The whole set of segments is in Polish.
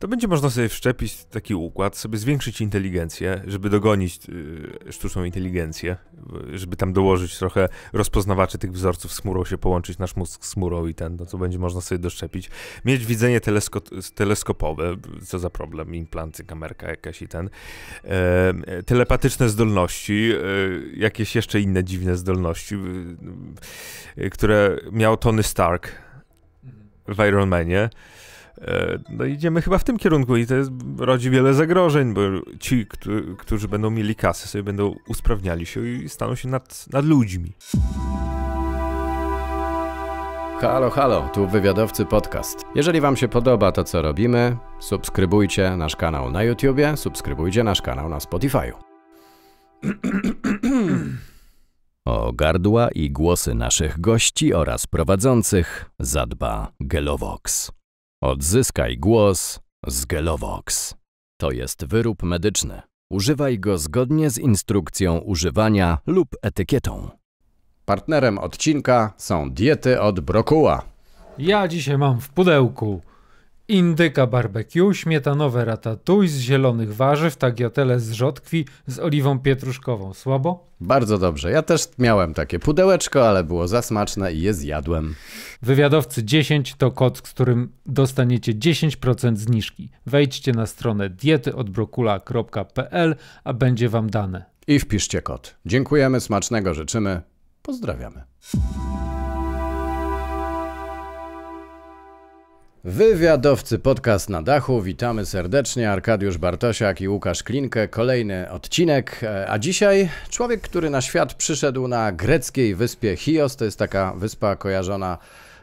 to będzie można sobie wszczepić taki układ, sobie zwiększyć inteligencję, żeby dogonić y, sztuczną inteligencję, żeby tam dołożyć trochę rozpoznawaczy tych wzorców z chmurą, się połączyć nasz mózg z chmurą i ten, no to będzie można sobie doszczepić. Mieć widzenie telesko teleskopowe, co za problem, implanty, kamerka jakaś i ten. E, telepatyczne zdolności, e, jakieś jeszcze inne dziwne zdolności, które miał Tony Stark w Iron Manie. E, no idziemy chyba w tym kierunku i to jest, rodzi wiele zagrożeń, bo ci, którzy, którzy będą mieli kasę, sobie będą usprawniali się i staną się nad, nad ludźmi. Halo, halo, tu Wywiadowcy Podcast. Jeżeli Wam się podoba to, co robimy, subskrybujcie nasz kanał na YouTubie, subskrybujcie nasz kanał na Spotify'u. O gardła i głosy naszych gości oraz prowadzących zadba Gelovox. Odzyskaj głos z Gelovox. To jest wyrób medyczny. Używaj go zgodnie z instrukcją używania lub etykietą. Partnerem odcinka są diety od brokuła. Ja dzisiaj mam w pudełku Indyka barbecue, śmietanowe ratatouille z zielonych warzyw, tagiatele z rzodkwi z oliwą pietruszkową. Słabo? Bardzo dobrze. Ja też miałem takie pudełeczko, ale było za smaczne i je zjadłem. Wywiadowcy 10 to kod, z którym dostaniecie 10% zniżki. Wejdźcie na stronę dietyodbrokula.pl, a będzie wam dane. I wpiszcie kod. Dziękujemy, smacznego życzymy. Pozdrawiamy. Wywiadowcy podcast na dachu, witamy serdecznie Arkadiusz Bartosiak i Łukasz Klinkę, kolejny odcinek, e, a dzisiaj człowiek, który na świat przyszedł na greckiej wyspie Chios, to jest taka wyspa kojarzona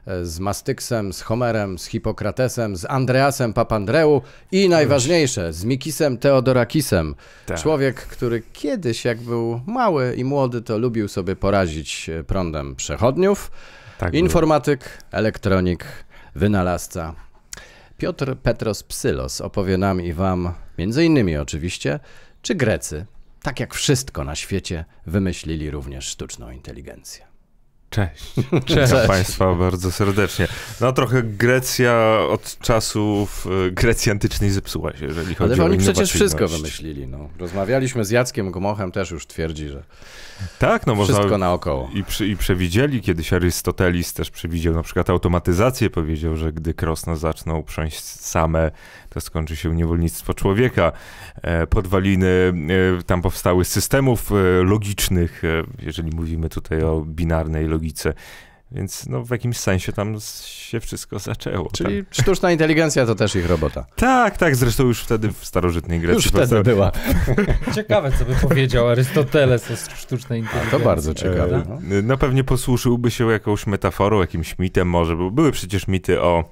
e, z Mastyksem, z Homerem, z Hipokratesem, z Andreasem Papandreu i najważniejsze, z Mikisem Teodorakisem. Tak. Człowiek, który kiedyś, jak był mały i młody, to lubił sobie porazić e, prądem przechodniów, tak informatyk, elektronik, wynalazca. Piotr Petros Psylos opowie nam i wam, między innymi oczywiście, czy Grecy, tak jak wszystko na świecie, wymyślili również sztuczną inteligencję. Cześć. Cześć. Cześć Państwa bardzo serdecznie. No trochę Grecja od czasów Grecji antycznej zepsuła się, jeżeli chodzi Ale o Ale oni przecież wszystko wymyślili. No. Rozmawialiśmy z Jackiem Gmochem, też już twierdzi, że tak, no można... Wszystko naokoło. I, przy, I przewidzieli, kiedyś Arystotelis też przewidział na przykład automatyzację, powiedział, że gdy krosno zaczną prząść same, to skończy się niewolnictwo człowieka. E, podwaliny e, tam powstały systemów e, logicznych, jeżeli mówimy tutaj o binarnej logice, więc no, w jakimś sensie tam się wszystko zaczęło. Tak. Czyli sztuczna inteligencja to też ich robota. Tak, tak, zresztą już wtedy w starożytnej Grecji. Już wtedy była. ciekawe, co by powiedział Arystoteles o sztucznej inteligencji. A to bardzo e, ciekawe. No. no pewnie posłuszyłby się jakąś metaforą, jakimś mitem może, bo były przecież mity o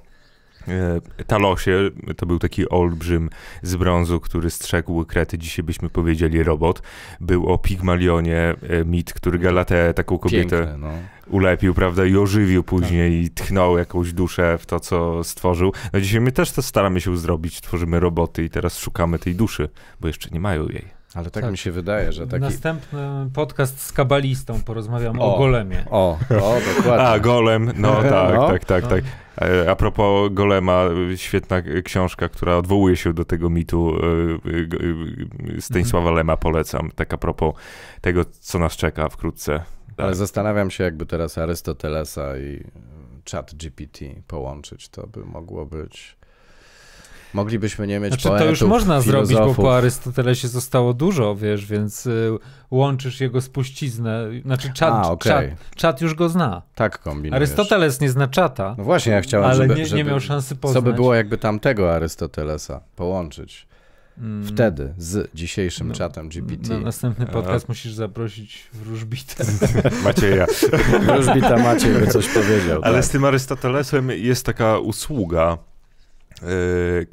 e, Talosie, to był taki olbrzym z brązu, który strzegł Krety, dzisiaj byśmy powiedzieli robot. Był o Pigmalionie e, mit, który Galatea taką kobietę Piękne, no ulepił, prawda, i ożywił później tak. i tchnął jakąś duszę w to, co stworzył. No dzisiaj my też to staramy się zrobić, tworzymy roboty i teraz szukamy tej duszy, bo jeszcze nie mają jej. Ale tak, tak, mi się wydaje, że taki... Następny podcast z kabalistą porozmawiam o, o golemie. O, o, dokładnie. A, golem, no tak, no. tak, tak, tak. tak. E, a propos golema, świetna książka, która odwołuje się do tego mitu e, e, Stanisława Lema, polecam. Tak a propos tego, co nas czeka wkrótce. Tak. Ale zastanawiam się, jakby teraz Arystotelesa i e, chat GPT połączyć, to by mogło być... Moglibyśmy nie mieć znaczy, poetów, to już można filozofów. zrobić, bo po Arystotelesie zostało dużo, wiesz, więc e, łączysz jego spuściznę. Znaczy czat, A, okay. czat, czat już go zna. Tak kombinujesz. Arystoteles nie zna czata. No właśnie, ja chciałem, ale żeby, nie, nie miał szansy poznać. Co by było, jakby tamtego Arystotelesa połączyć? Mm. Wtedy z dzisiejszym no, czatem GPT. Na następny e. podcast A. musisz zaprosić wróżbitę. Macieja. Wróżbita Maciej by coś powiedział. Ale tak. z tym Arystotelesem jest taka usługa, e,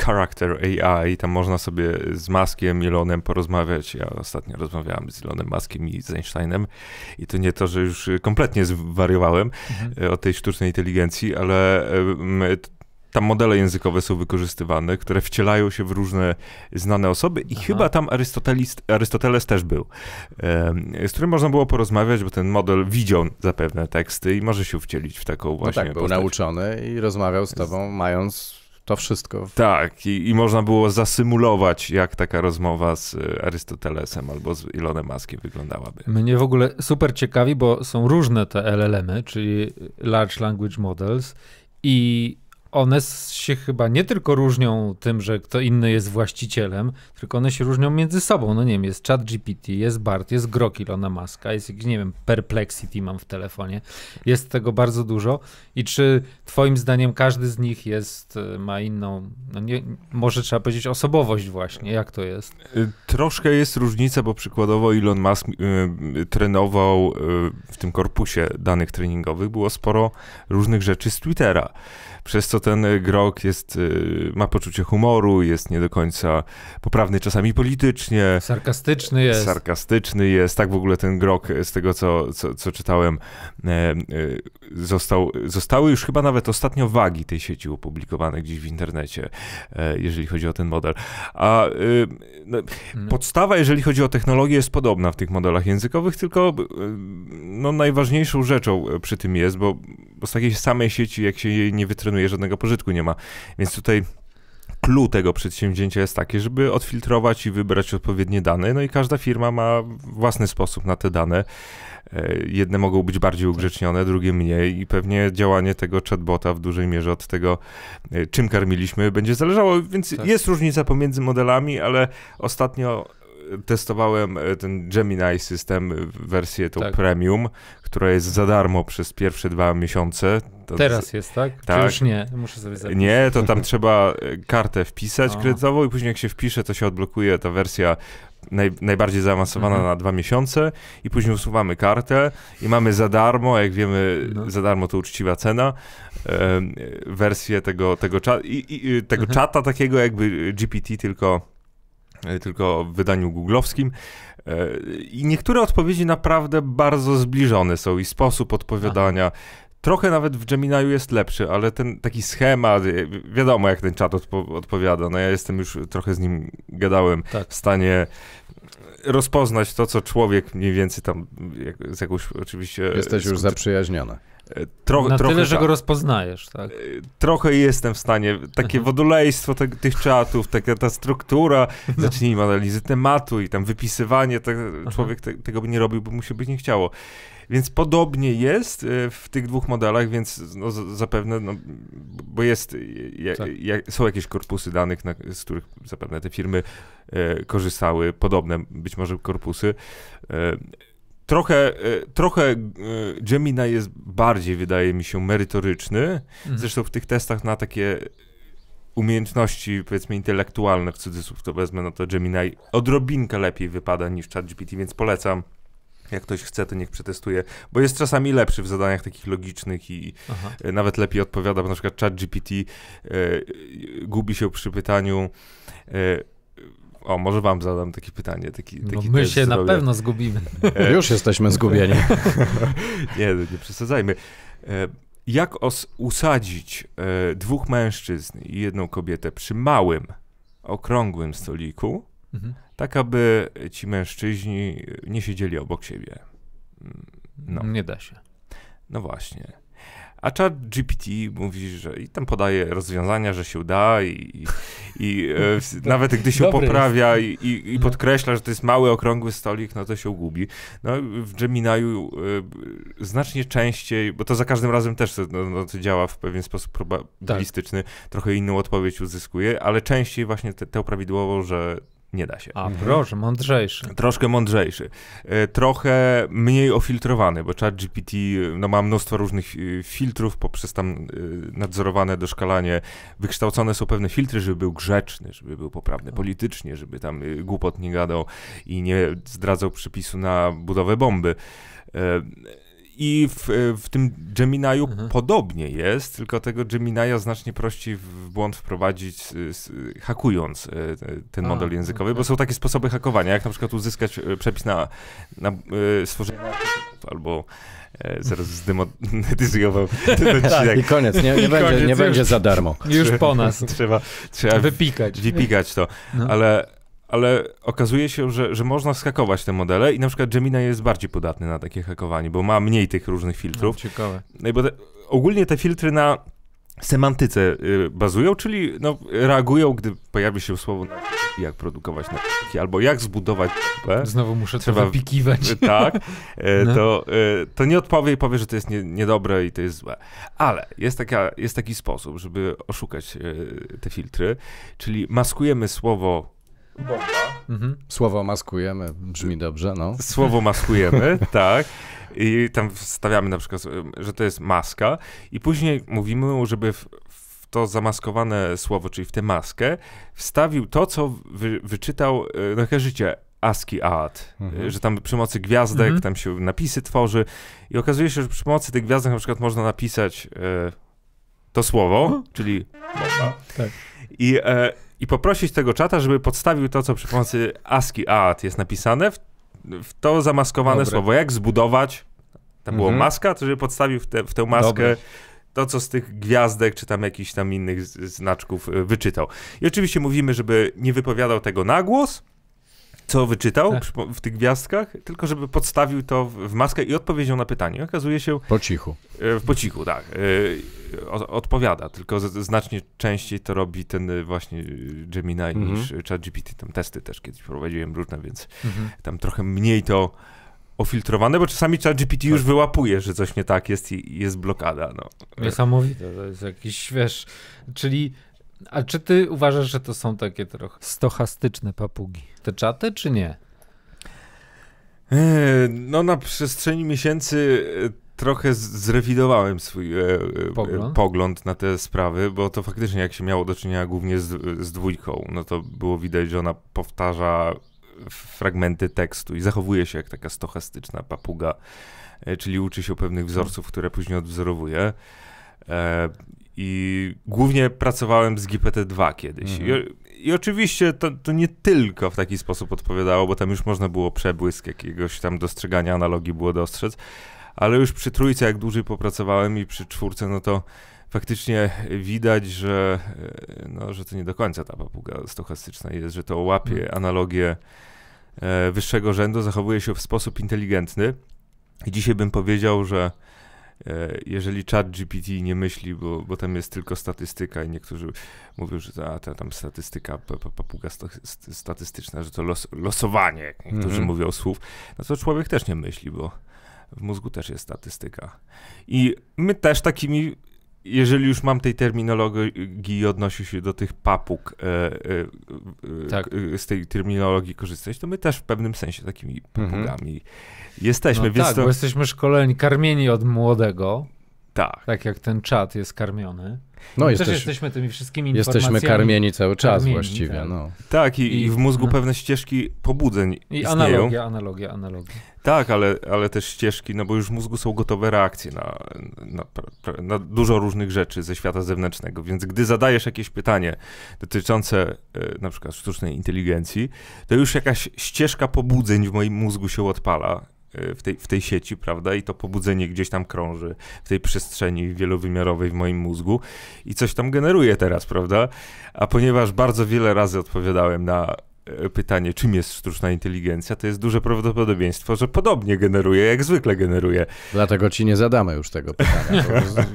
Character AI, tam można sobie z Maskiem, Elonem porozmawiać. Ja ostatnio rozmawiałem z Elonem Maskiem i z Einsteinem i to nie to, że już kompletnie zwariowałem mhm. E, o tej sztucznej inteligencji, ale tam modele językowe są wykorzystywane, które wcielają się w różne znane osoby i Aha. chyba tam Arystoteles, też był, z którym można było porozmawiać, bo ten model widział zapewne teksty i może się wcielić w taką no właśnie no tak, był postać. nauczony i rozmawiał z tobą mając to wszystko. Tak, i, i, można było zasymulować, jak taka rozmowa z e, Arystotelesem albo z Ilonem Maskiem wyglądałaby. Mnie w ogóle super ciekawi, bo są różne te LLM-y, czyli Large Language Models i one się chyba nie tylko różnią tym, że kto inny jest właścicielem, tylko one się różnią między sobą. No nie wiem, jest chat GPT, jest Bart, jest Grok Ilona Maska, jest jakiś, nie wiem, Perplexity mam w telefonie. Jest tego bardzo dużo. I czy twoim zdaniem każdy z nich jest, e, ma inną, no nie, może trzeba powiedzieć osobowość właśnie, jak to jest? E, troszkę jest różnica, bo przykładowo Elon Musk yy, trenował yy, w tym korpusie danych treningowych, było sporo różnych rzeczy z Twittera przez co ten e, grok jest, e, ma poczucie humoru, jest nie do końca poprawny czasami politycznie. Sarkastyczny jest. Sarkastyczny jest. Tak w ogóle ten grok, e, z tego co, co, co czytałem, został, zostały już chyba nawet ostatnio wagi tej sieci opublikowane gdzieś w internecie, jeżeli chodzi o ten model. A no, no. podstawa, jeżeli chodzi o technologię, jest podobna w tych modelach językowych, tylko no, najważniejszą rzeczą przy tym jest, bo, bo z takiej samej sieci, jak się jej nie wytrenuje, funkcjonuje, żadnego pożytku nie ma. Więc tutaj clue tego przedsięwzięcia jest takie, żeby odfiltrować i wybrać odpowiednie dane. No i każda firma ma własny sposób na te dane. E, jedne mogą być bardziej ugrzecznione, drugie mniej i pewnie działanie tego chatbota w dużej mierze od tego, e, czym karmiliśmy, będzie zależało, więc tak. jest różnica pomiędzy modelami, ale ostatnio testowałem e, ten Gemini system, wersję tą tak. premium, która jest za darmo przez pierwsze dwa miesiące. To Teraz z... jest, tak? tak? Czy już nie? Muszę sobie zapisać. Nie, to tam trzeba e, kartę wpisać A. kredytową i później jak się wpisze, to się odblokuje ta wersja naj, najbardziej zaawansowana mhm. na dwa miesiące i później usuwamy kartę i mamy za darmo, jak wiemy, no. za darmo to uczciwa cena, e, wersję tego, tego, cza i, i, tego mhm. czata takiego jakby GPT, tylko E, tylko w wydaniu googlowskim. E, I niektóre odpowiedzi naprawdę bardzo zbliżone są i sposób odpowiadania. Trochę nawet w Gemini'u jest lepszy, ale ten taki schemat, e, wiadomo jak ten czat odpo odpowiada, no ja jestem już trochę z nim gadałem, tak. w stanie rozpoznać to, co człowiek mniej więcej tam jak, z jakąś oczywiście... E, Jesteś już zaprzyjaźniony. E, tro, Na trochę, tyle, że go tak. rozpoznajesz, tak? E, trochę jestem w stanie. Takie wodolejstwo te, tych czatów, taka ta struktura, no. zacznijmy analizy tematu i tam wypisywanie, tak, człowiek te, tego by nie robił, bo mu się by nie chciało. Więc podobnie jest e, w tych dwóch modelach, więc no, zapewne, no, bo jest, je, tak. je, są jakieś korpusy danych, na, z których zapewne te firmy e, korzystały, podobne być może korpusy. E, trochę, e, trochę e, Gemini jest bardziej, wydaje mi się, merytoryczny. Mhm. Zresztą w tych testach na takie umiejętności, powiedzmy, intelektualne, w cudzysłów to wezmę, no to Gemini odrobinkę lepiej wypada niż ChatGPT, więc polecam jak ktoś chce, to niech przetestuje, bo jest czasami lepszy w zadaniach takich logicznych i Aha. E, nawet lepiej odpowiada, bo na przykład chat GPT e, gubi się przy pytaniu e, o, może wam zadam takie pytanie. Taki, no taki no my się zrobię. na pewno zgubimy. E, Już jesteśmy zgubieni. nie, nie przesadzajmy. E, jak os usadzić dwóch mężczyzn i jedną kobietę przy małym, okrągłym stoliku, mhm tak aby ci mężczyźni nie siedzieli obok siebie. No. Nie da się. No właśnie. A chat GPT mówi, że i tam podaje rozwiązania, że się uda i, i e, nawet gdy się poprawia i, i, i, no. podkreśla, że to jest mały, okrągły stolik, no to się gubi. No w Gemini'u e, znacznie częściej, bo to za każdym razem też no, no to działa w pewien sposób probabilistyczny, tak. trochę inną odpowiedź uzyskuje, ale częściej właśnie tę prawidłową, że nie da się. A proszę, mądrzejszy. Troszkę mądrzejszy. E, trochę mniej ofiltrowany, bo ChatGPT e, no, ma mnóstwo różnych e, filtrów poprzez tam nadzorowane doszkalanie. Wykształcone są pewne filtry, żeby był grzeczny, żeby był poprawny tak. politycznie, żeby tam głupot nie gadał i nie zdradzał przepisu na budowę bomby. I w, w tym Gemini'u mhm. podobnie jest, tylko tego Gemini'a znacznie prościej w błąd wprowadzić, y, hakując y, ten model A, językowy, okay. bo są takie sposoby hakowania, jak na przykład uzyskać y, przepis na, na stworzenie albo E, zaraz zdemonetyzował ten tak, I koniec, nie, nie I będzie, koniec, nie już, będzie za darmo. Już po nas. Trzeba, trzeba wypikać. Wypikać to, no. ale ale okazuje się, że, że można skakować te modele i na przykład Gemini jest bardziej podatny na takie hakowanie, bo ma mniej tych różnych filtrów. No, ciekawe. No i bo te, ogólnie te filtry na semantyce y, bazują, czyli no, reagują, gdy pojawi się słowo na jak produkować naklejki, albo jak zbudować kupę. Znowu muszę Trzeba, to wypikiwać. Y, tak. Y, no. to, y, to nie odpowie i powie, że to jest nie, niedobre i to jest złe. Ale jest, taka, jest taki sposób, żeby oszukać y, te filtry, czyli maskujemy słowo bomba. Mhm. Słowo maskujemy, brzmi dobrze, no. Słowo maskujemy, tak. I tam wstawiamy na przykład, że to jest maska i później mówimy mu, żeby w, w to zamaskowane słowo, czyli w tę maskę, wstawił to, co wy, wyczytał, e, no życie, ASCII art, mhm. że tam przy pomocy gwiazdek mhm. tam się napisy tworzy i okazuje się, że przy pomocy tych gwiazdek na przykład można napisać y, to słowo, czyli bomba. Tak. I, e, i poprosić tego czata, żeby podstawił to, co przy pomocy ASCII art jest napisane, w, w to zamaskowane Dobre. słowo. Jak zbudować, tam mhm. maska, to żeby podstawił w, te, w tę maskę Dobre. to, co z tych gwiazdek, czy tam jakichś tam innych znaczków y, wyczytał. I oczywiście mówimy, żeby nie wypowiadał tego na głos, co wyczytał tak. w tych gwiazdkach, tylko żeby podstawił to w maskę i odpowiedział na pytanie. Okazuje się... Po cichu. E, po cichu, tak. E, odpowiada, tylko znacznie częściej to robi ten e, właśnie Gemini mhm. niż ChatGPT. Tam testy też kiedyś prowadziłem różne, więc mhm. tam trochę mniej to ofiltrowane, bo czasami ChatGPT tak. już wyłapuje, że coś nie tak jest i jest blokada. No. Niesamowite, to jest jakiś, wiesz, czyli a czy ty uważasz, że to są takie trochę stochastyczne papugi? Te czaty, czy nie? E, no na przestrzeni miesięcy e, trochę zrewidowałem swój e, pogląd. pogląd. na te sprawy, bo to faktycznie jak się miało do czynienia głównie z, z dwójką, no to było widać, że ona powtarza fragmenty tekstu i zachowuje się jak taka stochastyczna papuga, czyli uczy się pewnych wzorców, które później odwzorowuje. I głównie pracowałem z GPT-2 kiedyś. Mhm. I, I, oczywiście to, to, nie tylko w taki sposób odpowiadało, bo tam już można było przebłysk jakiegoś tam dostrzegania analogii było dostrzec, ale już przy trójce, jak dłużej popracowałem i przy czwórce, no to faktycznie widać, że, e, no, że to nie do końca ta papuga stochastyczna jest, że to łapie mhm. analogię e, wyższego rzędu, zachowuje się w sposób inteligentny. I dzisiaj bym powiedział, że E, jeżeli chat GPT nie myśli, bo, bo tam jest tylko statystyka i niektórzy mówią, że ta, ta tam statystyka, papuga statystyczna, że to los, losowanie, niektórzy mm -hmm. mówią słów, no to człowiek też nie myśli, bo w mózgu też jest statystyka. I my też takimi jeżeli już mam tej terminologii i odnosi się do tych papug e, e, tak. E, z tej terminologii korzystać, to my też w pewnym sensie takimi mhm. papugami jesteśmy. No tak, to... bo jesteśmy szkoleni, karmieni od młodego tak. Tak jak ten czat jest karmiony. No, My jesteś, też jesteśmy tymi wszystkimi informacjami. Jesteśmy karmieni cały czas karmieni, właściwie. Tak, no. tak i, I, i, w mózgu no. pewne ścieżki pobudzeń I istnieją. analogia, analogia, analogia. Tak, ale, ale też ścieżki, no bo już w mózgu są gotowe reakcje na, na, na dużo różnych rzeczy ze świata zewnętrznego, więc gdy zadajesz jakieś pytanie dotyczące e, na przykład sztucznej inteligencji, to już jakaś ścieżka pobudzeń w moim mózgu się odpala w tej, w tej sieci, prawda? I to pobudzenie gdzieś tam krąży w tej przestrzeni wielowymiarowej w moim mózgu i coś tam generuje teraz, prawda? A ponieważ bardzo wiele razy odpowiadałem na e, pytanie, czym jest sztuczna inteligencja, to jest duże prawdopodobieństwo, że podobnie generuje, jak zwykle generuje. Dlatego ci nie zadamy już tego pytania,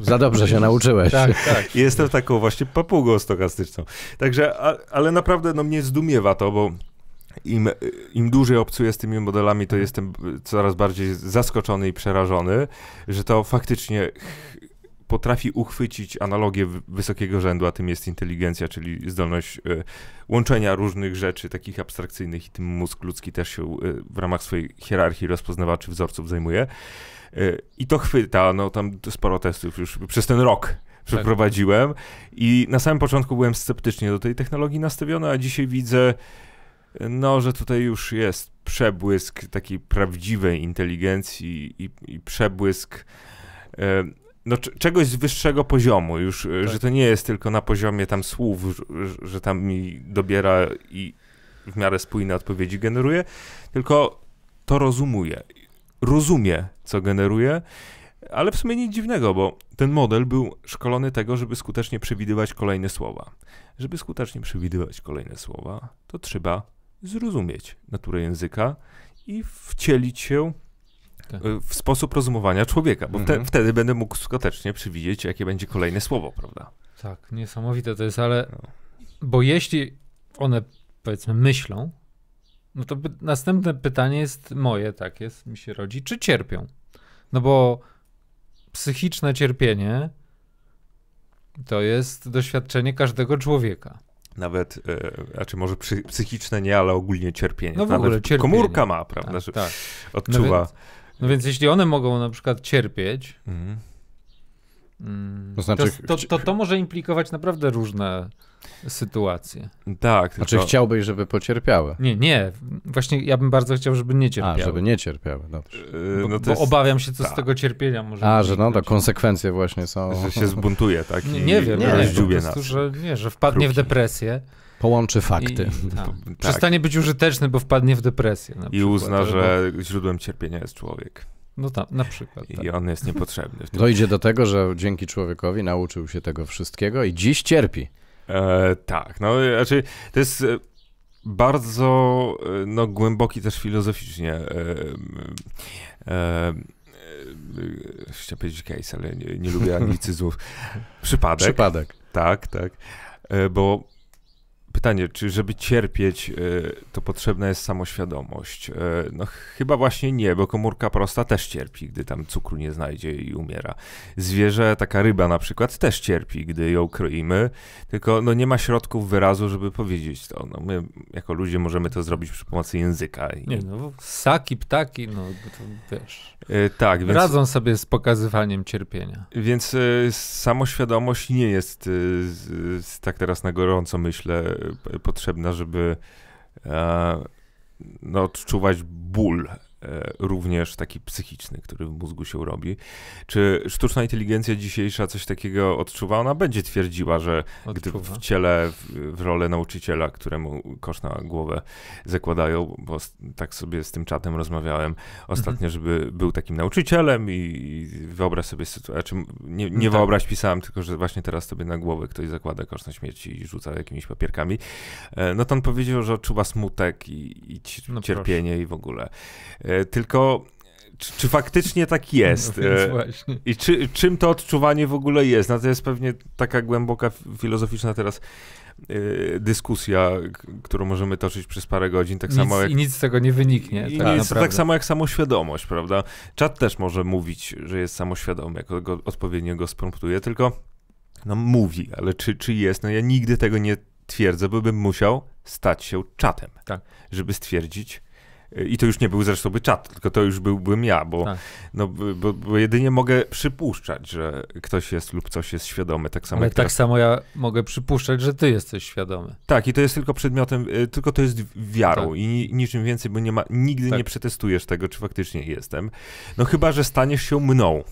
za dobrze się nauczyłeś. Tak, tak. Jestem taką właśnie papugą stokastyczną. Także, ale naprawdę no, mnie zdumiewa to, bo im, im dłużej obcuję z tymi modelami, to mhm. jestem coraz bardziej zaskoczony i przerażony, że to faktycznie potrafi uchwycić analogię wysokiego rzędu, a tym jest inteligencja, czyli zdolność e, łączenia różnych rzeczy, takich abstrakcyjnych, i tym mózg ludzki też się e, w ramach swojej hierarchii rozpoznawaczy wzorców zajmuje. E, I to chwyta, no tam sporo testów już przez ten rok tak. przeprowadziłem i na samym początku byłem sceptycznie do tej technologii nastawiony, a dzisiaj widzę, no, że tutaj już jest przebłysk takiej prawdziwej inteligencji i, i przebłysk e, no, czegoś z wyższego poziomu, już, e, tak. że to nie jest tylko na poziomie tam słów, że, że tam mi dobiera i w miarę spójne odpowiedzi generuje, tylko to rozumuje. Rozumie, co generuje, ale w sumie nic dziwnego, bo ten model był szkolony tego, żeby skutecznie przewidywać kolejne słowa. Żeby skutecznie przewidywać kolejne słowa, to trzeba zrozumieć naturę języka i wcielić się tak. e, w sposób rozumowania człowieka, bo mhm. wtedy będę mógł skutecznie przewidzieć, jakie będzie kolejne słowo, prawda? Tak, niesamowite to jest, ale no. bo jeśli one powiedzmy myślą, no to by, następne pytanie jest moje, tak jest, mi się rodzi, czy cierpią? No bo psychiczne cierpienie to jest doświadczenie każdego człowieka nawet, e, znaczy może psychiczne nie, ale ogólnie cierpienie. No w ogóle nawet cierpienie. Komórka ma, prawda, tak, że tak. odczuwa. No więc, no więc, jeśli one mogą na przykład cierpieć, mhm. Mm. To, znaczy, to, to, to, może implikować naprawdę różne sytuacje. Tak. Znaczy chciałbyś, żeby pocierpiały? Nie, nie. Właśnie ja bym bardzo chciał, żeby nie cierpiały. A, żeby nie cierpiały, yy, Bo, no bo jest... obawiam się, co z tak. tego cierpienia może A, że no, to konsekwencje właśnie są. Że się zbuntuje, tak? Nie, nie wiem, nie, nie, po prostu, że, nie, że wpadnie Kruki. w depresję. Połączy fakty. I, tak. tak. Przestanie być użyteczny, bo wpadnie w depresję. I uzna, że źródłem cierpienia jest człowiek. No tak, na przykład. Tak. I on jest niepotrzebny. W tym. Dojdzie do tego, że dzięki człowiekowi nauczył się tego wszystkiego i dziś cierpi. E, tak, no znaczy to jest e, bardzo e, no, głęboki też filozoficznie. E, e, e, chciałem powiedzieć case, ale nie, nie lubię anglicyzmów. Przypadek. Przypadek. Tak, tak. Bo pytanie, czy żeby cierpieć, e, to potrzebna jest samoświadomość? E, no chyba właśnie nie, bo komórka prosta też cierpi, gdy tam cukru nie znajdzie i umiera. Zwierzę, taka ryba na przykład, też cierpi, gdy ją kroimy, tylko no nie ma środków wyrazu, żeby powiedzieć to. No my jako ludzie możemy to zrobić przy pomocy języka. I... Nie no, ssaki, ptaki, no to wiesz... E, tak, więc... Radzą sobie z pokazywaniem cierpienia. Więc y, samoświadomość nie jest e, tak teraz na gorąco, myślę, potrzebna, żeby no, odczuwać ból E, również taki psychiczny, który w mózgu się robi. Czy sztuczna inteligencja dzisiejsza coś takiego odczuwa? Ona będzie twierdziła, że odczuwa. gdy w ciele, w, w rolę nauczyciela, któremu kosz na głowę zakładają, bo tak sobie z tym czatem rozmawiałem ostatnio, mhm. żeby był takim nauczycielem i, i wyobraź sobie sytuację, nie, nie tak. wyobraź tak. pisałem, tylko że właśnie teraz sobie na głowę ktoś zakłada kosz na śmierci i rzuca jakimiś papierkami, e, no to on powiedział, że odczuwa smutek i, i no cierpienie i w ogóle. E, E, tylko czy, czy, faktycznie tak jest? No e, I czy, czym to odczuwanie w ogóle jest? No to jest pewnie taka głęboka filozoficzna teraz e, dyskusja, którą możemy toczyć przez parę godzin. Tak nic, samo jak, I nic z tego nie wyniknie. Tak, nic, tak samo jak samoświadomość, prawda? Czat też może mówić, że jest samoświadomy, jak go odpowiednio go spromptuje, tylko no, mówi, ale czy, czy jest? No ja nigdy tego nie twierdzę, bo bym musiał stać się czatem, tak. żeby stwierdzić, i to już nie był zresztą by czat, tylko to już byłbym ja, bo, tak. no, bo, bo, jedynie mogę przypuszczać, że ktoś jest lub coś jest świadomy. Tak samo, Ale tak teraz... samo ja mogę przypuszczać, że ty jesteś świadomy. Tak, i to jest tylko przedmiotem, y, tylko to jest wiarą tak. i niczym więcej, bo nie ma, nigdy tak. nie przetestujesz tego, czy faktycznie jestem. No chyba, że staniesz się mną.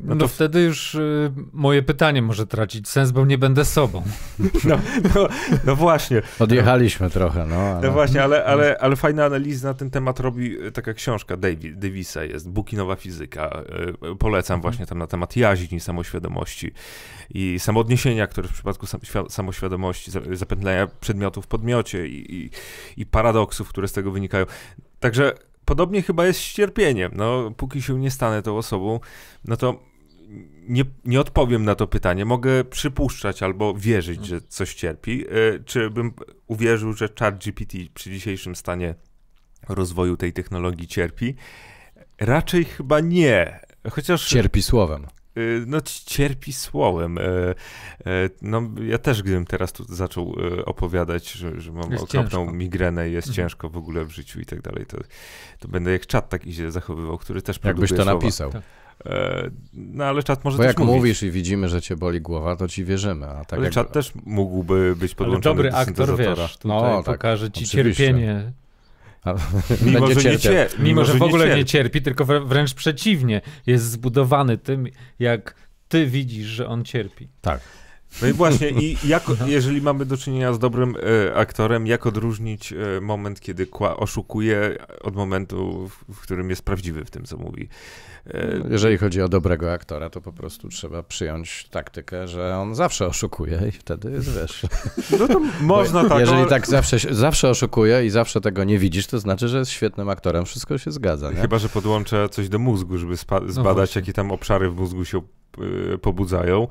No, no wtedy już y, moje pytanie może tracić sens, bo nie będę sobą. No, no, no właśnie. Odjechaliśmy no, trochę, no. no ale... No właśnie, ale, ale, ale fajna analiza na ten temat robi y, taka książka David, Davisa jest, Buki Nowa Fizyka. Y, y polecam mhm. właśnie tam na temat jaźni, samoświadomości i samoodniesienia, które w przypadku sam, samoświadomości, zapętlenia przedmiotów w podmiocie i, i, i paradoksów, które z tego wynikają. Także podobnie chyba jest z cierpieniem. No, póki się nie stanę tą osobą, no to nie, nie odpowiem na to pytanie. Mogę przypuszczać albo wierzyć, że coś cierpi. E, czy bym uwierzył, że ChatGPT przy dzisiejszym stanie rozwoju tej technologii cierpi? Raczej chyba nie. Chociaż. Cierpi słowem. Y, no, cierpi słowem. Y, y, no, ja też, gdybym teraz tu zaczął opowiadać, że, że mam okropną migrenę i jest mhm. ciężko w ogóle w życiu i tak dalej, to, to będę jak czat tak się zachowywał, który też Jakbyś to słowa. napisał. Tak. E, no ale czat może Bo też jak mówić. mówisz i widzimy, że cię boli głowa, to ci wierzymy. A tak ale jak... czat też mógłby być podłączony ale dobry do aktor, wiesz, no, tutaj no, tak, pokaże ci oczywiście. cierpienie Mimo, że, nie, cier mimo, mimo że, że w ogóle nie cierpi. nie cierpi, tylko wręcz przeciwnie, jest zbudowany tym, jak ty widzisz, że on cierpi. Tak. No i właśnie, i jak, jeżeli mamy do czynienia z dobrym e, aktorem, jak odróżnić e, moment, kiedy kła, oszukuje od momentu, w, w, którym jest prawdziwy w tym, co mówi? E, jeżeli chodzi o dobrego aktora, to po prostu trzeba przyjąć taktykę, że on zawsze oszukuje i wtedy jest, wiesz... No to można tak... Jeżeli tak zawsze, zawsze oszukuje i zawsze tego nie widzisz, to znaczy, że jest świetnym aktorem, wszystko się zgadza. Nie? Chyba, że podłączę coś do mózgu, żeby no zbadać, no jakie tam obszary w mózgu się Y, pobudzają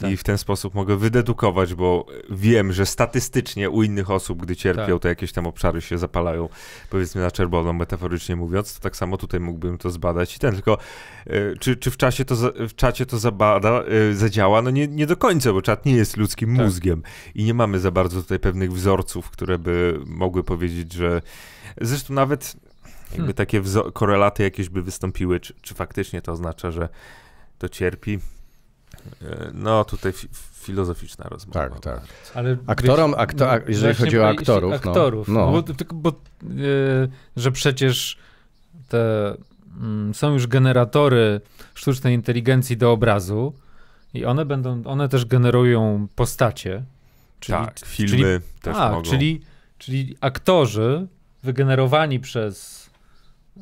tak. i w ten sposób mogę wydedukować, bo wiem, że statystycznie u innych osób, gdy cierpią, tak. to jakieś tam obszary się zapalają, powiedzmy na czerwono, metaforycznie mówiąc, to tak samo tutaj mógłbym to zbadać i ten, tylko y, czy, czy w, czasie to, w czacie to zabada, y, zadziała? No nie, nie do końca, bo czat nie jest ludzkim tak. mózgiem i nie mamy za bardzo tutaj pewnych wzorców, które by mogły powiedzieć, że zresztą nawet jakby hmm. takie korelaty jakieś by wystąpiły, czy, czy faktycznie to oznacza, że to cierpi. E, no, tutaj filozoficzna rozmowa. Tak, no. tak. Ale Aktorom, wiesz, jeżeli chodzi o aktorów. Aktorów, no, no. Bo, bo, e, że przecież te, mm, są już generatory sztucznej inteligencji do obrazu i one będą, one też generują postacie. Czyli, tak, filmy czyli, też a, tak, mogą. Czyli, czyli aktorzy wygenerowani przez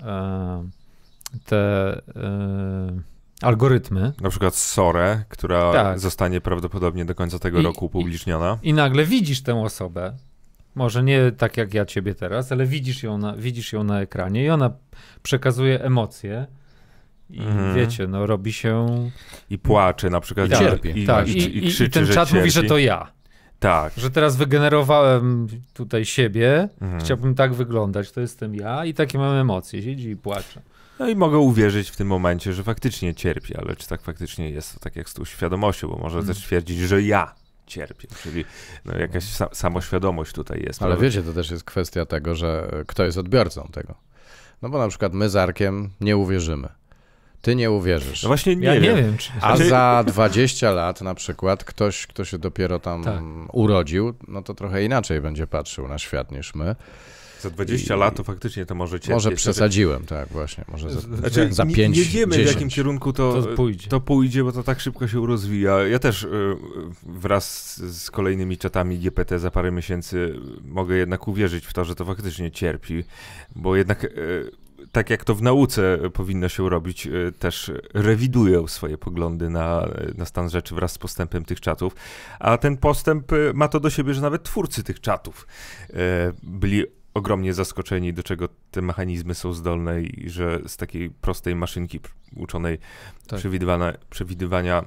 e, te... E, algorytmy. Na przykład Sore, która tak. zostanie prawdopodobnie do końca tego I, roku upubliczniona. I, I, nagle widzisz tę osobę. Może nie tak jak ja ciebie teraz, ale widzisz ją na, widzisz ją na ekranie i ona przekazuje emocje. I mhm. wiecie, no robi się. I płacze na przykład. I tak, I, i, i, krzyczy, i ten czat mówi, że to ja. Tak. Że teraz wygenerowałem tutaj siebie, mhm. chciałbym tak wyglądać, to jestem ja i takie mam emocje, siedzi i płacze. No i mogę uwierzyć w tym momencie, że faktycznie cierpi, ale czy tak faktycznie jest, to tak jak z tą świadomością, bo może też mhm. twierdzić, że ja cierpię, czyli no, jakaś sa samoświadomość tutaj jest. Ale wiecie, to też jest kwestia tego, że kto jest odbiorcą tego. No bo na przykład my z Arkiem nie uwierzymy. Ty nie uwierzysz. No właśnie nie ja wiem. Nie wiem czy... A znaczy- za 20 lat na przykład ktoś, kto się dopiero tam tak. urodził, no to trochę inaczej będzie patrzył na świat niż my za 20 I, lat to faktycznie to może cierpieć. Może znaczy, przesadziłem, tak właśnie. Może za, znaczy, za 5 Nie wiemy 10. w jakim kierunku to, to, pójdzie. to pójdzie, bo to tak szybko się rozwija. Ja też y, wraz z kolejnymi czatami GPT za parę miesięcy y, mogę jednak uwierzyć w to, że to faktycznie cierpi, bo jednak y, tak jak to w nauce powinno się robić, też rewidują swoje poglądy na, na stan rzeczy wraz z postępem tych czatów. A ten postęp ma to do siebie, że nawet twórcy tych czatów byli ogromnie zaskoczeni, do czego te mechanizmy są zdolne i że z takiej prostej maszynki uczonej tak. przewidywania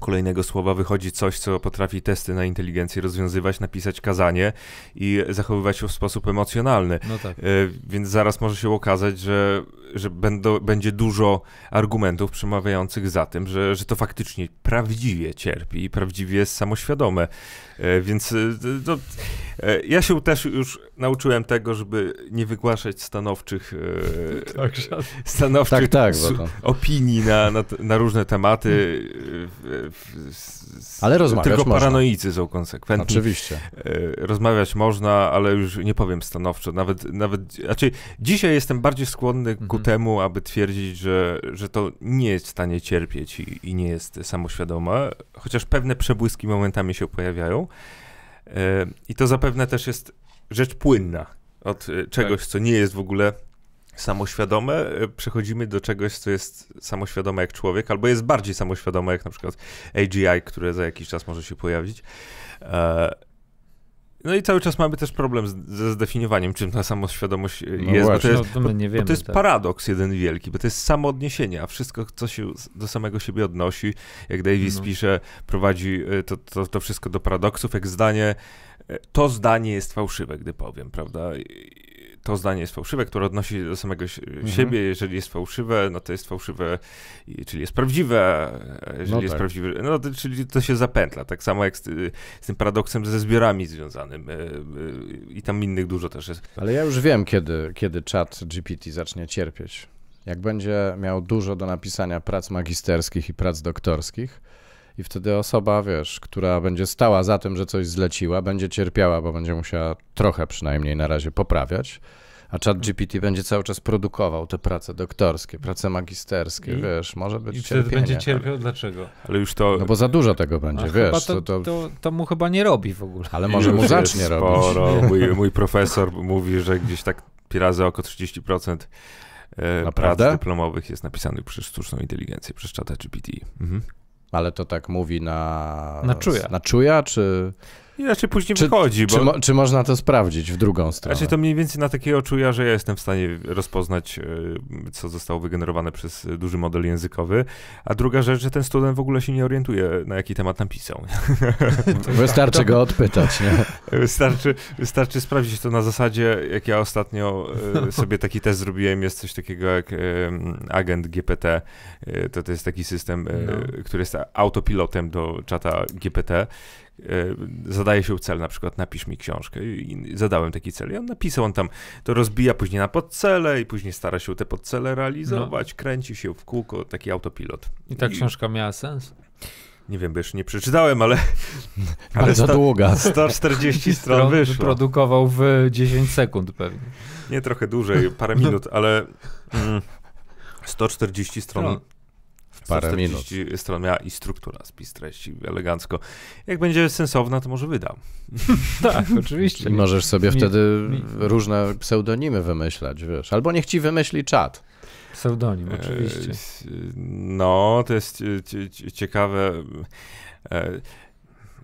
kolejnego słowa wychodzi coś, co potrafi testy na inteligencję rozwiązywać, napisać kazanie i zachowywać się w sposób emocjonalny. No tak. E, więc zaraz może się okazać, że że będą, będzie dużo argumentów przemawiających za tym, że, że to faktycznie prawdziwie cierpi i prawdziwie jest samoświadome. E, więc e, no, e, ja się też już nauczyłem tego, żeby nie wygłaszać stanowczych, tak, stanowczych tak, tak, opinii na, na, na różne tematy ale rozmawiać Tylko można. paranoicy są konsekwentni. Oczywiście. E, rozmawiać można, ale już nie powiem stanowczo. Nawet, nawet, znaczy dzisiaj jestem bardziej skłonny mhm. ku temu, aby twierdzić, że, że to nie jest w stanie cierpieć i, i nie jest samoświadoma, chociaż pewne przebłyski momentami się pojawiają. E, I to zapewne też jest rzecz płynna od e, czegoś, tak. co nie jest w ogóle samoświadome, y, przechodzimy do czegoś, co jest samoświadome jak człowiek, albo jest bardziej samoświadome jak na przykład AGI, które za jakiś czas może się pojawić. E, no i cały czas mamy też problem ze zdefiniowaniem, czym ta samoświadomość y, no jest. Właśnie, bo to jest, no, wiemy, bo to jest tak. paradoks jeden wielki, bo to jest samo odniesienie, a wszystko, co się do samego siebie odnosi, jak Davis no. pisze, prowadzi y, to, to, to wszystko do paradoksów, jak zdanie, to zdanie jest fałszywe, gdy powiem, prawda? I, to zdanie jest fałszywe, które odnosi się do samego mhm. siebie. Jeżeli jest fałszywe, no to jest fałszywe, czyli jest prawdziwe. E, jeżeli no tak. jest prawdziwe, no to, czyli to się zapętla. Tak samo jak z, y, z, tym paradoksem ze zbiorami związanym e, e, i tam innych dużo też jest. Ale ja już wiem, kiedy, kiedy czat GPT zacznie cierpieć. Jak będzie miał dużo do napisania prac magisterskich i prac doktorskich, i wtedy osoba, wiesz, która będzie stała za tym, że coś zleciła, będzie cierpiała, bo będzie musiała trochę przynajmniej na razie poprawiać, a chat GPT będzie cały czas produkował te prace doktorskie, prace magisterskie, I, wiesz, może być I wtedy cierpienie. będzie cierpiał, dlaczego? Ale już to... No bo za dużo tego będzie, a wiesz. To to, to, to... mu chyba nie robi w ogóle. Ale może mu zacznie sporo. robić. Mój, mój profesor mówi, że gdzieś tak razy około 30% e, Naprawdę? prac dyplomowych jest napisanych przez sztuczną inteligencję, przez czata GPT. Mhm. Ale to tak mówi na. Na czuja. Na czuja, czy. I później czy, wychodzi. Bo... Czy, mo czy, można to sprawdzić w drugą stronę? Znaczy to mniej więcej na takie oczu ja, że ja jestem w stanie rozpoznać, e, co zostało wygenerowane przez duży model językowy. A druga rzecz, że ten student w ogóle się nie orientuje, na jaki temat napisał. Wystarczy go odpytać. Nie? Wystarczy, wystarczy sprawdzić to na zasadzie, jak ja ostatnio e, sobie taki test zrobiłem, jest coś takiego jak e, agent GPT. To, to jest taki system, no. który jest autopilotem do czata GPT E, zadaje się cel, na przykład napisz mi książkę i zadałem taki cel i on napisał, on tam to rozbija później na podcele i później stara się te podcele realizować, no. kręci się w kółko, taki autopilot. I ta I... książka miała sens? Nie wiem, bo jeszcze nie przeczytałem, ale. ale Bardzo sta, długa. 140 stron wyszło. Wyprodukował w 10 sekund pewnie. Nie, trochę dłużej, parę minut, ale. 140 mm, stron no parę minut. Strona miała i struktura, spis treści, elegancko. Jak będzie sensowna, to może wydam. tak, oczywiście. I możesz sobie mi, wtedy mi. różne pseudonimy wymyślać, wiesz. Albo niech ci wymyśli czat. Pseudonim, e, oczywiście. No, to jest e, ciekawe. E,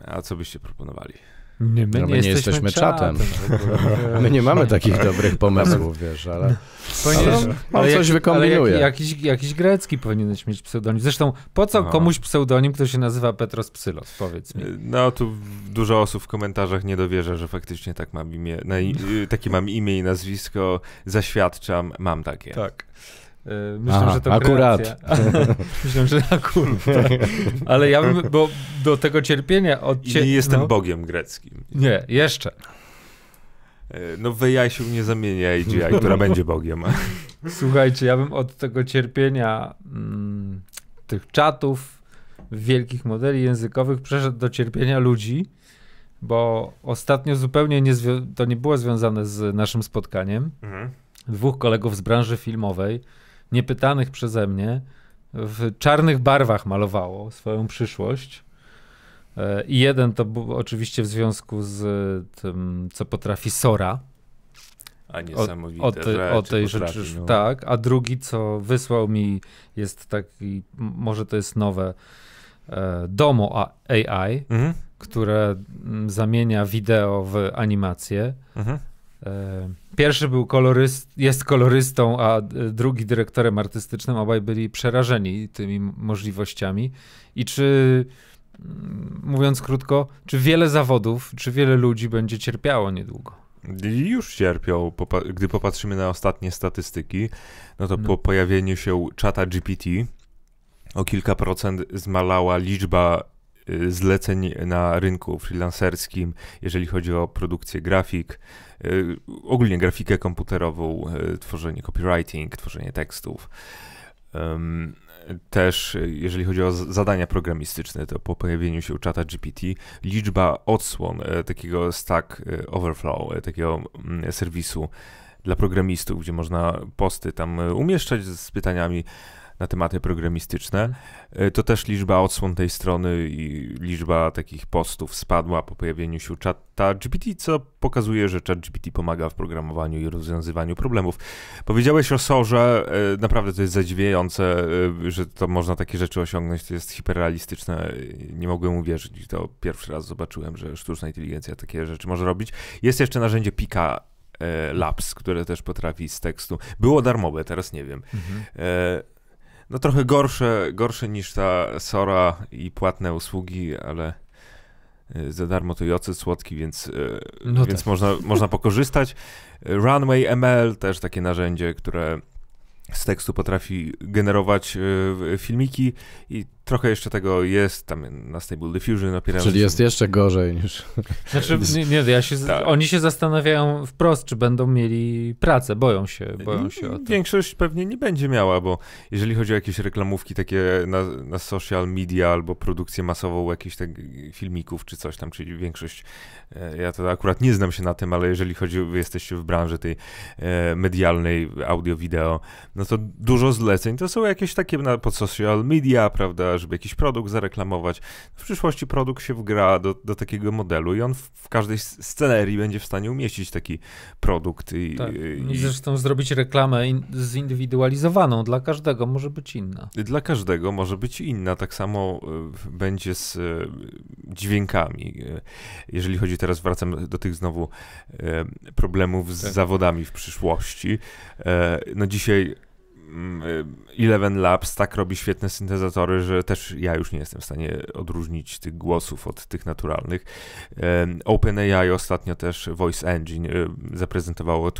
a co byście proponowali? Nie, my, no, my nie, nie, jesteśmy, jesteśmy czatem. czatem my nie mamy takich dobrych pomysłów, wiesz, ale, Ponieważ, ale, ale coś wykombinuje. Jak, jakiś, jakiś grecki powinieneś mieć pseudonim. Zresztą po co Aha. No. komuś pseudonim, kto się nazywa Petros Psylos, powiedz mi. No tu dużo osób w komentarzach nie dowierza, że faktycznie tak mam imię, na, y, takie mam imię i nazwisko, zaświadczam, mam takie. Tak. E, myślę, Aha, że to akurat. Myślę, że akurat. Ale ja bym, bo do tego cierpienia odcie... I nie jestem no. bogiem greckim. Nie, jeszcze. E, no w się nie zamienia AGI, która będzie bogiem. Słuchajcie, ja bym od tego cierpienia m, mm, tych czatów, wielkich modeli językowych przeszedł do cierpienia ludzi, bo ostatnio zupełnie nie to nie było związane z naszym spotkaniem. Mhm. Dwóch kolegów z branży filmowej, niepytanych przeze mnie, w czarnych barwach malowało swoją przyszłość. E, I jeden to był oczywiście w związku z e, tym, co potrafi Sora. A niesamowite. O, o, te, o tej rzeczy, no. tak. A drugi, co wysłał mi, jest taki, może to jest nowe, e, Domo AI, mhm. które zamienia wideo w animację. Mhm. E, pierwszy był koloryst, jest kolorystą, a e, drugi dyrektorem artystycznym. Obaj byli przerażeni tymi możliwościami. I czy, mm, mówiąc krótko, czy wiele zawodów, czy wiele ludzi będzie cierpiało niedługo? Już cierpią, gdy popatrzymy na ostatnie statystyki, no to no. po pojawieniu się czata GPT o kilka procent zmalała liczba Y, zleceń na rynku freelancerskim, jeżeli chodzi o produkcję grafik, y, ogólnie grafikę komputerową, y, tworzenie copywriting, tworzenie tekstów. Też jeżeli chodzi o zadania programistyczne, to po pojawieniu się czata GPT liczba odsłon takiego Stack Overflow, takiego mm, serwisu dla programistów, gdzie można posty tam umieszczać z pytaniami, na tematy programistyczne, mhm. y, to też liczba odsłon tej strony i liczba takich postów spadła po pojawieniu się czata GPT, co pokazuje, że chat GPT pomaga w programowaniu i rozwiązywaniu problemów. Powiedziałeś o sorze, y, naprawdę to jest zadziwiające, y, że to można takie rzeczy osiągnąć, to jest hiperrealistyczne, nie mogłem uwierzyć, to pierwszy raz zobaczyłem, że sztuczna inteligencja takie rzeczy może robić. Jest jeszcze narzędzie Pika Labs, które też potrafi z tekstu. Było darmowe, teraz nie wiem. Mhm. No trochę gorsze, gorsze niż ta Sora i płatne usługi, ale y, za darmo to i ocet słodki, więc, y, no więc tak. można, można pokorzystać. Runway ML też takie narzędzie, które z tekstu potrafi generować y, filmiki i Trochę jeszcze tego jest, tam na Stable Diffusion opieramy Czyli jest jeszcze gorzej niż... Znaczy, nie, nie ja się, tak. oni się zastanawiają wprost, czy będą mieli pracę, boją się, boją się o to. Większość pewnie nie będzie miała, bo jeżeli chodzi o jakieś reklamówki takie na, na social media albo produkcję masową jakichś tak filmików czy coś tam, czyli większość, e, ja to akurat nie znam się na tym, ale jeżeli chodzi, wy jesteście w branży tej e, medialnej, audio, wideo, no to dużo zleceń to są jakieś takie na, pod social media, prawda, żeby jakiś produkt zareklamować. W przyszłości produkt się wgra do, do takiego modelu i on w, w każdej scenerii będzie w stanie umieścić taki produkt. I, tak. I zresztą zrobić reklamę in, zindywidualizowaną dla każdego może być inna. Dla każdego może być inna. Tak samo e, będzie z e, dźwiękami. E, jeżeli chodzi teraz, wracam do tych znowu problemów z tak. zawodami w przyszłości. No dzisiaj Mm, y, Eleven Labs tak robi świetne syntezatory, że też ja już nie jestem w stanie odróżnić tych głosów od tych naturalnych. OpenAI ostatnio też Voice Engine y, zaprezentowało,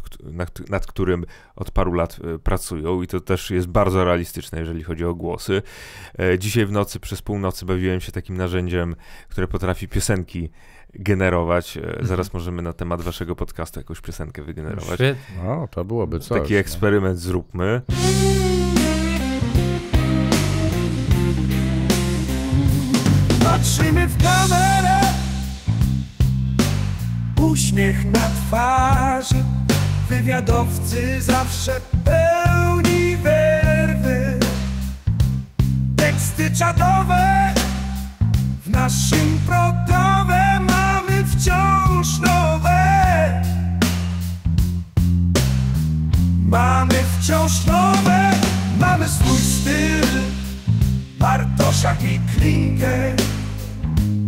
nad którym od paru lat y, pracują i to też jest bardzo realistyczne, jeżeli chodzi o głosy. E, dzisiaj w nocy przez północy bawiłem się takim narzędziem, które potrafi piosenki generować. E, mhm. Zaraz możemy na temat waszego podcastu jakąś piosenkę wygenerować. No, to byłoby coś. Taki eksperyment zróbmy. Patrzymy w kamerę Uśmiech na twarzy Wywiadowcy zawsze pełni werwy Teksty czadowe W naszym programie Mamy wciąż nowe, mamy swój styl Bartosiak i Klinger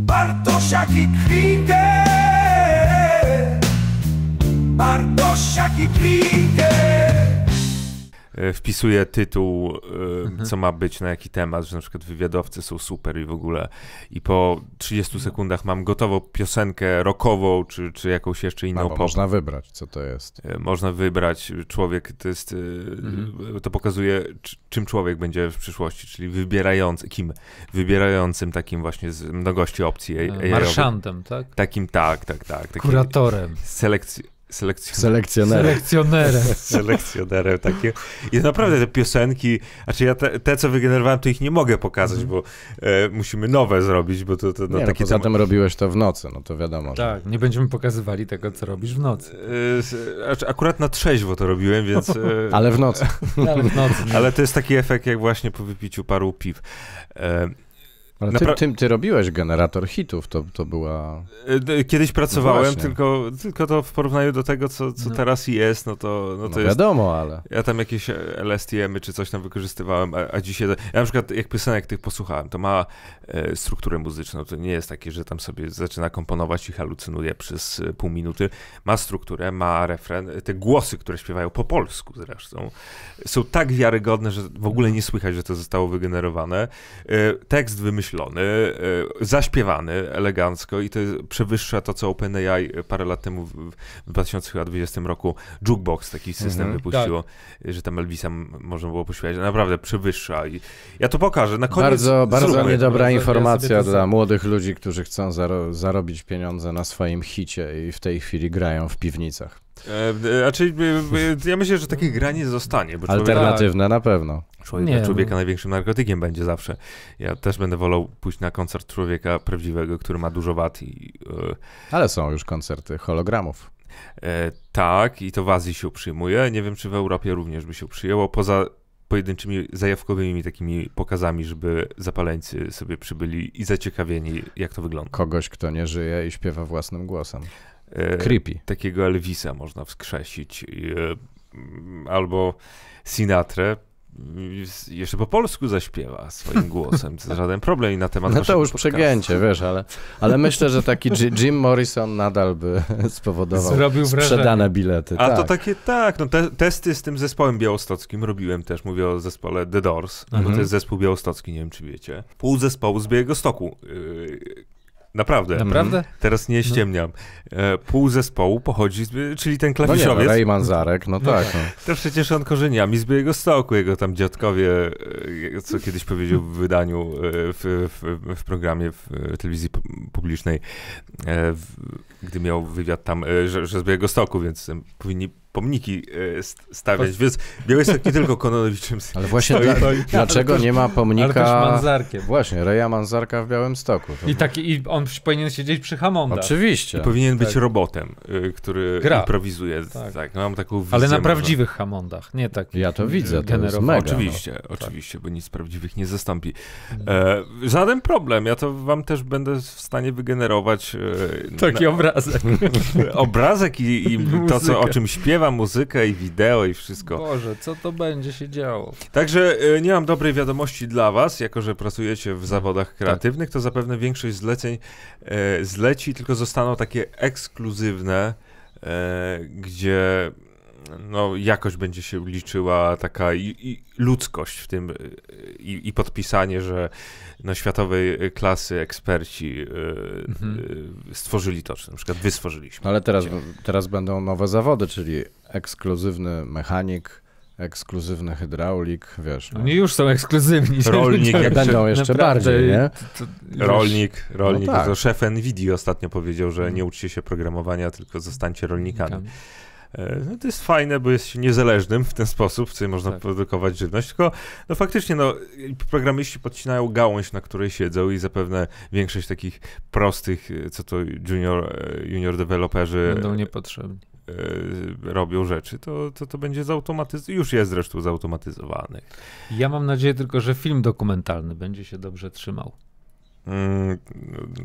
Bartosiak i Klinger Bartosiak i Klinger E, wpisuje tytuł, e, mhm. co ma być, na jaki temat, że na przykład wywiadowcy są super i w ogóle. I po 30 no. sekundach mam gotową piosenkę rockową, czy, czy jakąś jeszcze inną no, pop. Można wybrać, co to jest. E, można wybrać. Człowiek to jest, mhm. to pokazuje, czym człowiek będzie w przyszłości, czyli wybierający, kim? Wybierającym takim właśnie z mnogości opcji. Mhm. marszantem tak? Takim, tak, tak, tak. Kuratorem. Selekcji Selekcjoner. Selekcjonerem. Selekcjonerem. Selekcjonerem takie. I naprawdę te piosenki, znaczy ja te, te co wygenerowałem, to ich nie mogę pokazać, mm. bo e, musimy nowe zrobić, bo to, to no, nie, no, poza tym robiłeś to w nocy, no to wiadomo. Tak, że... nie będziemy pokazywali tego, co robisz w nocy. E, akurat na trzeźwo to robiłem, więc... E... Ale w nocy. Ale w nocy. Ale to jest taki efekt, jak właśnie po wypiciu paru piw. E, ale ty, Napra- ty, ty, robiłeś generator hitów, to, to była... E, kiedyś pracowałem, no tylko, tylko to w porównaniu do tego, co, co no. teraz jest, no to, no to no wiadomo, jest... ale... Ja tam jakieś LSTM-y czy coś tam wykorzystywałem, a, a dzisiaj... Ja na przykład jak piosenek tych posłuchałem, to ma e, strukturę muzyczną, to nie jest takie, że tam sobie zaczyna komponować i halucynuje przez e, pół minuty. Ma strukturę, ma refren, te głosy, które śpiewają po polsku zresztą, są tak wiarygodne, że w ogóle nie słychać, że to zostało wygenerowane. E, tekst wymyślony wymyślony, e, zaśpiewany elegancko i to przewyższa to, co OpenAI parę lat temu w 2020 roku Jukebox taki system mhm, wypuściło, tak. że tam Elvisa można było pośpiewać. No, naprawdę przewyższa. I ja to pokażę. Na koniec bardzo bardzo zróbmy. niedobra informacja dla młodych ludzi, którzy chcą zaro zarobić pieniądze na swoim hicie i w tej chwili grają w piwnicach. E, e, znaczy, e, ja myślę, że takich granic zostanie. Bo Alternatywne na pewno. Człowiek, nie, człowieka no. największym narkotykiem będzie zawsze. Ja też będę wolał pójść na koncert człowieka prawdziwego, który ma dużo wad. I, Ale są już koncerty hologramów. E, tak, i to w Azji się przyjmuje. Nie wiem, czy w Europie również by się przyjęło. Poza pojedynczymi zajawkowymi takimi pokazami, żeby zapaleńcy sobie przybyli i zaciekawieni, jak to wygląda. Kogoś, kto nie żyje i śpiewa własnym głosem. E, Creepy. Takiego Elvisa można wskrzesić. E, mm, albo Sinatrę jeszcze po polsku zaśpiewa swoim głosem, to żaden problem i na temat No to już podcastu. przegięcie, wiesz, ale, ale myślę, że taki Jim Morrison nadal by spowodował Zrobił sprzedane bilety. A tak. to takie, tak, no te, testy z tym zespołem białostockim robiłem też, mówię o zespole The Doors, mhm. bo to mhm. jest zespół białostocki, nie wiem czy wiecie. Pół zespołu z Białego Stoku, yy, Naprawdę. Naprawdę? Mhm. Teraz nie no. ściemniam. E, pół zespołu pochodzi z... czyli ten klawiszowiec. No nie, no, Rayman Zarek, no, no tak, tak. No. To przecież on korzeniami z Białego Stoku, jego tam dziadkowie, e, co kiedyś powiedział w wydaniu, e, w, w, w programie w e, telewizji publicznej, w, gdy miał wywiad tam, że, że z Białego Stoku, więc powinni pomniki e, stawiać, więc Białystok nie tylko Kononowiczym Ale właśnie stoi, dla, dlaczego nie ma pomnika... Ale Właśnie, Reja Manzarka w Białymstoku. To... I, taki, I on powinien siedzieć przy Hamonda. Oczywiście. I powinien tak. być robotem, y, który Gra. improwizuje. Tak. tak. No mam taką wizję, ale na prawdziwych Hamondach, nie tak. Ja to widzę, to jest mega. Oczywiście, no. oczywiście, tak. bo nic prawdziwych nie zastąpi. Mhm. E, żaden problem, ja to wam też będę w stanie wygenerować... E, Taki na... obrazek. obrazek i, i to, co, o czym śpiewa nagrywa muzykę i wideo i wszystko. Boże, co to będzie się działo? Także e, nie mam dobrej wiadomości dla was, jako że pracujecie w zawodach tak. kreatywnych, to zapewne większość zleceń e, zleci, tylko zostaną takie ekskluzywne, e, gdzie no, jakoś będzie się liczyła taka i, i ludzkość w tym y, i, i, podpisanie, że no, światowej y, klasy eksperci y, mhm. stworzyli to, czy na przykład wy stworzyliśmy. Ale teraz, teraz będą nowe zawody, czyli ekskluzywny mechanik, ekskluzywny hydraulik, wiesz. No. Nie już są ekskluzywni. Rolnik. nie będą jeszcze, jeszcze bardziej, nie? To, to, rolnik, rolnik. No tak. To szef NVIDII ostatnio powiedział, że nie uczcie się programowania, tylko zostańcie rolnikami. rolnikami. E, no to jest fajne, bo jest się niezależnym w ten sposób, w co można tak. produkować żywność, tylko no faktycznie no, programiści podcinają gałąź, na której siedzą i zapewne większość takich prostych, e, co to junior, e, junior deweloperzy... Będą niepotrzebni. Robią rzeczy, to, to, to będzie zautomatyzowane. Już jest zresztą zautomatyzowany. Ja mam nadzieję tylko, że film dokumentalny będzie się dobrze trzymał. Mm,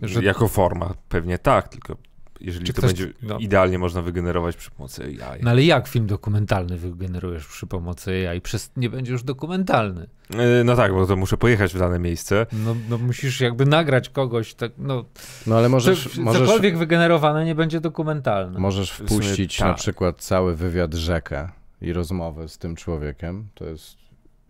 że... Jako forma pewnie tak, tylko jeżeli Czy to ktoś... będzie no. idealnie można wygenerować przy pomocy AI. No ale jak film dokumentalny wygenerujesz przy pomocy AI? Przez... Nie będzie już dokumentalny. Yy, no tak, bo to muszę pojechać w dane miejsce. No, no musisz jakby nagrać kogoś, tak, no. No ale możesz, Czy, możesz... Cokolwiek wygenerowane nie będzie dokumentalne. Możesz wpuścić sumie, na tak. przykład cały wywiad rzekę i rozmowę z tym człowiekiem. To jest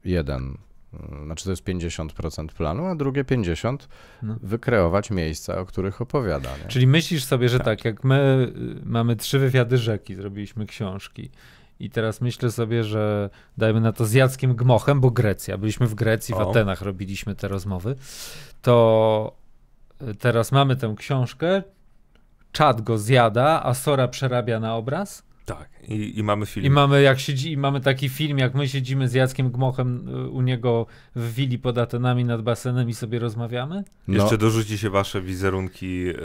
jeden Mm, znaczy to jest 50% planu, a drugie 50% no. wykreować miejsca, o których opowiada. Nie? Czyli myślisz sobie, że tak. tak, jak my y, mamy trzy wywiady rzeki, zrobiliśmy książki i teraz myślę sobie, że dajmy na to z Jackiem Gmochem, bo Grecja, byliśmy w Grecji, o. w Atenach robiliśmy te rozmowy, to y, teraz mamy tę książkę, czad go zjada, a Sora przerabia na obraz i, I, mamy film. I mamy, jak siedzi, i mamy taki film, jak my siedzimy z Jackiem Gmochem y, u niego w willi pod Atenami nad basenem i sobie rozmawiamy? No. Jeszcze dorzuci się wasze wizerunki yy,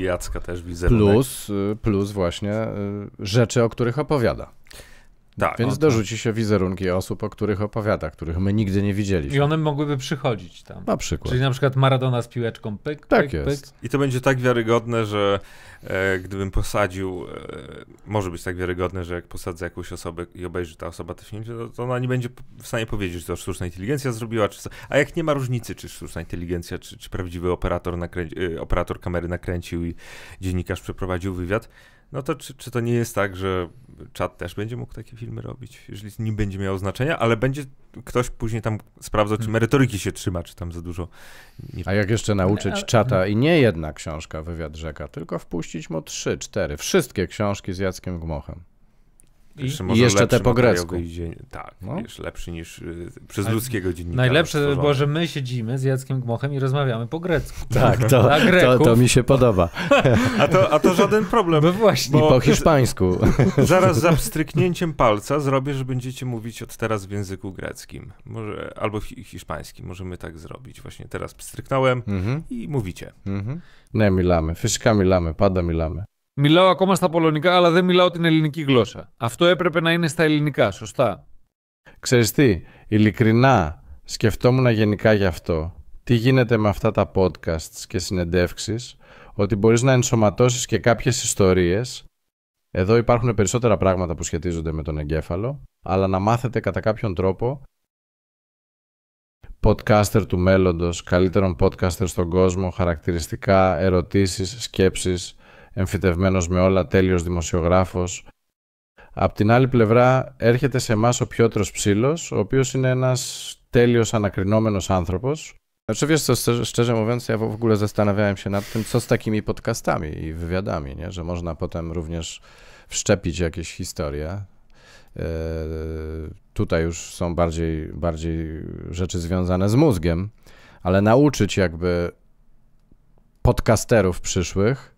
Jacka też wizerunek. Plus, y, plus właśnie rzeczy, o których opowiada. Tak, Więc no dorzuci się wizerunki osób, o których opowiada, których my nigdy nie widzieliśmy. I one mogłyby przychodzić tam. Na przykład. Czyli na przykład Maradona z piłeczką pyk, tak pyk, jest. Pyk. I to będzie tak wiarygodne, że e, gdybym posadził, e, może być tak wiarygodne, że jak posadzę jakąś osobę i obejrzy ta osoba ten film, to, to ona nie będzie w stanie powiedzieć, czy to sztuczna inteligencja zrobiła, czy co. A jak nie ma różnicy, czy sztuczna inteligencja, czy, czy prawdziwy operator, nakręci, e, operator kamery nakręcił i dziennikarz przeprowadził wywiad, no to czy, czy to nie jest tak, że czat też będzie mógł takie filmy robić, jeżeli nie będzie miało znaczenia, ale będzie ktoś później tam sprawdzał, czy hmm. merytoryki się trzyma, czy tam za dużo. Nie... A jak jeszcze nauczyć czata i nie jedna książka Wywiad Rzeka, tylko wpuścić mu trzy, cztery, wszystkie książki z Jackiem Gmochem. I, jeszcze te po grecku. tak, no. wiesz, lepszy niż y, przez A, ludzkiego dziennikarza. Najlepsze to było, że my siedzimy z Jackiem Gmochem i rozmawiamy po grecku. Tak, tak to, to, to, mi się podoba. A to, a to żaden problem. No właśnie. I po hiszpańsku. Zaraz za pstryknięciem palca zrobię, że będziecie mówić od teraz w języku greckim. Może, albo hiszpańskim. Możemy tak zrobić. Właśnie teraz pstryknąłem mm -hmm. i mówicie. Mhm. ne milamy, fiszkami lamy, Pada milamy. Μιλάω ακόμα στα πολωνικά, αλλά δεν μιλάω την ελληνική γλώσσα. Αυτό έπρεπε να είναι στα ελληνικά, σωστά. Ξέρεις τι, ειλικρινά σκεφτόμουν γενικά γι' αυτό. Τι γίνεται με αυτά τα podcasts και συνεντεύξεις, ότι μπορείς να ενσωματώσεις και κάποιες ιστορίες. Εδώ υπάρχουν περισσότερα πράγματα που σχετίζονται με τον εγκέφαλο, αλλά να μάθετε κατά κάποιον τρόπο podcaster του μέλλοντος, καλύτερον podcaster στον κόσμο, χαρακτηριστικά, ερωτήσεις, σκέψεις, εμφυτευμένος με όλα τέλειος δημοσιογράφος. Απ' την άλλη πλευρά έρχεται σε εμά ο Πιότρος Ψήλος, ο οποίος είναι ένας τέλειος anakrynomenos άνθρωπος. Znaczy wiesz co, szczerze, mówiąc, ja w ogóle zastanawiałem się nad tym, co z takimi podcastami i wywiadami, nie? że można potem również wszczepić jakieś historie. Yy, tutaj już są bardziej, bardziej rzeczy związane z mózgiem, ale nauczyć jakby podcasterów przyszłych,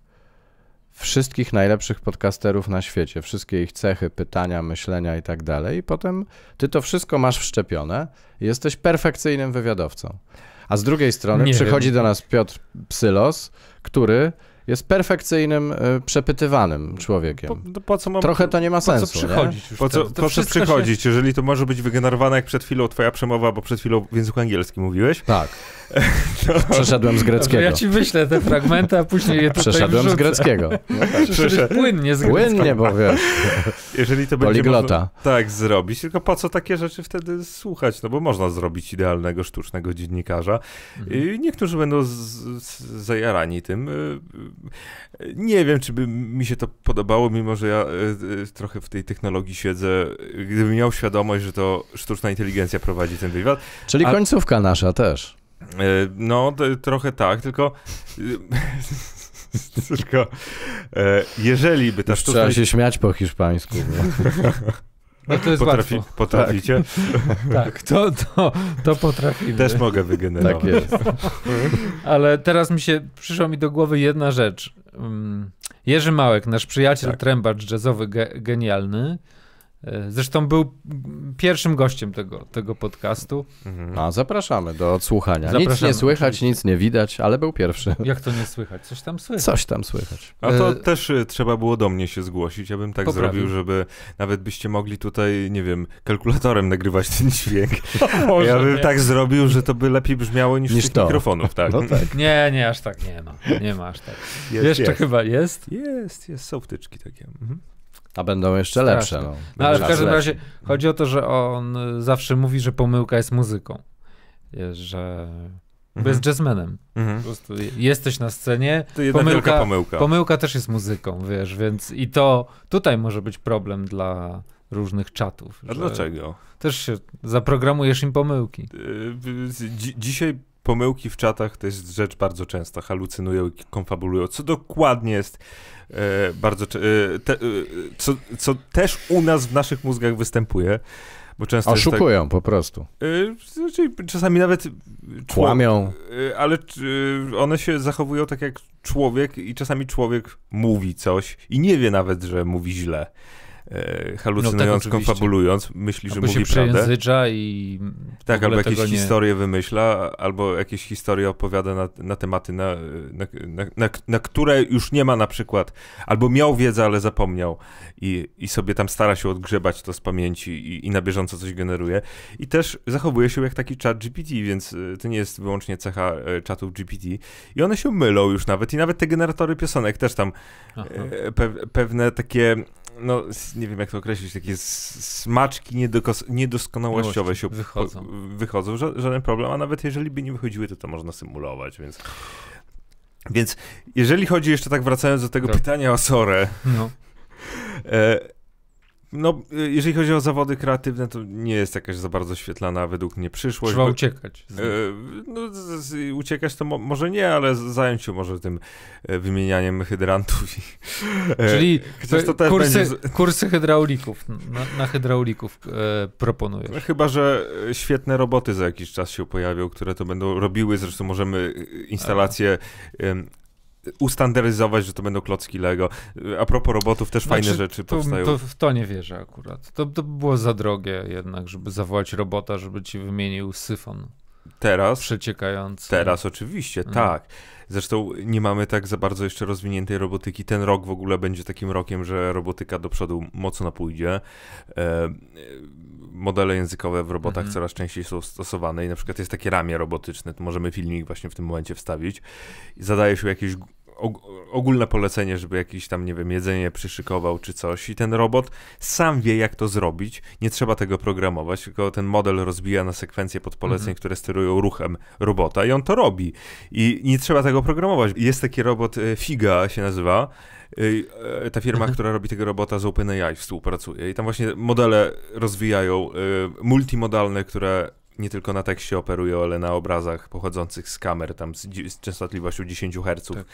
wszystkich najlepszych podcasterów na świecie, wszystkie ich cechy, pytania, myślenia i tak dalej. I potem ty to wszystko masz wszczepione i jesteś perfekcyjnym wywiadowcą. A z drugiej strony Nie przychodzi wiem. do nas Piotr Psylos, który jest perfekcyjnym e, przepytywanym człowiekiem. Po, po co mam, Trochę to nie ma sensu. co przychodzić? Po co, po przychodzić, się... jeżeli to może być wygenerowane jak przed chwilą twoja przemowa, bo przed chwilą w języku angielskim mówiłeś? Tak. Przeszedłem z greckiego. Ja ci wyślę te fragmenty, a później je tutaj Przeszedłem wrzucę. z greckiego. No tak, Przeszedłem płynnie z greckiego. Płynnie, bo wiesz. Jeżeli to będzie Poliglota. Można, tak zrobić, tylko po co takie rzeczy wtedy słuchać? No bo można zrobić idealnego, sztucznego dziennikarza. Mhm. Niektórzy będą z, z, zajarani tym y, nie wiem, czy by mi się to podobało, mimo że ja e, e, trochę w tej technologii siedzę, gdybym miał świadomość, że to sztuczna inteligencja prowadzi ten wywiad. Czyli A... końcówka nasza też. E, no, to, trochę tak, tylko. tylko. Jeżeli by ta Już sztuczna. Trzeba się śmiać po hiszpańsku. No to jest Potrafi, łatwo. Potraficie? Tak, tak to, to, to potrafimy. Też mogę wygenerować. Tak jest. Ale teraz mi się, przyszła mi do głowy jedna rzecz. Mm, Jerzy Małek, nasz przyjaciel, tak. trębacz jazzowy, ge genialny, E, zresztą był pierwszym gościem tego, tego podcastu. A mhm. no, zapraszamy do odsłuchania. Zapraszamy, nic nie słychać, oczywiście. nic nie widać, ale był pierwszy. Jak to nie słychać? Coś tam słychać. Coś tam słychać. A to e... też y, trzeba było do mnie się zgłosić. abym bym tak Poprawił. zrobił, żeby nawet byście mogli tutaj, nie wiem, kalkulatorem nagrywać ten dźwięk. Boże, ja bym nie. tak zrobił, że to by lepiej brzmiało niż, niż mikrofonów. Tak. No tak. Nie, nie, aż tak nie ma. No. Nie ma aż tak. Jest, Jeszcze jest. chyba jest? Jest, jest, są wtyczki takie. Mhm. A będą jeszcze Straszne. lepsze. No, no ale w każdym razie chodzi o to, że on zawsze mówi, że pomyłka jest muzyką. Że bo jest mhm. jazzmenem. Mhm. Po prostu jesteś na scenie, pomyłka, pomyłka. pomyłka też jest muzyką, wiesz, więc i to tutaj może być problem dla różnych czatów. A dlaczego? Też się zaprogramujesz im pomyłki. Yy, dzisiaj pomyłki w czatach to jest rzecz bardzo częsta. Halucynują i konfabulują, co dokładnie jest e, bardzo. E, te, e, co, co też u nas w naszych mózgach występuje. Bo często tak- Oszukują tak, po prostu. E, Czyli znaczy, czasami nawet. Kłamią. E, ale e, one się zachowują tak jak człowiek, i czasami człowiek mówi coś i nie wie nawet, że mówi źle e, halucynując, no tak, konfabulując, myśli, albo że mówi prawdę. i Tak, albo jakieś historie wymyśla, albo jakieś historie opowiada na, na tematy, na, na, na, na, które już nie ma na przykład, albo miał wiedzę, ale zapomniał i, i sobie tam stara się odgrzebać to z pamięci i, i na bieżąco coś generuje. I też zachowuje się jak taki chat GPT, więc e, to nie jest wyłącznie cecha e, czatów GPT. I one się mylą już nawet i nawet te generatory piosenek też tam e, pe, pewne takie no nie wiem jak to określić, takie smaczki niedoskonałościowe się wychodzą. wychodzą. Żaden problem, a nawet jeżeli by nie wychodziły, to to można symulować, więc... Więc jeżeli chodzi jeszcze tak wracając do tego tak. pytania o Sorę, no. E, no, y, jeżeli chodzi o zawody kreatywne, to nie jest jakaś za bardzo świetlana według mnie przyszłość. Trzeba bo, uciekać. E, no, z, z, uciekać to mo, może nie, ale zająć się może tym e, wymienianiem hydrantów. I, e, Czyli to, kursy, będzie... kursy hydraulików, na, na hydraulików e, proponujesz. No, chyba, że e, świetne roboty za jakiś czas się pojawią, które to będą robiły. Zresztą możemy e, instalacje ustandaryzować, że to będą klocki Lego. A propos robotów, też znaczy, fajne rzeczy to, powstają. To, w to nie wierzę akurat. To, to było za drogie jednak, żeby zawołać robota, żeby ci wymienił syfon. Teraz? Przeciekający. Teraz oczywiście, mhm. tak. Zresztą nie mamy tak za bardzo jeszcze rozwiniętej robotyki. Ten rok w ogóle będzie takim rokiem, że robotyka do przodu mocno pójdzie. E, modele językowe w robotach mhm. coraz częściej są stosowane i na przykład jest takie ramię robotyczne, to możemy filmik właśnie w tym momencie wstawić i zadaje się jakieś ogólne polecenie, żeby jakiś tam, nie wiem, jedzenie przyszykował czy coś i ten robot sam wie, jak to zrobić. Nie trzeba tego programować, tylko ten model rozbija na sekwencje podpoleceń, mhm. które sterują ruchem robota i on to robi. I nie trzeba tego programować. Jest taki robot, e, Figa się nazywa, Y, e, ta firma, mhm. która robi tego robota z OpenAI współpracuje i tam właśnie modele rozwijają y, multimodalne, które nie tylko na tekście operują, ale na obrazach pochodzących z kamer, tam z, z częstotliwością 10 Hz. Tak.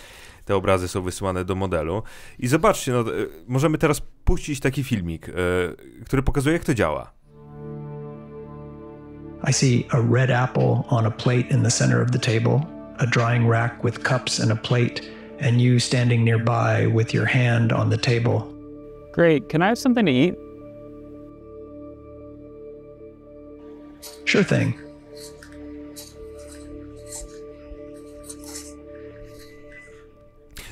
Te obrazy są wysyłane do modelu. I zobaczcie, no, y, możemy teraz puścić taki filmik, który pokazuje, jak to działa. I see a red apple on a plate in the center of the table, a drying rack with cups and a plate. and you standing nearby with your hand on the table. Great. Can I have something to eat? Sure thing.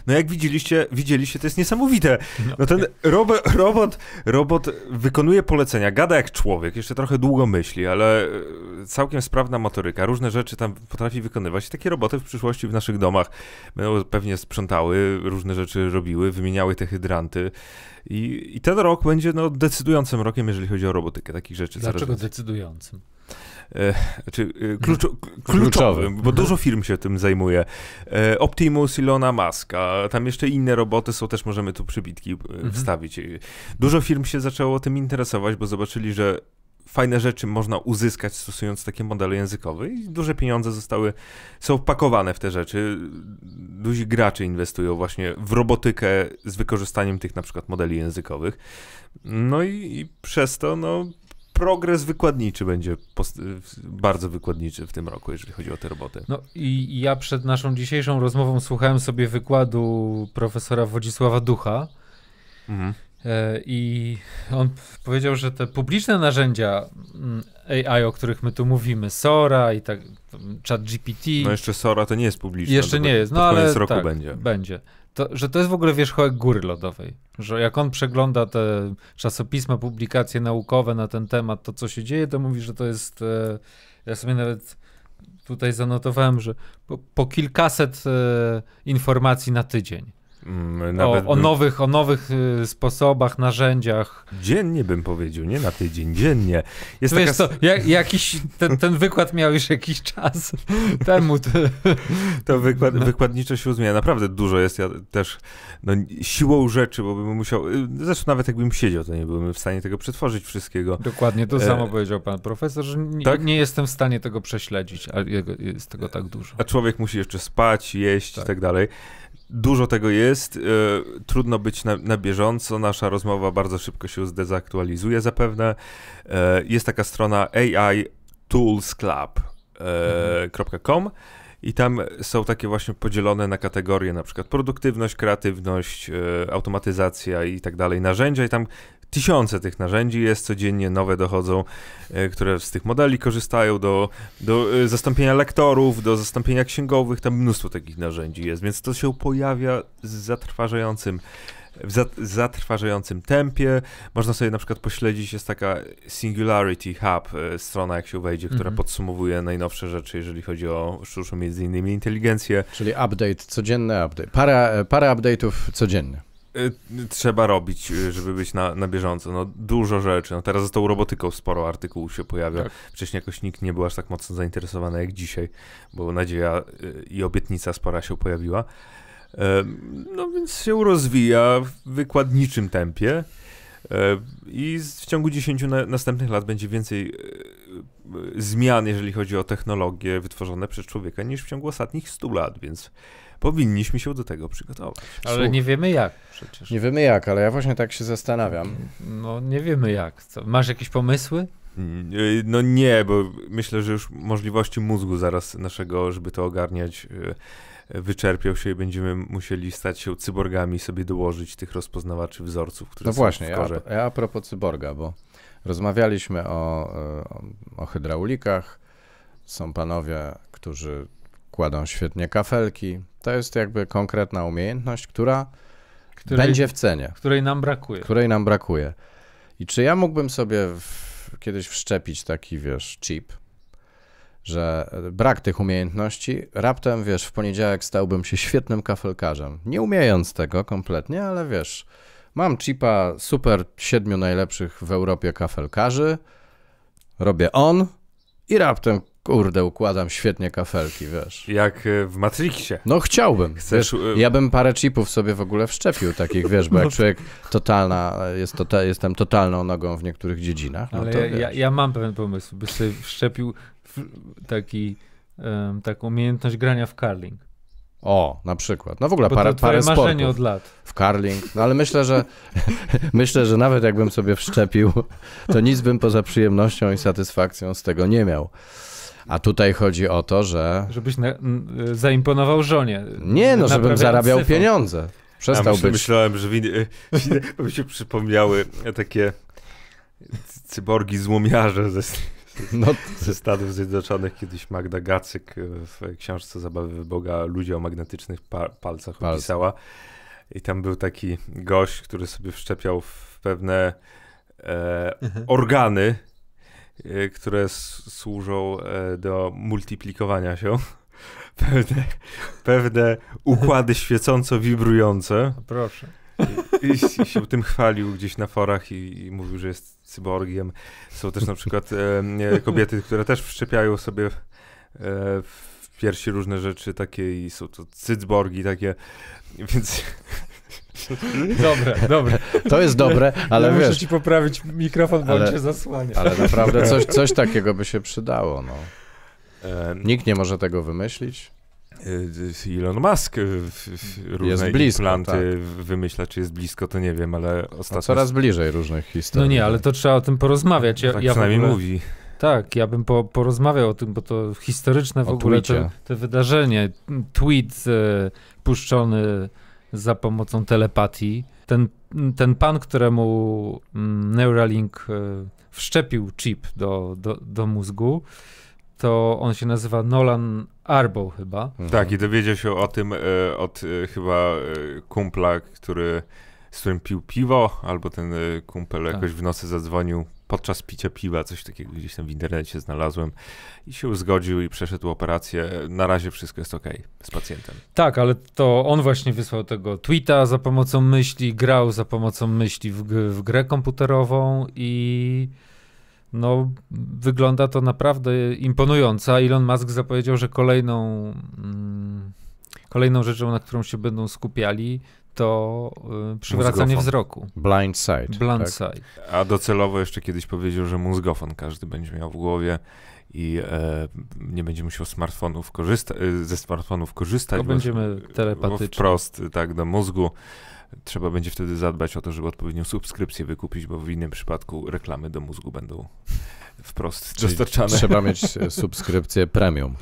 No jak widzieliście, widzieliście, to jest niesamowite. No. no ten robo, robot, robot wykonuje polecenia, gada jak człowiek, jeszcze trochę długo myśli, ale e, całkiem sprawna motoryka, różne rzeczy tam potrafi wykonywać. Takie roboty w przyszłości w naszych domach będą pewnie sprzątały, różne rzeczy robiły, wymieniały te hydranty. I, i ten rok będzie no, decydującym rokiem, jeżeli chodzi o robotykę takich rzeczy. Dlaczego decydującym? E, czy e, kluczowym, bo dużo firm się tym zajmuje. E, Optimus, Ilona Maska, tam jeszcze inne roboty są, też możemy tu przybitki mhm. wstawić. Dużo firm się zaczęło tym interesować, bo zobaczyli, że fajne rzeczy można uzyskać stosując takie modele językowe i duże pieniądze zostały, są pakowane w te rzeczy. Duzi gracze inwestują właśnie w robotykę z wykorzystaniem tych na przykład modeli językowych. No i, i przez to no, progres wykładniczy będzie bardzo wykładniczy w tym roku, jeżeli chodzi o te roboty. No i ja przed naszą dzisiejszą rozmową słuchałem sobie wykładu profesora Wodzisława Ducha. Mhm. E, I on powiedział, że te publiczne narzędzia mm, AI, o których my tu mówimy, Sora i tak, chat GPT. No jeszcze Sora to nie jest publiczne. Jeszcze nie jest, no ale roku tak, będzie. będzie to, że to jest w ogóle wierzchołek góry lodowej. Że jak on przegląda te czasopisma, publikacje naukowe na ten temat, to co się dzieje, to mówi, że to jest. E, ja sobie nawet tutaj zanotowałem, że po, po kilkaset e, informacji na tydzień. Mm, nawet o, o, nowych, o nowych y, sposobach, narzędziach. Dziennie bym powiedział, nie na tydzień, dziennie. Jest Wiesz taka... co, jak, jakiś, ten, ten wykład miał już jakiś czas temu. To, to wykład, wykładniczo się zmienia. Naprawdę dużo jest. Ja też no, siłą rzeczy, bo bym musiał, y, zresztą nawet jakbym siedział, to nie byłbym w stanie tego przetworzyć wszystkiego. Dokładnie, to e, samo powiedział pan profesor, że tak? nie jestem w stanie tego prześledzić, a jest tego tak dużo. A człowiek musi jeszcze spać, jeść tak. i tak, tak dalej. Dużo tego jest, e, trudno być na, na, bieżąco, nasza rozmowa bardzo szybko się zdezaktualizuje zapewne. E, jest taka strona AI Tools Club.com e, mhm. i tam są takie właśnie podzielone na kategorie, na przykład produktywność, kreatywność, automatyzacja i tak dalej, narzędzia i tam tysiące tych narzędzi jest, codziennie nowe dochodzą, e, które z tych modeli korzystają do, do e, zastąpienia lektorów, do zastąpienia księgowych, tam mnóstwo takich narzędzi jest, więc to się pojawia z zatrważającym w zatrważającym tempie. Można sobie na przykład pośledzić, jest taka Singularity Hub, e, strona jak się wejdzie, która mm -hmm. podsumowuje najnowsze rzeczy, jeżeli chodzi o sztuczną między innymi inteligencję. Czyli update, codzienny update, parę, parę update'ów codziennie. Y, trzeba robić, y, żeby być na, na bieżąco. No, dużo rzeczy. No, teraz z tą robotyką sporo artykułów się pojawia. Tak. Wcześniej jakoś nikt nie był aż tak mocno zainteresowany jak dzisiaj, bo nadzieja y, i obietnica spora się pojawiła. No więc się rozwija w wykładniczym tempie. I w ciągu 10 następnych lat będzie więcej zmian, jeżeli chodzi o technologie wytworzone przez człowieka, niż w ciągu ostatnich 100 lat, więc powinniśmy się do tego przygotować. Ale Słuch. nie wiemy jak przecież. Nie wiemy jak, ale ja właśnie tak się zastanawiam. No nie wiemy jak. Co? Masz jakieś pomysły? Mm, y, no nie, bo myślę, że już możliwości mózgu zaraz naszego, żeby to ogarniać, y, wyczerpiał się i będziemy musieli stać się cyborgami i sobie dołożyć tych rozpoznawaczy wzorców, które no są właśnie, w korze. Ja, ja a propos cyborga, bo rozmawialiśmy o, o, y, o hydraulikach, są panowie, którzy kładą świetnie kafelki, to jest jakby konkretna umiejętność, która której, będzie w cenie. Której nam brakuje. Której nam brakuje. I czy ja mógłbym sobie w, kiedyś wszczepić taki, wiesz, chip, że brak tych umiejętności, raptem, wiesz, w poniedziałek stałbym się świetnym kafelkarzem. Nie umiejąc tego kompletnie, ale wiesz, mam chipa super siedmiu najlepszych w Europie kafelkarzy, robię on i raptem Kurde, układam świetnie kafelki, wiesz. Jak e, w Matrixie. No chciałbym. Chcesz... Wiesz, ja bym parę chipów sobie w ogóle wszczepił takich, wiesz, bo jak no. człowiek totalna, jest tota, jestem totalną nogą w niektórych dziedzinach. No Ale to, ja, ja, ja, mam pewien pomysł, by sobie wszczepił taki, um, taką umiejętność grania w curling. O, na przykład. No w ogóle Bo parę, to parę sportów. od lat. W curling. No ale myślę, że myślę, że nawet jakbym sobie wszczepił, to nic bym poza przyjemnością i satysfakcją z tego nie miał. A tutaj chodzi o to, że. Żebyś na, zaimponował żonie. Nie, no, żebym zarabiał pieniądze. Przestał ja być. Myślałem, że winy, mi się przypomniały takie cyborgi złomiarze ze, no. ze Stanów Zjednoczonych. Kiedyś Magda Gacyk e, w książce Zabawy Boga ludzi o magnetycznych palcach opisała. I tam był taki gość, który sobie wszczepiał w pewne e, mhm. organy E, które służą e, do multiplikowania się. Pewne, pewne układy świecąco wibrujące. Proszę. I, i się tym chwalił gdzieś na forach i, i, mówił, że jest cyborgiem. Są też na przykład e, kobiety, które też wszczepiają sobie e, w piersi różne rzeczy takie i są to cyborgi takie, więc Dobre, dobre. To jest dobre, ale ja wiesz... Muszę ci poprawić mikrofon, bo ale, on cię zasłania. Ale naprawdę coś, coś takiego by się przydało, no. Nikt nie może tego wymyślić. Y, Elon Musk y, różne jest blisko, implanty tak. wymyśla, czy jest blisko, to nie wiem, ale no, ostatnio... No coraz bliżej różnych no historii. No nie, ale to trzeba o tym porozmawiać. Ja, tak ja przynajmniej ogóle... mówi. Tak, ja bym po, porozmawiał o tym, bo to historyczne w o ogóle to, wydarzenie. Tweet y, puszczony za pomocą telepatii. Ten, ten pan, któremu mm, Neuralink e, wszczepił chip do, do, do mózgu, to on się nazywa Nolan Arbo chyba. Mhm. Tak, i dowiedział się o tym e, od e, chyba kumpla, który z którym pił piwo, albo ten kumpel tak. jakoś w nocy zadzwonił podczas picia piwa, coś takiego gdzieś tam w internecie znalazłem i się zgodził i przeszedł operację. Na razie wszystko jest ok z pacjentem. Tak, ale to on właśnie wysłał tego tweeta za pomocą myśli, grał za pomocą myśli w, w grę komputerową i no wygląda to naprawdę imponująco. Elon Musk zapowiedział, że kolejną mm, kolejną rzeczą, na którą się będą skupiali, to y, przywracanie wzroku. Blind sight. Blind tak? sight. A docelowo jeszcze kiedyś powiedział, że mózgofon każdy będzie miał w głowie i e, nie będzie musiał smartfonów korzysta- e, ze smartfonów korzystać. To będziemy telepatycznie. Wprost, tak, do mózgu. Trzeba będzie wtedy zadbać o to, żeby odpowiednią subskrypcję wykupić, bo w innym przypadku reklamy do mózgu będą wprost Czyli dostarczane. Trzeba mieć e, subskrypcję premium.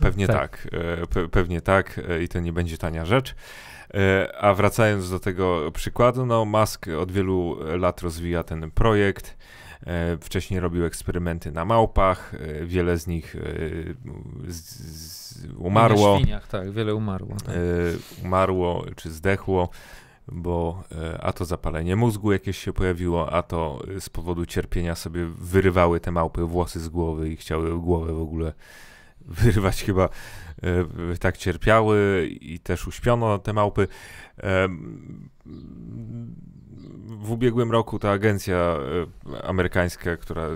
Pewnie tak. tak. E, pe pewnie tak i to nie będzie tania rzecz. E, a wracając do tego przykładu, no Musk od wielu lat rozwija ten projekt. E, wcześniej robił eksperymenty na małpach, e, wiele z nich umarło. świniach, tak, wiele umarło. Tak. Umarło czy zdechło, bo a to zapalenie mózgu jakieś się pojawiło, a to z powodu cierpienia sobie wyrywały te małpy włosy z głowy i chciały głowę w ogóle wyrywać chyba E, tak cierpiały i też uśpiono te małpy. W ubiegłym roku ta agencja e, amerykańska, która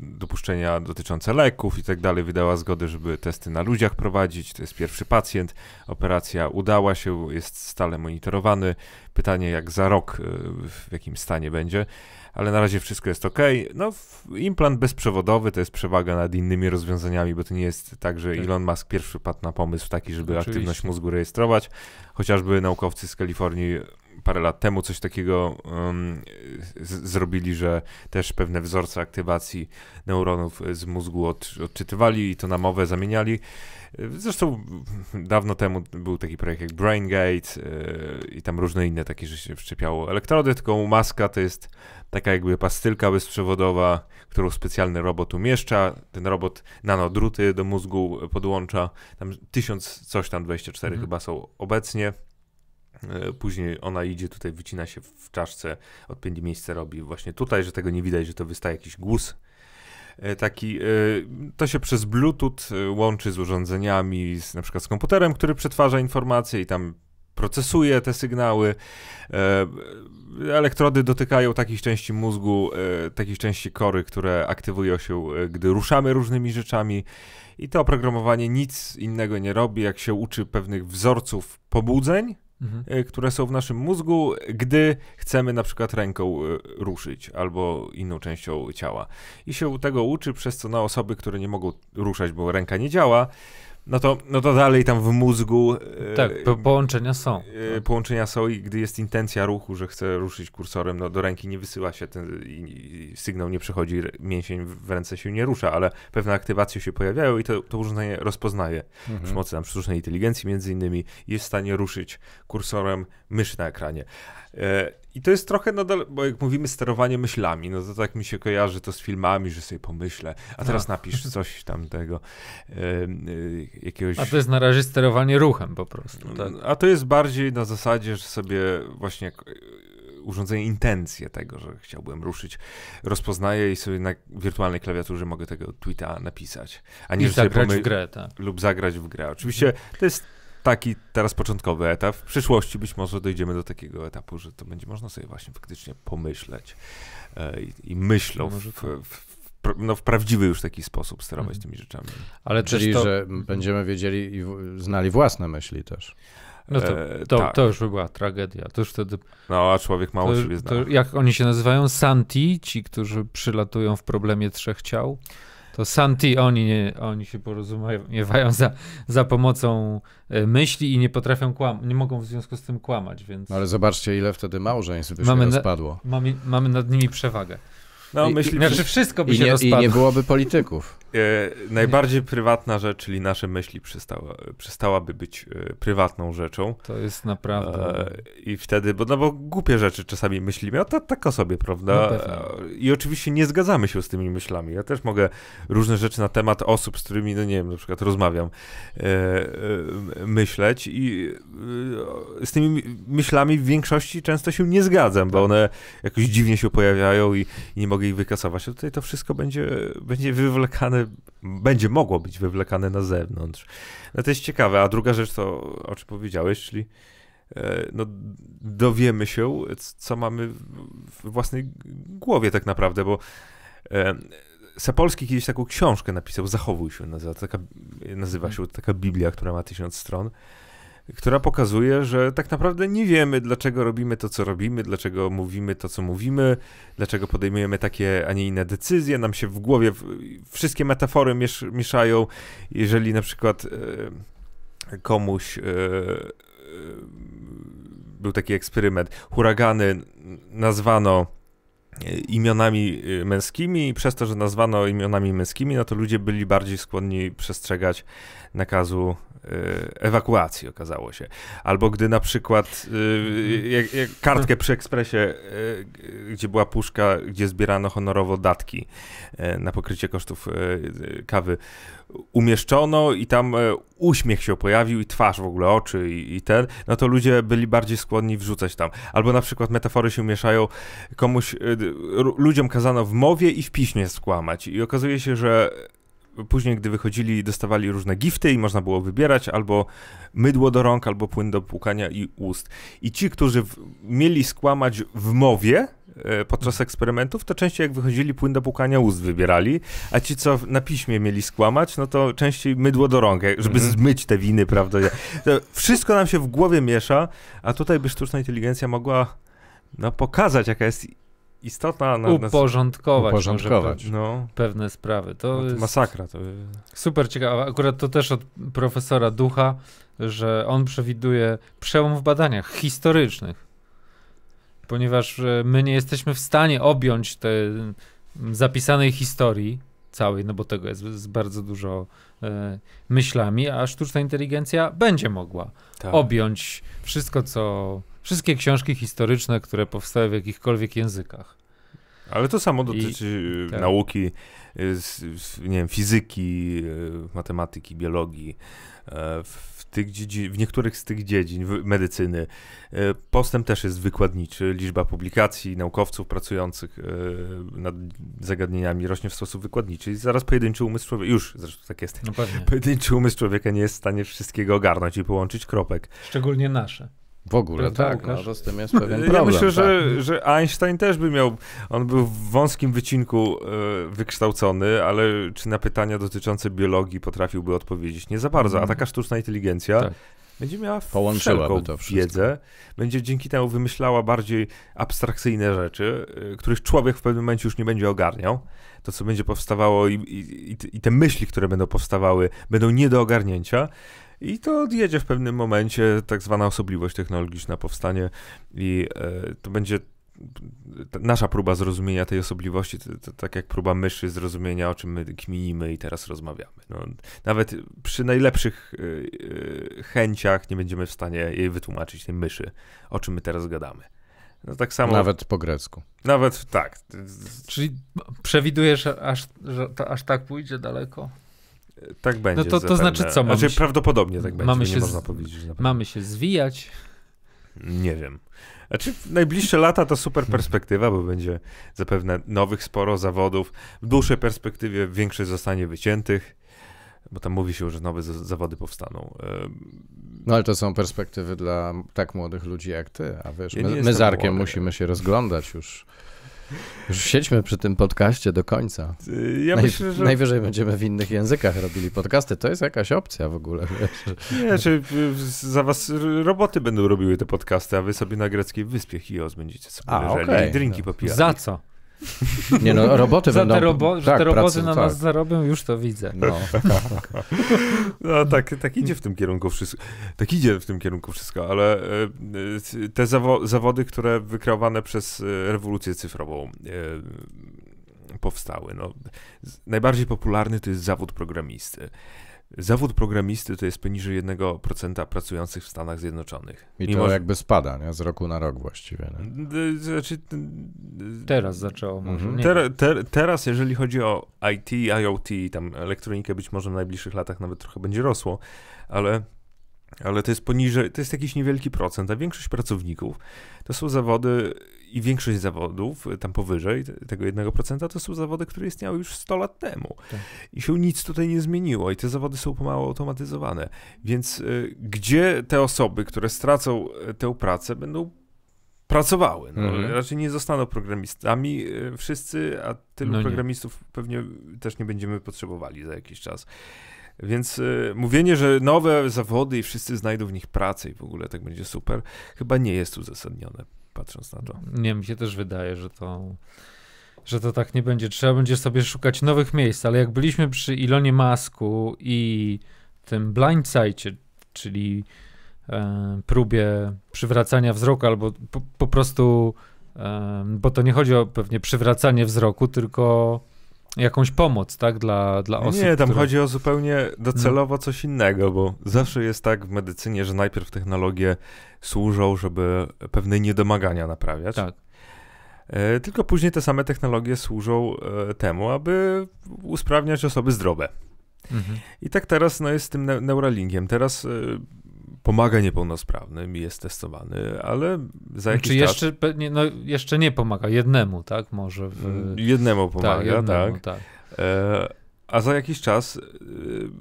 dopuszczenia dotyczące leków i tak dalej, wydała zgodę, żeby testy na ludziach prowadzić. To jest pierwszy pacjent. Operacja udała się, jest stale monitorowany. Pytanie, jak za rok, e, w jakim stanie będzie ale na razie wszystko jest ok. No, implant bezprzewodowy to jest przewaga nad innymi rozwiązaniami, bo to nie jest tak, że tak. Elon Musk pierwszy padł na pomysł taki, żeby Oczywiście. aktywność mózgu rejestrować. Chociażby naukowcy z Kalifornii parę lat temu coś takiego um, zrobili, że też pewne wzorce aktywacji neuronów z mózgu od odczytywali i to na mowę zamieniali. Zresztą dawno temu był taki projekt jak BrainGate e, i tam różne inne takie, że się wszczepiało elektrody, tylko maska to jest taka jakby pastylka bezprzewodowa, którą specjalny robot umieszcza. Ten robot nanodruty do mózgu podłącza. Tam tysiąc coś tam, 24 mhm. chyba są obecnie. E, później ona idzie tutaj, wycina się w czaszce, odpędzi miejsce robi właśnie tutaj, że tego nie widać, że to wystaje jakiś głos E, taki, e, to się przez Bluetooth e, łączy z urządzeniami, z, na przykład z komputerem, który przetwarza informacje i tam procesuje te sygnały. Elektrody dotykają takich części mózgu, takich części kory, które aktywują się, gdy ruszamy różnymi rzeczami. I to oprogramowanie nic innego nie robi, jak się uczy pewnych wzorców pobudzeń, Mhm. Y, które są w naszym mózgu, gdy chcemy na przykład ręką y, ruszyć albo inną częścią ciała. I się tego uczy, przez co na osoby, które nie mogą ruszać, bo ręka nie działa, no to, no to dalej tam w mózgu. E, tak, połączenia są. E, połączenia są i gdy jest intencja ruchu, że chce ruszyć kursorem, no do ręki nie wysyła się ten i, i sygnał nie przechodzi, mięsień w ręce się nie rusza, ale pewne aktywacje się pojawiają i to, to urządzenie rozpoznaje mhm. przy mocy tam sztucznej inteligencji między innymi jest w stanie ruszyć kursorem myszy na ekranie. E, I to jest trochę nadal, bo jak mówimy sterowanie myślami, no to tak mi się kojarzy to z filmami, że sobie pomyślę, a teraz no. napisz coś tam tego e, jakiegoś... A to jest na razie sterowanie ruchem po prostu. No, tak? A to jest bardziej na zasadzie, że sobie właśnie e, urządzenie intencję tego, że chciałbym ruszyć, rozpoznaję i sobie na wirtualnej klawiaturze mogę tego tweeta napisać. A nie, I zagrać w grę, tak. Lub zagrać w grę. Oczywiście mhm. to jest taki teraz początkowy etap. W przyszłości być może dojdziemy do takiego etapu, że to będzie można sobie właśnie faktycznie pomyśleć e, i, i myślą tak. w, w, no, w prawdziwy już taki sposób sterować mhm. tymi rzeczami. Ale Przecież czyli, to... że mhm. będziemy wiedzieli i znali własne myśli też. No to, e, to, tak. to już by była tragedia. To już wtedy. No, a człowiek mało to, siebie zna. jak oni się nazywają? Santi, ci, którzy przylatują w problemie trzech ciał. To Santi, oni, oni się porozumiewają za, za pomocą e, myśli i nie potrafią kłam nie mogą w związku z tym kłamać, więc... No ale zobaczcie, ile wtedy małżeństw by mamy się rozpadło. Na, mamy, mamy nad nimi przewagę. No, myśli, I, znaczy wszystko by się nie, rozpadło. I nie byłoby polityków. E, najbardziej prywatna rzecz, czyli nasze myśli przystała, przystałaby być e, prywatną rzeczą. To jest naprawdę. E, I wtedy, bo, no bo głupie rzeczy czasami myślimy, a to tak o sobie, prawda? No I oczywiście nie zgadzamy się z tymi myślami. Ja też mogę różne rzeczy na temat osób, z którymi, no nie wiem, na przykład rozmawiam, myśleć i z tymi myślami w większości często się nie zgadzam, bo tak. one jakoś dziwnie się pojawiają i, i nie mogę ich wykasować. A no tutaj to wszystko będzie, będzie wywlekane będzie mogło być wywlekane na zewnątrz. No to jest ciekawe, a druga rzecz to, o czym powiedziałeś, czyli e, no, dowiemy się, co mamy w własnej głowie tak naprawdę, bo e, Sapolski kiedyś taką książkę napisał, Zachowuj się, nazywa, taka, nazywa się taka Biblia, która ma tysiąc stron która pokazuje, że tak naprawdę nie wiemy, dlaczego robimy to, co robimy, dlaczego mówimy to, co mówimy, dlaczego podejmujemy takie, a nie inne decyzje. Nam się w głowie wszystkie metafory miesz, mieszają. Jeżeli na przykład e, komuś. E, e był taki eksperyment. Huragany nazwano e, imionami e, męskimi i przez to, że nazwano imionami męskimi, no to ludzie byli bardziej skłonni przestrzegać nakazu E, ewakuacji, okazało się. Albo gdy na przykład e, jak, jak kartkę przy ekspresie, e, gdzie była puszka, gdzie zbierano honorowo datki na pokrycie kosztów kawy, umieszczono i tam uśmiech się pojawił i twarz w ogóle, oczy i, i ten, no to ludzie byli bardziej skłonni wrzucać tam. Albo na przykład metafory się mieszają, komuś, ludziom kazano w mowie i w piśmie skłamać i okazuje się, że później, gdy wychodzili, dostawali różne gifty i można było wybierać albo mydło do rąk, albo płyn do płukania i ust. I ci, którzy w, mieli skłamać w mowie e, podczas eksperymentów, to częściej jak wychodzili, płyn do płukania ust wybierali, a ci, co na piśmie mieli skłamać, no to częściej mydło do rąk, e, żeby mm -hmm. zmyć te winy, prawda? To wszystko nam się w głowie miesza, a tutaj by sztuczna inteligencja mogła no, pokazać, jaka jest istotna Na, Uporządkować, uporządkować. Może, no. pewne sprawy. To, no to masakra. To... Super ciekawe. Akurat to też od profesora Ducha, że on przewiduje przełom w badaniach historycznych, ponieważ e, my nie jesteśmy w stanie objąć tej mm, zapisanej historii całej, no bo tego jest, bardzo dużo e, myślami, a sztuczna inteligencja będzie mogła tak. objąć wszystko, co Wszystkie książki historyczne, które powstały w jakichkolwiek językach. Ale to samo dotyczy I, e, tak. nauki, e, nie wiem, fizyki, e, matematyki, biologii. W, tych w niektórych z tych dziedzin medycyny postęp też jest wykładniczy. Liczba publikacji naukowców pracujących nad zagadnieniami rośnie w sposób wykładniczy i zaraz pojedynczy umysł człowieka, już zresztą tak jest, no pojedynczy umysł człowieka nie jest w stanie wszystkiego ogarnąć i połączyć kropek. Szczególnie nasze. W ogóle Prawda, tak, Łukasz? no to z tym jest pewien problem. Ja myślę, tak. że, tak. że Einstein też by miał, on był w wąskim wycinku e, wykształcony, ale czy na pytania dotyczące biologii potrafiłby odpowiedzieć? Nie za bardzo, a mhm. taka sztuczna inteligencja tak. będzie miała Połączyłaby to wiedzę, będzie dzięki temu wymyślała bardziej abstrakcyjne rzeczy, e, których człowiek w pewnym momencie już nie będzie ogarniał. To, co będzie powstawało i, i, i te myśli, które będą powstawały, będą nie do ogarnięcia. I to odjedzie w pewnym momencie, tak zwana osobliwość technologiczna powstanie i e, to będzie nasza próba zrozumienia tej osobliwości, tak jak próba myszy zrozumienia, o czym my kminimy i teraz rozmawiamy. No, nawet przy najlepszych e, e, chęciach nie będziemy w stanie jej wytłumaczyć, tej myszy, o czym my teraz gadamy. No tak samo. Nawet po grecku. Nawet tak. Czyli przewidujesz, aż, że to aż tak pójdzie daleko? Tak no będzie. No to, to znaczy co? Znaczy, mamy znaczy, się... prawdopodobnie tak będzie. Mamy się nie można tak. Mamy się zwijać. Nie wiem. Znaczy, najbliższe lata to super perspektywa, bo będzie zapewne nowych sporo zawodów. W dłuższej perspektywie większość zostanie wyciętych, bo tam mówi się, że nowe zawody powstaną. No ale to są perspektywy dla tak młodych ludzi jak ty, a wiesz, ja my, my z Arkiem młody. musimy się rozglądać już. Już siedźmy przy tym podcaście do końca. Ja Naj, myślę, że... Najwyżej będziemy w innych językach robili podcasty. To jest jakaś opcja w ogóle. Nie, czy za was roboty będą robiły te podcasty, a wy sobie na greckiej wyspie Chios będziecie sobie a, leżeli okay. i drinki popijali. Za co? Nie no, roboty za będą... Te robo... tak, że te tak, roboty na tak. nas zarobią, już to widzę. No, no tak, tak idzie w tym kierunku wszystko. Tak idzie w tym kierunku wszystko, ale e, te zawo zawody, które wykreowane przez e, rewolucję cyfrową e, powstały. No, najbardziej popularny to jest zawód programisty. Zawód programisty to jest poniżej 1% pracujących w Stanach Zjednoczonych. I Mimo, to jakby spada, nie? Z roku na rok właściwie. Nie? Znaczy, teraz zaczęło może. Mhm. Ter, ter, teraz, jeżeli chodzi o IT, IoT, i tam elektronikę być może w najbliższych latach nawet trochę będzie rosło, ale, ale to jest poniżej, to jest jakiś niewielki procent, a większość pracowników to są zawody i większość zawodów y, tam powyżej tego 1% to są zawody, które istniały już 100 lat temu. Tak. I się nic tutaj nie zmieniło i te zawody są pomału automatyzowane. Więc y, gdzie te osoby, które stracą y, tę pracę, będą pracowały. No, mhm. Raczej nie zostaną programistami y, wszyscy, a tylu no programistów pewnie też nie będziemy potrzebowali za jakiś czas. Więc y, mówienie, że nowe zawody i wszyscy znajdą w nich pracę i w ogóle tak będzie super, chyba nie jest uzasadnione patrząc na to. Nie, mi się też wydaje, że to, że to tak nie będzie. Trzeba będzie sobie szukać nowych miejsc, ale jak byliśmy przy Ilonie Masku i tym blindsightie, czyli e, próbie przywracania wzroku albo po, po prostu, e, bo to nie chodzi o pewnie przywracanie wzroku, tylko jakąś pomoc, tak, dla, dla osób. Nie, tam które... chodzi o zupełnie docelowo no. coś innego, bo zawsze jest tak w medycynie, że najpierw technologie służą, żeby pewne niedomagania naprawiać. Tak. E, tylko później te same technologie służą e, temu, aby usprawniać osoby zdrowe. Mhm. I tak teraz no, jest z tym Neuralinkiem. Teraz e, pomaga niepełnosprawnym i jest testowany, ale za znaczy, jakiś znaczy czas... Czy nie, no, jeszcze nie pomaga, jednemu, tak? Może w... Mm, jednemu tak, pomaga, tak. Jednemu, tak. tak. E, a za jakiś czas, y,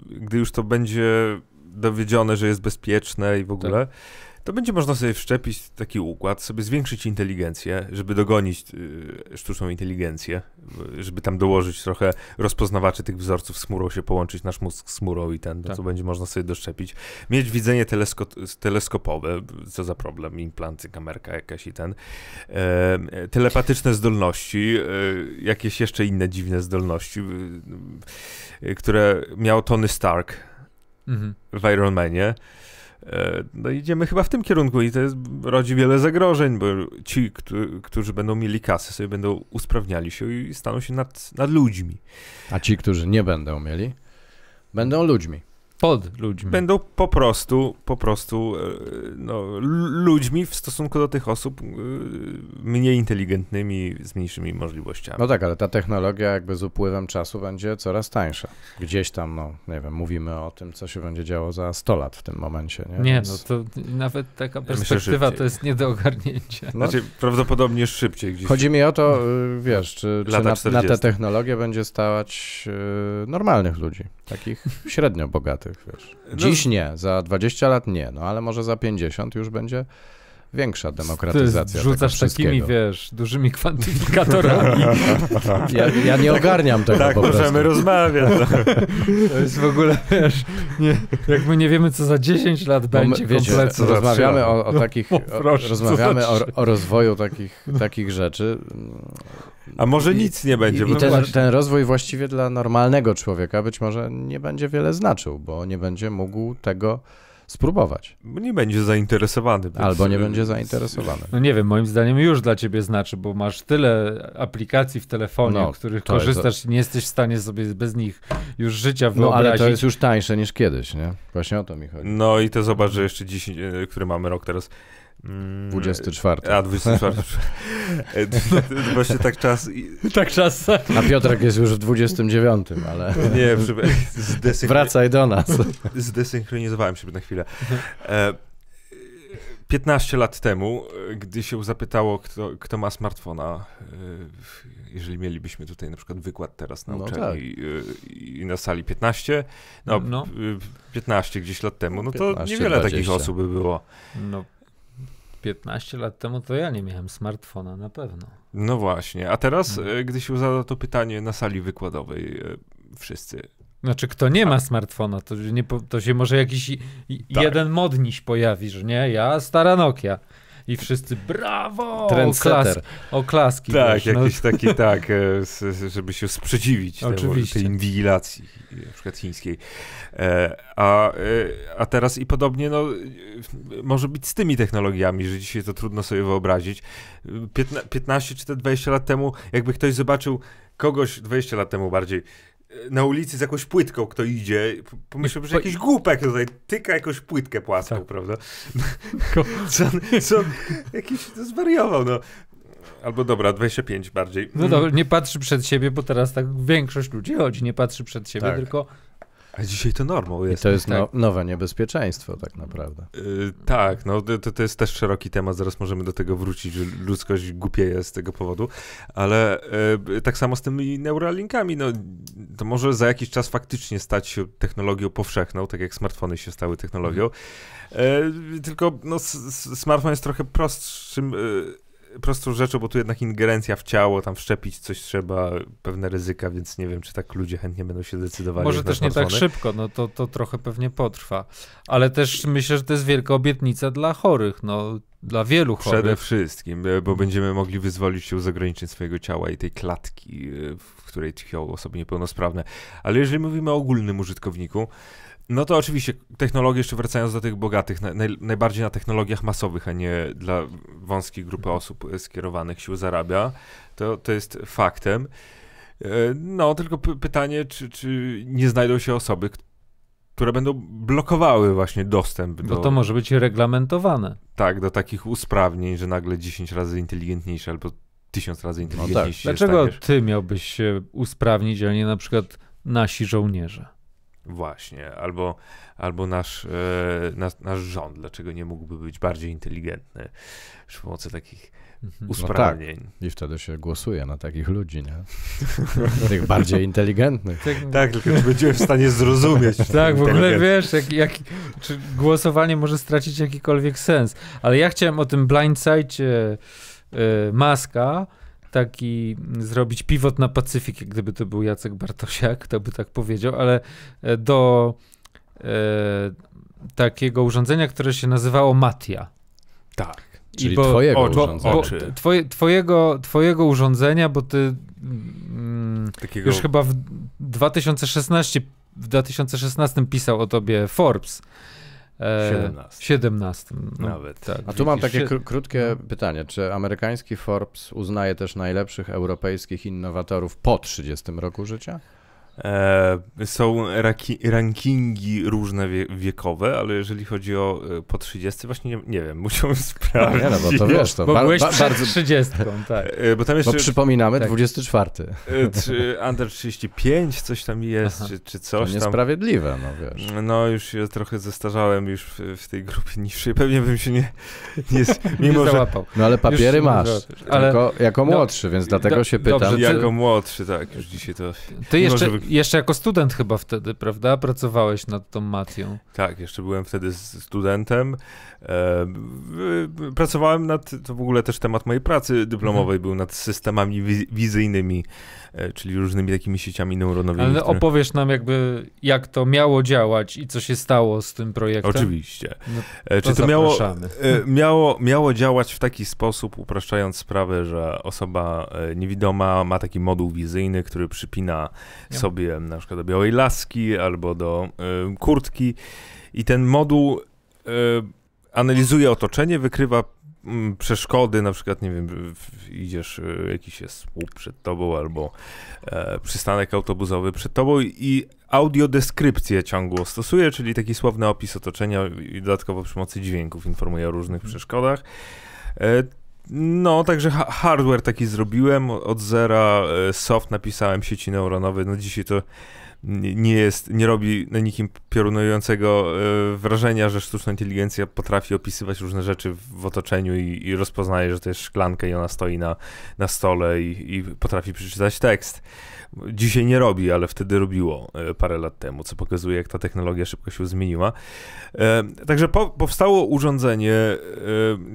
gdy już to będzie dowiedzione, że jest bezpieczne i w tak. ogóle... Tak to będzie można sobie wszczepić taki układ, sobie zwiększyć inteligencję, żeby dogonić y, sztuczną inteligencję, żeby tam dołożyć trochę rozpoznawaczy tych wzorców z chmurą, się połączyć nasz mózg z chmurą i ten, no tak. co będzie można sobie doszczepić. Mieć widzenie telesko teleskopowe, co za problem, implanty, kamerka jakaś i ten. telepatyczne zdolności, y, jakieś jeszcze inne dziwne zdolności, y, które miał Tony Stark mhm. w Iron Manie. E, no idziemy chyba w tym kierunku i to jest, rodzi wiele zagrożeń, bo ci, którzy będą mieli kasę, sobie będą usprawniali się i staną się nad, nad ludźmi. A ci, którzy nie będą mieli, będą ludźmi. Pod ludźmi. Będą po prostu, po prostu e, no, ludźmi w stosunku do tych osób e, mniej inteligentnymi, z mniejszymi możliwościami. No tak, ale ta technologia jakby z upływem czasu będzie coraz tańsza. Gdzieś tam, no nie wiem, mówimy o tym, co się będzie działo za 100 lat w tym momencie. Nie, nie Więc... no to nawet taka perspektywa ja myślę, to jest nie do ogarnięcia. No. Znaczy prawdopodobnie szybciej. Gdzieś... Chodzi mi o to, y, wiesz, czy, czy na, na tę technologię będzie stawać y, normalnych ludzi. Takich średnio bogatych, wiesz. No Dziś nie, za 20 lat nie, no ale może za 50 już będzie większa demokratyzacja. Ty rzucasz takimi, wiesz, dużymi kwantyfikatorami. Ja, ja nie ogarniam tego tak, po prostu. możemy rozmawiać. No. To jest w ogóle, wiesz, nie, jak my nie wiemy, co za 10 lat no, będzie wiecie, kompletnie. Rozmawiamy o, o no, takich, no, proszę, rozmawiamy o, o, rozwoju takich, takich rzeczy. A może nic nie będzie. I, i ten, no ten, rozwój właściwie dla normalnego człowieka być może nie będzie wiele znaczył, bo nie będzie mógł tego spróbować. Nie będzie zainteresowany. Albo nie będzie zainteresowany. No nie wiem, moim zdaniem już dla ciebie znaczy, bo masz tyle aplikacji w telefonie, no, których korzystasz i nie jesteś w stanie sobie bez nich już życia wyobrazić. No ale to jest już tańsze niż kiedyś, nie? Właśnie o to mi chodzi. No i to zobacz, że jeszcze 10, e, który mamy rok teraz, 24. Mm. A, 24. Właśnie tak czas. Tak czas. A Piotrek jest już w 29, ale. Nie, zdesynchroni... wracaj do nas. Zdesynchronizowałem się na chwilę. 15 e, lat temu, gdy się zapytało, kto, kto ma smartfona, e, jeżeli mielibyśmy tutaj na przykład wykład teraz na no uczelni tak. i, i, na sali 15, no, no, 15 gdzieś lat temu, no to 15, niewiele 20. takich osób by było. No 15 lat temu to ja nie miałem smartfona na pewno. No właśnie, a teraz, hmm. E, gdy się zada to pytanie na sali wykładowej, e, wszyscy. Znaczy, kto nie ma smartfona, to, nie, to się może jakiś tak. jeden modniś pojawi, że nie, ja stara Nokia i wszyscy brawo! Trendsetter. Oklaski. Tak, też, no. jakiś no. taki, tak, e, żeby się sprzeciwić Oczywiście. tej inwigilacji na przykład chińskiej. E, a, e, a teraz i podobnie, no, może być z tymi technologiami, że dzisiaj to trudno sobie wyobrazić. 15 czy te 20 lat temu, jakby ktoś zobaczył kogoś 20 lat temu bardziej, E, na ulicy z jakąś płytką kto idzie, pomyślał, że jakiś głupek tutaj tyka jakąś płytkę płaską, tak. prawda? Co, co, jakiś to zwariował, no. Albo dobra, 25 bardziej. No dobra, nie patrzy przed siebie, bo teraz tak większość ludzi chodzi, nie patrzy przed siebie, tak. tylko a dzisiaj to normą jest. I to jest tak? no, nowe niebezpieczeństwo tak naprawdę. Yy, tak, no to, to jest też szeroki temat, zaraz możemy do tego wrócić, że ludzkość głupieje z tego powodu, ale yy, tak samo z tymi Neuralinkami, no to może za jakiś czas faktycznie stać się technologią powszechną, tak jak smartfony się stały technologią, yy, tylko no, smartfon jest trochę prostszym y, prostą rzeczą, bo tu jednak ingerencja w ciało, tam wszczepić coś trzeba, pewne ryzyka, więc nie wiem, czy tak ludzie chętnie będą się decydowali. Może też nie tak szybko, no to, to trochę pewnie potrwa. Ale też myślę, że to jest wielka obietnica dla chorych, no dla wielu chorych. Przede wszystkim, bo będziemy mogli wyzwolić się z ograniczeń swojego ciała i tej klatki, y, w której tkwią osoby niepełnosprawne. Ale jeżeli mówimy o ogólnym użytkowniku, no to oczywiście technologie, jeszcze wracając do tych bogatych, naj, najbardziej na technologiach masowych, a nie dla wąskiej grupy osób skierowanych sił zarabia, to, to jest faktem. E, no, tylko pytanie, czy, czy nie znajdą się osoby, które będą blokowały właśnie dostęp do... Bo to może być reglamentowane. Tak, do takich usprawnień, że nagle 10 razy inteligentniejsze albo 1000 razy inteligentniejsze. No tak. Dlaczego staniesz? ty miałbyś się usprawnić, a nie na przykład nasi żołnierze? Właśnie, albo, albo nasz, e, nas, nasz rząd, dlaczego nie mógłby być bardziej inteligentny przy pomocy takich mhm. no usprawnień. No tak. I wtedy się głosuje na takich ludzi, nie? Tych bardziej inteligentnych. Tak, no. tak tylko czy będziemy w stanie zrozumieć. tak, w ogóle wiesz, jak, jak, czy głosowanie może stracić jakikolwiek sens. Ale ja chciałem o tym blindsight y, e, e, Maska, taki mm, zrobić pivot na Pacyfik, jak gdyby to był Jacek Bartosiak, to by tak powiedział, ale e, do e, takiego urządzenia, które się nazywało Matia. Tak. Czyli bo, twojego urządzenia. Bo, bo twoje, twojego, twojego urządzenia, bo ty mm, takiego... już chyba w 2016 w 2016 pisał o tobie Forbes. 17. 17 no. Nawet. Tak, A tu mam takie krótkie no. pytanie. Czy amerykański Forbes uznaje też najlepszych europejskich innowatorów po 30 roku życia? E, są rankingi różne wie, wiekowe, ale jeżeli chodzi o e, po 30, właśnie nie, nie wiem, musiałbym sprawdzić. Nie no, bo to wiesz, to bo bar, byłeś bardzo... 30, tak. E, bo tam jeszcze... Bo przypominamy, tak. 24. E, czy under 35 coś tam jest, czy, czy, coś to niesprawiedliwe, tam. no wiesz. No już się trochę zestarzałem już w, w, tej grupie niższej, pewnie bym się nie... nie mimo, nie załapał. Że... No ale papiery już, masz, ale... Jako, jako no, młodszy, no, więc dlatego do, się pytam. Dobrze, ty... Jako młodszy, tak, już dzisiaj to... Ty jeszcze... Może jeszcze jako student chyba wtedy, prawda? Pracowałeś nad tą matią. Tak, jeszcze byłem wtedy studentem. E, pracowałem nad, to w ogóle też temat mojej pracy dyplomowej mhm. był nad systemami wizyjnymi E, czyli różnymi takimi sieciami neuronowymi. Ale które... opowiesz nam jakby, jak to miało działać i co się stało z tym projektem? Oczywiście. No, e, to Czy to miało, e, miało, miało działać w taki sposób, upraszczając sprawę, że osoba niewidoma ma taki moduł wizyjny, który przypina ja. sobie na przykład do białej laski albo do kurtki i ten moduł analizuje otoczenie, wykrywa Mm, przeszkody, na przykład, nie wiem, idziesz, e, jakiś jest słup przed tobą albo e, przystanek autobusowy przed tobą i audiodeskrypcję ciągło stosuje, czyli taki sławny opis otoczenia i dodatkowo przy pomocy dźwięków informuje o różnych mhm. przeszkodach. E, no, także hardware taki zrobiłem od zera, e, soft napisałem sieci neuronowe, no dzisiaj to nie jest, nie robi na nikim piorunującego e, wrażenia, że sztuczna inteligencja potrafi opisywać różne rzeczy w otoczeniu i, i rozpoznaje, że to jest szklanka i ona stoi na, na stole i, i potrafi przeczytać tekst. Dzisiaj nie robi, ale wtedy robiło e, parę lat temu, co pokazuje, jak ta technologia szybko się zmieniła. E, także po, powstało urządzenie e,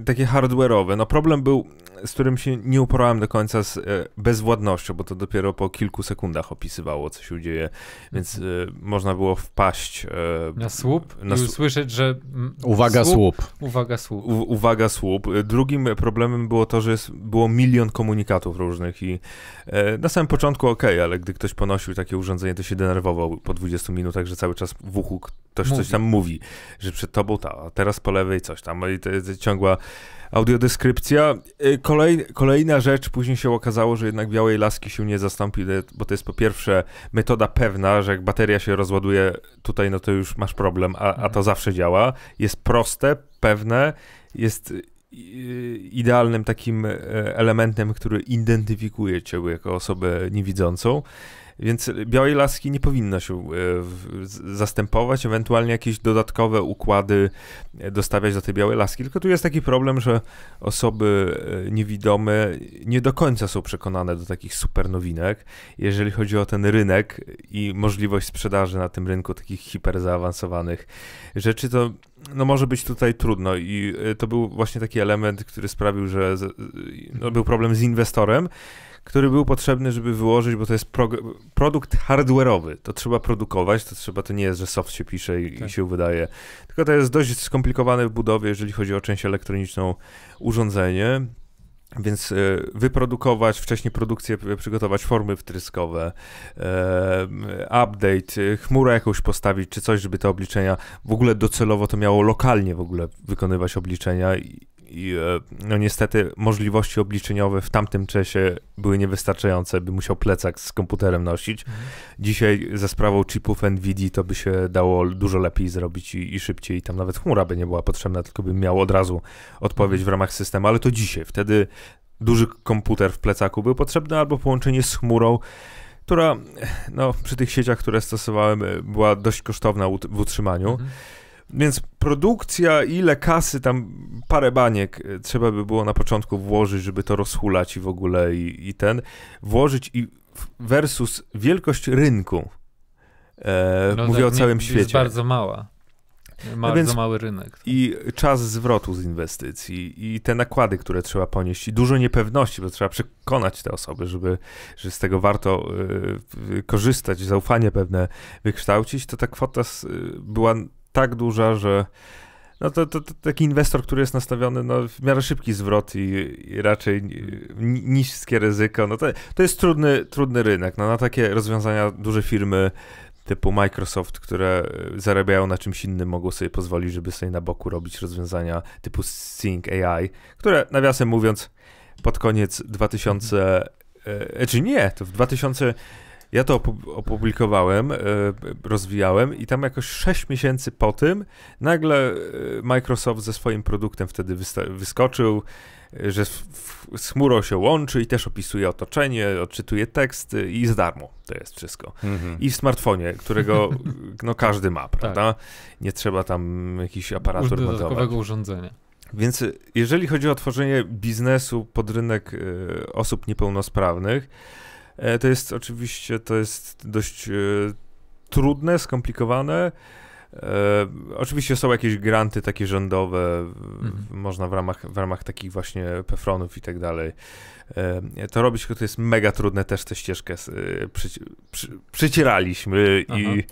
takie hardware'owe. No problem był, z którym się nie uporałem do końca z bezwładnością, bo to dopiero po kilku sekundach opisywało, co się dzieje, więc można było wpaść na słup na i usłyszeć, że... Mm, uwaga słup. słup. Uwaga słup. U, uwaga słup. Drugim problemem było to, że jest, było milion komunikatów różnych i na samym początku ok, ale gdy ktoś ponosił takie urządzenie, to się denerwował po 20 minutach, że cały czas w uchu ktoś mówi. coś tam mówi, że przed tobą ta, a teraz po lewej coś tam, no i to, jest ciągła audiodeskrypcja. Y, kolej, kolejna rzecz, później się okazało, że jednak białej laski się nie zastąpi, bo to jest po pierwsze metoda pewna, że jak bateria się rozładuje tutaj, no to już masz problem, a, a to mhm. zawsze działa. Jest proste, pewne, jest idealnym takim e, elementem, który identyfikuje cię jako osobę niewidzącą. Więc białej laski nie powinno się e, zastępować, ewentualnie jakieś dodatkowe układy e, dostawiać do tej białej laski. Tylko tu jest taki problem, że osoby e, niewidome nie do końca są przekonane do takich super nowinek, jeżeli chodzi o ten rynek i możliwość sprzedaży na tym rynku takich hiperzaawansowanych rzeczy, to no może być tutaj trudno i to był właśnie taki element, który sprawił, że no był problem z inwestorem, który był potrzebny, żeby wyłożyć, bo to jest produkt hardware'owy. To trzeba produkować, to trzeba, to nie jest, że soft się pisze i, tak. i się wydaje. Tylko to jest dość skomplikowane w budowie, jeżeli chodzi o część elektroniczną urządzenie. Więc e, wyprodukować, wcześniej produkcję, przygotować formy wtryskowe, e, update, e, chmurę jakąś postawić czy coś, żeby te obliczenia w ogóle docelowo to miało lokalnie w ogóle wykonywać obliczenia i, i, e, no niestety możliwości obliczeniowe w tamtym czasie były niewystarczające, by musiał plecak z komputerem nosić. Mhm. Dzisiaj ze sprawą chipów NVIDIA to by się dało dużo lepiej zrobić i, i szybciej. Tam nawet chmura by nie była potrzebna, tylko bym miał od razu odpowiedź w ramach systemu, ale to dzisiaj. Wtedy duży komputer w plecaku był potrzebny albo połączenie z chmurą która no, przy tych sieciach, które stosowałem, e, była dość kosztowna w utrzymaniu. Mhm. Więc produkcja, ile kasy, tam parę baniek e, trzeba by było na początku włożyć, żeby to rozhulać i w ogóle i, i ten, włożyć i versus wielkość rynku. E, no tak, mówię tak, o całym nie, świecie. Jest bardzo mała. No bardzo Więc mały rynek. Tak. I czas zwrotu z inwestycji, i te nakłady, które trzeba ponieść, i dużo niepewności, bo trzeba przekonać te osoby, żeby, że z tego warto y, y, korzystać, zaufanie pewne wykształcić, to ta kwota e, była tak duża, że no to, to, to, taki inwestor, który jest nastawiony no, w miarę szybki zwrot i, i raczej niskie ryzyko, no to, to jest trudny, trudny rynek. No, na takie rozwiązania duże firmy typu Microsoft, które e, zarabiają na czymś innym, mogą sobie pozwolić, żeby sobie na boku robić rozwiązania typu Sync AI, które nawiasem mówiąc pod koniec 2000, e, e, czy nie, to w 2000 ja to opublikowałem, e, rozwijałem i tam jakoś 6 miesięcy po tym nagle e, Microsoft ze swoim produktem wtedy wyskoczył, e, że z chmurą się łączy i też opisuje otoczenie, odczytuje tekst i z darmo to jest wszystko. Mhm. I w smartfonie, którego no, każdy ma, tak. prawda? Tak. Nie trzeba tam jakiś aparatur dodatkowego urządzenia. Więc jeżeli chodzi o tworzenie biznesu pod rynek osób niepełnosprawnych, E, to jest oczywiście, to jest dość e, trudne, skomplikowane. E, oczywiście są jakieś granty takie rządowe, mhm. można w ramach, w ramach takich właśnie pefronów i tak dalej to robić, tylko to jest mega trudne, też tę ścieżkę przy, przy, przycieraliśmy Aha. i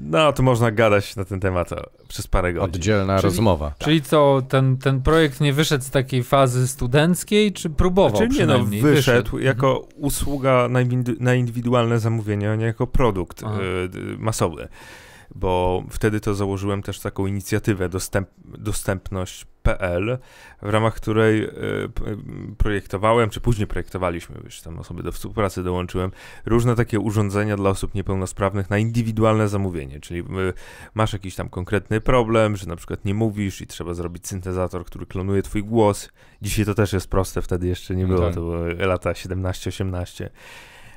no, to można gadać na ten temat przez parę godzin. Oddzielna czyli, rozmowa. Tak. Czyli co, ten, ten projekt nie wyszedł z takiej fazy studenckiej, czy próbował znaczy, nie, no, wyszedł, wyszedł jako mhm. usługa na, na, indywidualne zamówienie, a nie jako produkt y, masowy. Bo wtedy to założyłem też taką inicjatywę dostęp, dostępność PL, w ramach której e, e, projektowałem, czy później projektowaliśmy, już tam osoby do współpracy dołączyłem, różne takie urządzenia dla osób niepełnosprawnych na indywidualne zamówienie, czyli e, masz jakiś tam konkretny problem, że na przykład nie mówisz i trzeba zrobić syntezator, który klonuje twój głos. Dzisiaj to też jest proste, wtedy jeszcze nie no było, tak. to były lata 17-18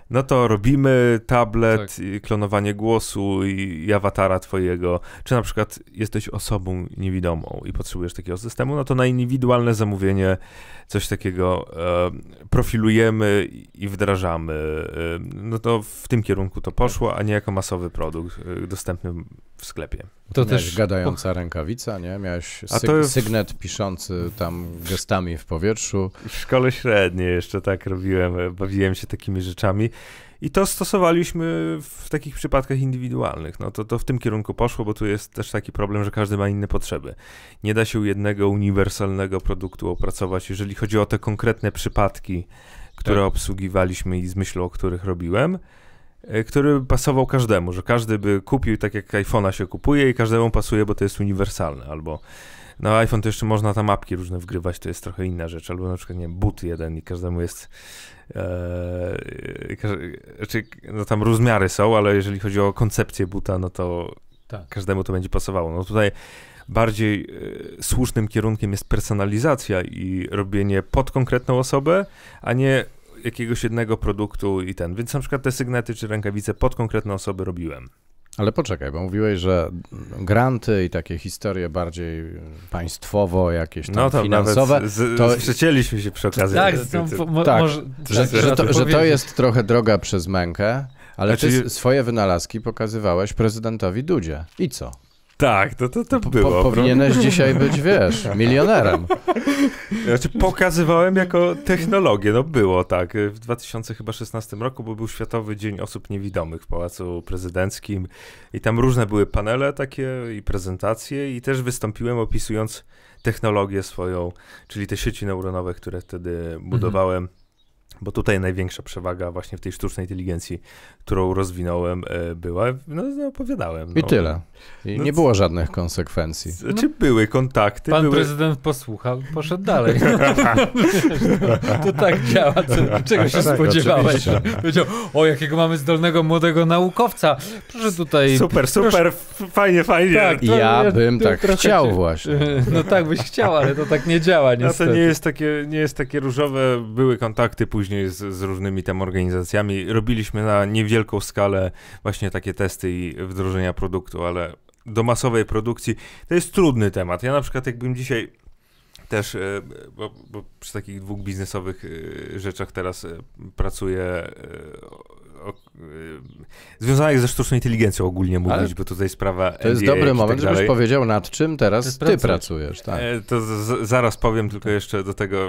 no to robimy tablet, tak. klonowanie głosu i, i awatara twojego. Czy na przykład jesteś osobą niewidomą i potrzebujesz takiego systemu, no to na indywidualne zamówienie coś takiego e, profilujemy i wdrażamy. E, no to w tym kierunku to poszło, a nie jako masowy produkt e, dostępny w sklepie. To Miałeś też gadająca rękawica, nie? Miałeś w... sygnet piszący tam gestami w powietrzu. W szkole średniej jeszcze tak robiłem, e, bawiłem się takimi rzeczami. I to stosowaliśmy w takich przypadkach indywidualnych. No to, to w tym kierunku poszło, bo tu jest też taki problem, że każdy ma inne potrzeby. Nie da się jednego uniwersalnego produktu opracować, jeżeli chodzi o te konkretne przypadki, które tak. obsługiwaliśmy i z myślą o których robiłem. E, który pasował każdemu, że każdy by kupił tak jak iPhone'a się kupuje i każdemu pasuje, bo to jest uniwersalne, albo na no, iPhone to jeszcze można tam apki różne wgrywać, to jest trochę inna rzecz, albo na przykład, nie wiem, but jeden i każdemu jest Eee, znaczy, no tam rozmiary są, ale jeżeli chodzi o koncepcję buta, no to tak. każdemu to będzie pasowało. No tutaj bardziej e, słusznym kierunkiem jest personalizacja i robienie pod konkretną osobę, a nie jakiegoś jednego produktu i ten. Więc na przykład te sygnety czy rękawice pod konkretne osoby robiłem. Ale poczekaj, bo mówiłeś, że granty i takie historie bardziej państwowo, jakieś tam no to finansowe. Nawet z, to... sprzecieliśmy się przy okazji. Tak, no, mo, tak może, że, znaczy, że, że, to, że to jest trochę droga przez mękę, ale znaczy... ty swoje wynalazki pokazywałeś prezydentowi Dudzie. I co? Tak, to, to, to po, było. Powinieneś dzisiaj być, wiesz, milionerem. Znaczy, pokazywałem jako technologię, no było tak. W 2016 roku, bo był Światowy Dzień Osób Niewidomych w Pałacu Prezydenckim i tam różne były panele takie i prezentacje i też wystąpiłem opisując technologię swoją, czyli te sieci neuronowe, które wtedy budowałem. Mhm bo tutaj największa przewaga właśnie w tej sztucznej inteligencji, którą rozwinąłem, e, była, no, no opowiadałem. No. I tyle. I no, nie było żadnych konsekwencji. Znaczy były kontakty. Pan były... prezydent posłuchał, poszedł dalej. to tak działa, co, czego się tak, tak spodziewałeś. Powiedział, o jakiego mamy zdolnego młodego naukowca. Proszę tutaj. Super, super, proszę... fajnie, fajnie. Tak, to, ja, ja bym tak chciał właśnie. No tak byś chciał, ale to tak nie działa niestety. No to nie jest takie, nie jest takie różowe, były kontakty później później z, z, różnymi tam organizacjami. Robiliśmy na niewielką skalę właśnie takie testy i wdrożenia produktu, ale do masowej produkcji to jest trudny temat. Ja na przykład jakbym dzisiaj też, e, bo, bo przy takich dwóch biznesowych e, rzeczach teraz e, pracuję o, y, związanych ze sztuczną inteligencją ogólnie mówić, Ale bo tutaj sprawa. To jest MBA dobry tak moment, tak żebyś powiedział, nad czym teraz ty pracujesz. Tak. E, to z, zaraz powiem, tylko tak. jeszcze do tego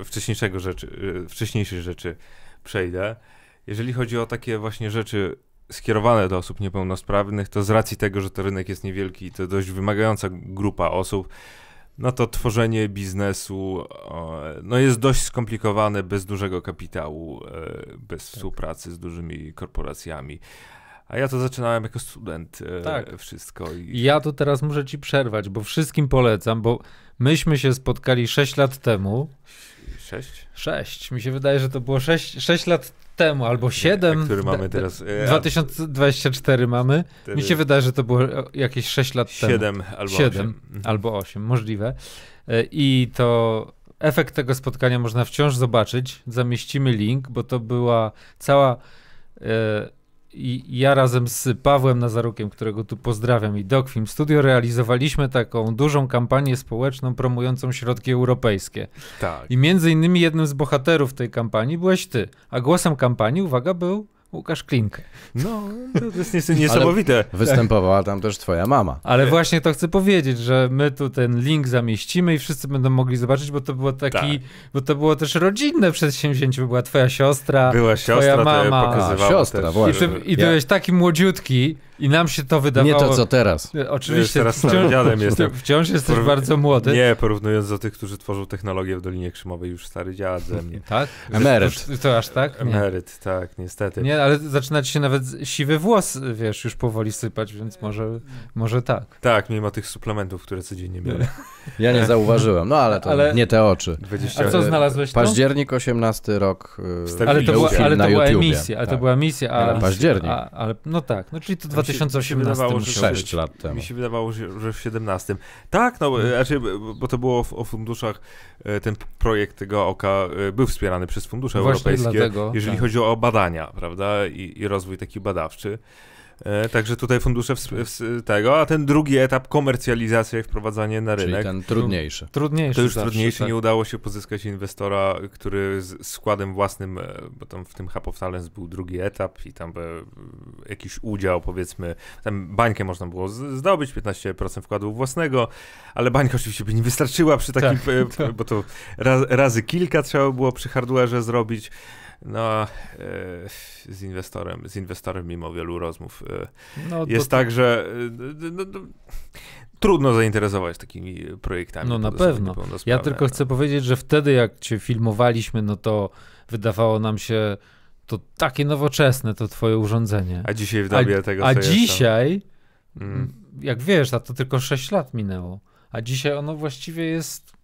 e, wcześniejszego rzeczy, e, wcześniejszych rzeczy przejdę. Jeżeli chodzi o takie właśnie rzeczy skierowane do osób niepełnosprawnych, to z racji tego, że to rynek jest niewielki, to dość wymagająca grupa osób no to tworzenie biznesu no jest dość skomplikowane bez dużego kapitału, e, bez tak. współpracy z dużymi korporacjami. A ja to zaczynałem jako student e, tak. wszystko. I... Ja to teraz muszę ci przerwać, bo wszystkim polecam, bo myśmy się spotkali 6 lat temu. Sześć? Sześć. Mi się wydaje, że to było sześć, lat temu, albo siedem. Który mamy teraz? 2024 e, mamy. Mi się wydaje, że to było e, jakieś sześć lat temu. Siedem albo Siedem osiem. Mhm. albo osiem, możliwe. E, I to efekt tego spotkania można wciąż zobaczyć. Zamieścimy link, bo to była cała i ja razem z Pawłem Nazarukiem, którego tu pozdrawiam, i DocFilm Studio realizowaliśmy taką dużą kampanię społeczną promującą środki europejskie. Tak. I między innymi jednym z bohaterów tej kampanii byłeś ty, a głosem kampanii, uwaga, był Łukasz Klinkę. No, to jest niesamowite. Ale występowała tam też twoja mama. Ale właśnie to chcę powiedzieć, że my tu ten link zamieścimy i wszyscy będą mogli zobaczyć, bo to było taki, tak. bo to było też rodzinne przedsięwzięcie, bo była twoja siostra, Była siostra, twoja mama. siostra, też. I ty, i ty ja. byłeś taki młodziutki, i nam się to wydawało... Nie to, co teraz. Oczywiście. teraz wciąż, dziadem jestem. Wciąż jesteś Poró... bardzo młody. Nie, porównując do tych, którzy tworzą technologię w Dolinie krzymowej już stary dziad ze mnie. Tak? Emeryt. To, to aż tak? Nie. Emeryt, tak, niestety. Nie, ale zaczyna ci się nawet siwy włos, wiesz, już powoli sypać, więc może, może tak. Tak, mimo tych suplementów, które codziennie biorę. Ja nie zauważyłem, no ale to ale... nie te oczy. 20... A co znalazłeś Październik 18 rok. Y, ale to, ale to była, ale to była ale to tak. była misja. ale październik. A, ale, no tak, no czyli to 2000 2018, mi się, 6 lat temu. Mi się wydawało, że w 17. Tak, no, hmm. znaczy, bo to było o funduszach, e, ten projekt tego oka e, był wspierany przez fundusze Właśnie europejskie, dlatego, jeżeli tak. chodzi o badania, prawda, i, i rozwój taki badawczy. E, także tutaj fundusze w, w, tego, a ten drugi etap komercjalizacja i wprowadzanie na rynek. Czyli ten trudniejszy. No, trudniejszy. To już zawsze, trudniejszy, tak. nie udało się pozyskać inwestora, który z składem własnym, e, bo tam w tym Hub of Talents był drugi etap i tam by jakiś udział powiedzmy, tam bańkę można było zdobyć, 15% wkładu własnego, ale bańka oczywiście by nie wystarczyła przy takim, tak, tak. bo to raz, razy kilka trzeba było przy hardware'ze zrobić no, e, z inwestorem, z inwestorem mimo wielu rozmów e, no, jest to... tak, że no, no, trudno zainteresować takimi projektami. No na pewno. Ja tylko no. chcę powiedzieć, że wtedy jak cię filmowaliśmy, no to wydawało nam się to takie nowoczesne to twoje urządzenie. A dzisiaj w dobie a, tego, A dzisiaj, mm. jak wiesz, a to tylko 6 lat minęło, a dzisiaj ono właściwie jest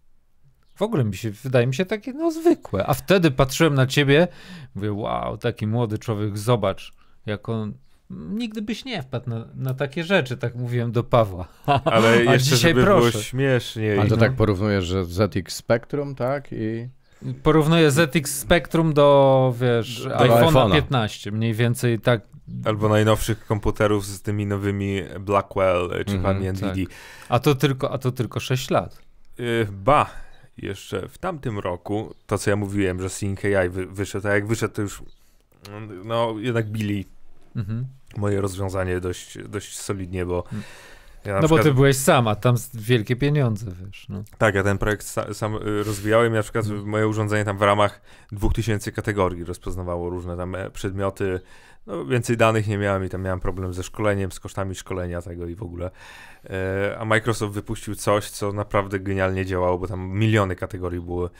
w ogóle mi się, wydaje mi się takie no zwykłe. A wtedy patrzyłem na ciebie, mówię, wow, taki młody człowiek, zobacz, jak on nigdy byś nie wpadł na, na, takie rzeczy, tak mówiłem do Pawła. Ale jeszcze dzisiaj żeby proszę. było śmieszniej. Ale to no. tak porównujesz, że ZX Spectrum, tak? I... Porównuję ZX Spectrum do, wiesz, do iPhone'a, 15, mniej więcej tak. Albo najnowszych komputerów z tymi nowymi Blackwell czy mm -hmm, Tak. A to tylko, a to tylko 6 lat. Yy, ba, jeszcze w tamtym roku, to co ja mówiłem, że Sync AI wyszedł, a jak wyszedł, to już no jednak bili mhm. moje rozwiązanie dość, dość solidnie, bo mm. ja no przykład, bo ty byłeś sama tam wielkie pieniądze, wiesz. No. Tak, ja ten projekt sa, sam y, rozwijałem. Ja na przykład mm. moje urządzenie tam w ramach 2000 kategorii rozpoznawało różne tam e, przedmioty, no, więcej danych nie miałem i tam miałem problem ze szkoleniem, z kosztami szkolenia tego i w ogóle. E, a Microsoft wypuścił coś, co naprawdę genialnie działało, bo tam miliony kategorii były.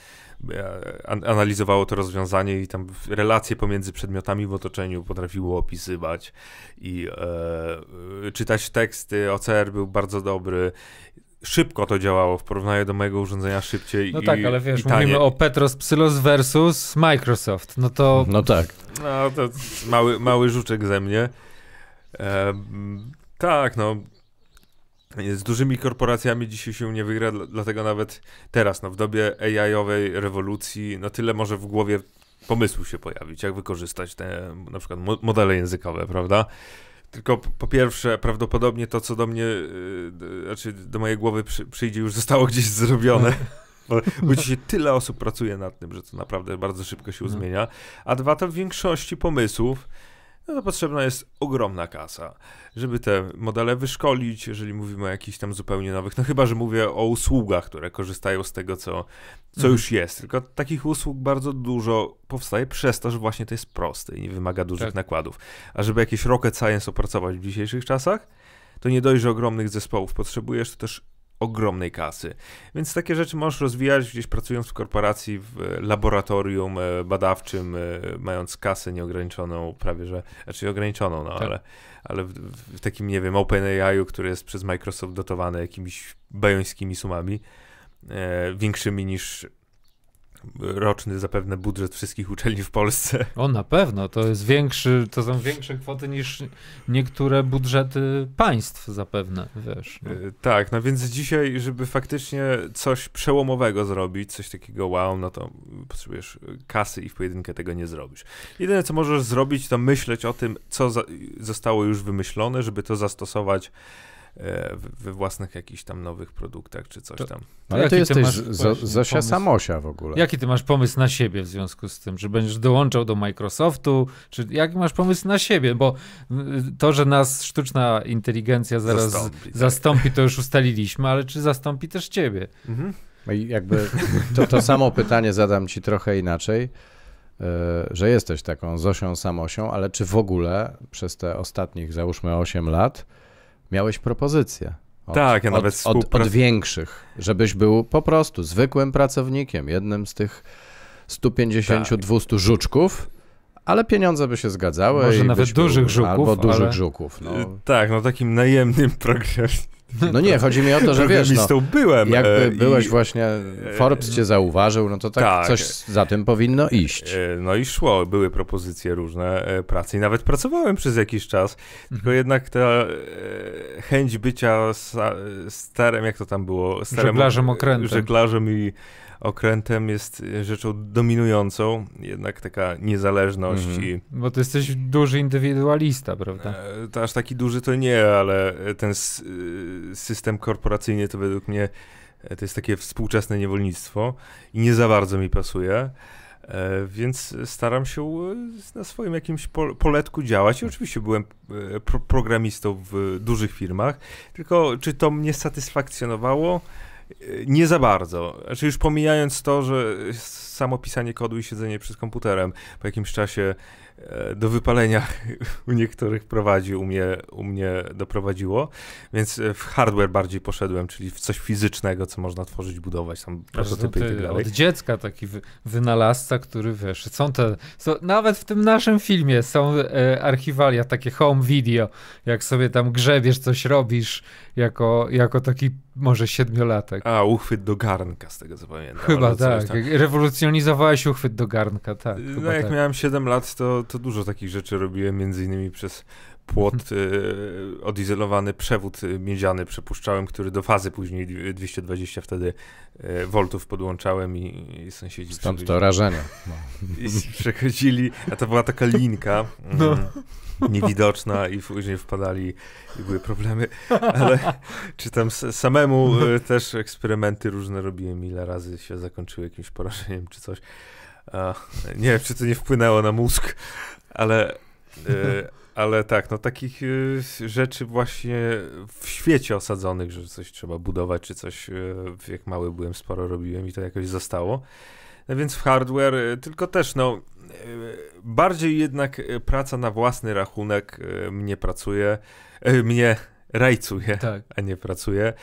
E, analizowało to rozwiązanie i tam relacje pomiędzy przedmiotami w otoczeniu potrafiło opisywać i e, czytać teksty. OCR był bardzo dobry szybko to działało w porównaniu do mojego urządzenia szybciej. No i, tak, ale wiesz, mówimy o Petros Psylos versus Microsoft. No to. No tak. No to mały, mały żuczek ze mnie. E, tak, no. Z dużymi korporacjami dzisiaj się nie wygra, dlatego nawet teraz, no, w dobie AI-owej rewolucji, no tyle może w głowie pomysłu się pojawić, jak wykorzystać te na przykład modele językowe, prawda? Tylko po pierwsze, prawdopodobnie to, co do mnie, yy, znaczy do mojej głowy przy, przyjdzie, już zostało gdzieś zrobione. Bo, bo dzisiaj tyle osób pracuje nad tym, że to naprawdę bardzo szybko się uzmienia. No. zmienia. A dwa, to w większości pomysłów no to potrzebna jest ogromna kasa, żeby te modele wyszkolić, jeżeli mówimy o jakichś tam zupełnie nowych, no chyba, że mówię o usługach, które korzystają z tego, co, co mhm. już jest, tylko takich usług bardzo dużo powstaje przez to, że właśnie to jest proste i nie wymaga dużych tak. nakładów. A żeby jakieś rocket science opracować w dzisiejszych czasach, to nie dość, ogromnych zespołów potrzebujesz, to też ogromnej kasy. Więc takie rzeczy możesz rozwijać gdzieś pracując w korporacji, w e, laboratorium e, badawczym, e, mając kasę nieograniczoną, prawie że, znaczy ograniczoną, no tak. ale, ale w, w, takim, nie wiem, OpenAI-u, który jest przez Microsoft dotowany jakimiś bajońskimi sumami, e, większymi niż roczny zapewne budżet wszystkich uczelni w Polsce. O, na pewno, to jest większy, to są większe kwoty niż niektóre budżety państw zapewne, wiesz. No. Y, tak, no więc dzisiaj, żeby faktycznie coś przełomowego zrobić, coś takiego wow, no to potrzebujesz y, kasy i w pojedynkę tego nie zrobisz. Jedyne, co możesz zrobić, to myśleć o tym, co zostało już wymyślone, żeby to zastosować E, we własnych jakichś tam nowych produktach czy coś to, tam. No ale ty, jesteś Zosia pomysł, Samosia w ogóle. Jaki ty masz pomysł na siebie w związku z tym? że będziesz dołączał do Microsoftu? Czy jaki masz pomysł na siebie? Bo y, to, że nas sztuczna inteligencja zaraz zastąpi, tak. zastąpi to już ustaliliśmy, ale czy zastąpi też ciebie? Mhm. No I jakby to, to samo pytanie zadam ci trochę inaczej e, że jesteś taką Zosią Samosią, ale czy w ogóle przez te ostatnich, załóżmy, 8 lat, miałeś propozycję. Od, tak, ja nawet od, od, od większych, żebyś był po prostu zwykłym pracownikiem, jednym z tych 150-200 tak. żuczków, ale pieniądze by się zgadzały. Może nawet dużych był, żuków. Albo dużych ale... żuków. No. Tak, no takim najemnym programie. No nie, chodzi mi o to, że wiesz, no, byłem, jakby e, byłeś i... właśnie, e, Forbes cię e, zauważył, no to tak, tak, coś za tym powinno iść. No i szło, były propozycje różne pracy i nawet pracowałem przez jakiś czas, tylko mhm. jednak ta chęć bycia starym, jak to tam było? Starym, żeglarzem okrętem. Żeglarzem i okrętem jest e, rzeczą dominującą, jednak taka niezależność mhm. i... Bo ty jesteś duży indywidualista, prawda? E, to aż taki duży to nie, ale e, ten system korporacyjny to według mnie to jest takie współczesne niewolnictwo i nie za bardzo mi pasuje. Więc staram się na swoim jakimś poletku działać. I oczywiście byłem pro programistą w dużych firmach, tylko czy to mnie satysfakcjonowało? E, nie za bardzo. Znaczy już pomijając to, że samo pisanie kodu i siedzenie przed komputerem po jakimś czasie E, do wypalenia u niektórych prowadzi, u mnie, u mnie doprowadziło, więc e, w hardware bardziej poszedłem, czyli w coś fizycznego, co można tworzyć, budować, tam prototypy no i tak dalej. Od dziecka taki wy, wynalazca, który wiesz, są te, są, nawet w tym naszym filmie są e, archiwalia, takie home video, jak sobie tam grzebiesz, coś robisz, jako, jako taki może siedmiolatek. A, uchwyt do garnka, z tego co pamiętam. Chyba tak, rewolucjonizowałeś uchwyt do garnka, tak. No jak tak. miałem 7 lat, to to dużo takich rzeczy robiłem, między innymi przez płot, y, odizolowany przewód e, miedziany przepuszczałem, który do fazy później 220 wtedy y, voltów podłączałem i, i sąsiedzi... Stąd to rażenie. No. I przechodzili, a to była taka linka no. y, niewidoczna i później wpadali i były problemy, ale czy tam samemu też eksperymenty różne robiłem, ile razy się zakończyły jakimś porażeniem czy coś. A, nie wiem, czy to nie wpłynęło na mózg, ale, e, ale tak, no takich e, rzeczy właśnie w świecie osadzonych, że coś trzeba budować, czy coś, e, jak mały byłem, sporo robiłem i to jakoś zostało. No więc w hardware, tylko też no, bardziej jednak praca na własny rachunek mnie pracuje, mnie rajcuje, tak. a nie pracuje.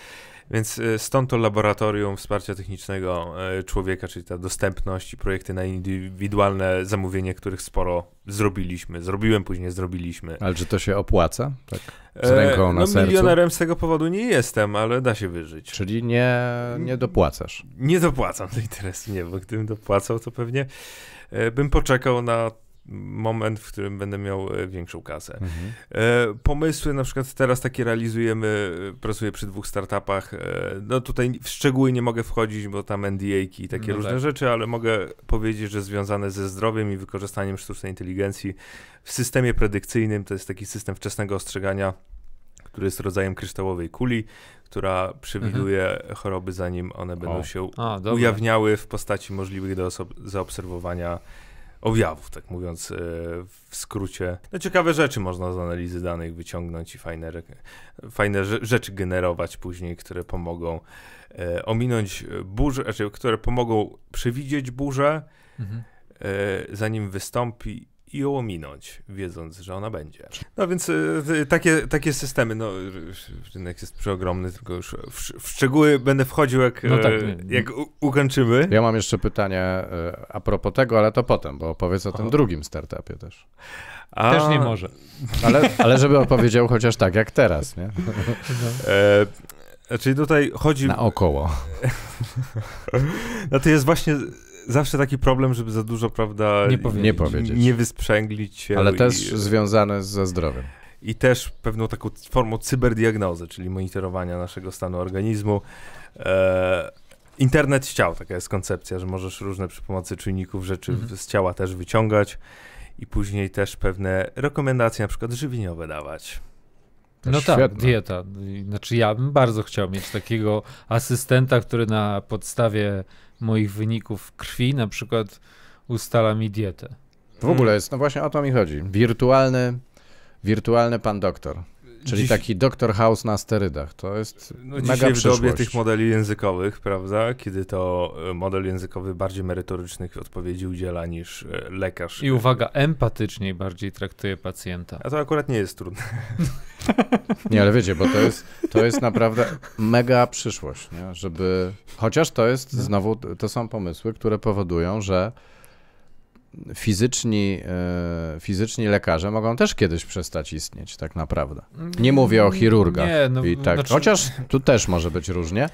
Więc e, stąd to laboratorium wsparcia technicznego e, człowieka, czyli ta dostępność i projekty na indywidualne zamówienie, których sporo zrobiliśmy. Zrobiłem, później zrobiliśmy. Ale czy to się opłaca? Tak. Z e, ręką na no, sercu. Milionerem z tego powodu nie jestem, ale da się wyżyć. Czyli nie, nie dopłacasz? Nie dopłacam tej interesu, nie, bo gdybym dopłacał, to pewnie bym poczekał na moment, w którym będę miał e, większą kasę. Mhm. E, pomysły na przykład teraz takie realizujemy, e, pracuję przy dwóch startupach. no tutaj w szczegóły nie mogę wchodzić, bo tam NDA-ki i takie no różne tak. rzeczy, ale mogę powiedzieć, że związane ze zdrowiem i wykorzystaniem sztucznej inteligencji w systemie predykcyjnym, to jest taki system wczesnego ostrzegania, który jest rodzajem kryształowej kuli, która przewiduje mhm. choroby, zanim one będą o. się o, ujawniały w postaci możliwych do zaobserwowania objawów, tak mówiąc e, w skrócie. No ciekawe rzeczy można z analizy danych wyciągnąć i fajne, fajne rzeczy generować później, które pomogą e, ominąć burzę, znaczy, które pomogą przewidzieć burzę, mhm. E, zanim wystąpi i ją ominąć, wiedząc, że ona będzie. No więc y, takie, takie systemy, no rynek jest przeogromny, tylko już w, w szczegóły będę wchodził, jak, no tak, e, jak u, ukończymy. Ja mam jeszcze pytanie e, a propos tego, ale to potem, bo opowiedz o tym o. drugim startupie też. A... Też nie może. Ale, ale żeby opowiedział chociaż tak, jak teraz, nie? No. E, znaczy tutaj chodzi... Naokoło. no to jest właśnie zawsze taki problem, żeby za dużo, prawda, nie powiedzieć, nie, powiedzieć. nie wysprzęglić się. Ale też i, związane ze zdrowiem. I też pewną taką formą cyberdiagnozy, czyli monitorowania naszego stanu organizmu. E, internet z ciał, taka jest koncepcja, że możesz różne przy pomocy czujników rzeczy mhm. z ciała też wyciągać i później też pewne rekomendacje, na przykład żywieniowe dawać. No tak, dieta. Znaczy ja bym bardzo chciał mieć takiego asystenta, który na podstawie moich wyników krwi, na przykład ustala mi dietę. W ogóle hmm. jest, no właśnie o to mi chodzi. Wirtualny, wirtualny pan doktor. Czyli Dziś... taki Doktor House na sterydach. To jest no, mega dzisiaj w dobie tych modeli językowych, prawda, kiedy to e, model językowy bardziej merytorycznych odpowiedzi udziela niż e, lekarz. I uwaga, empatyczniej bardziej traktuje pacjenta. A to akurat nie jest trudne. Nie, ale wiecie, bo to jest, to jest naprawdę mega przyszłość, nie? żeby... Chociaż to jest no. znowu, to są pomysły, które powodują, że fizyczni, e, fizyczni lekarze mogą też kiedyś przestać istnieć, tak naprawdę. Nie mm, mówię o chirurgach. Nie, no, i tak. Znaczy... Chociaż tu też może być różnie,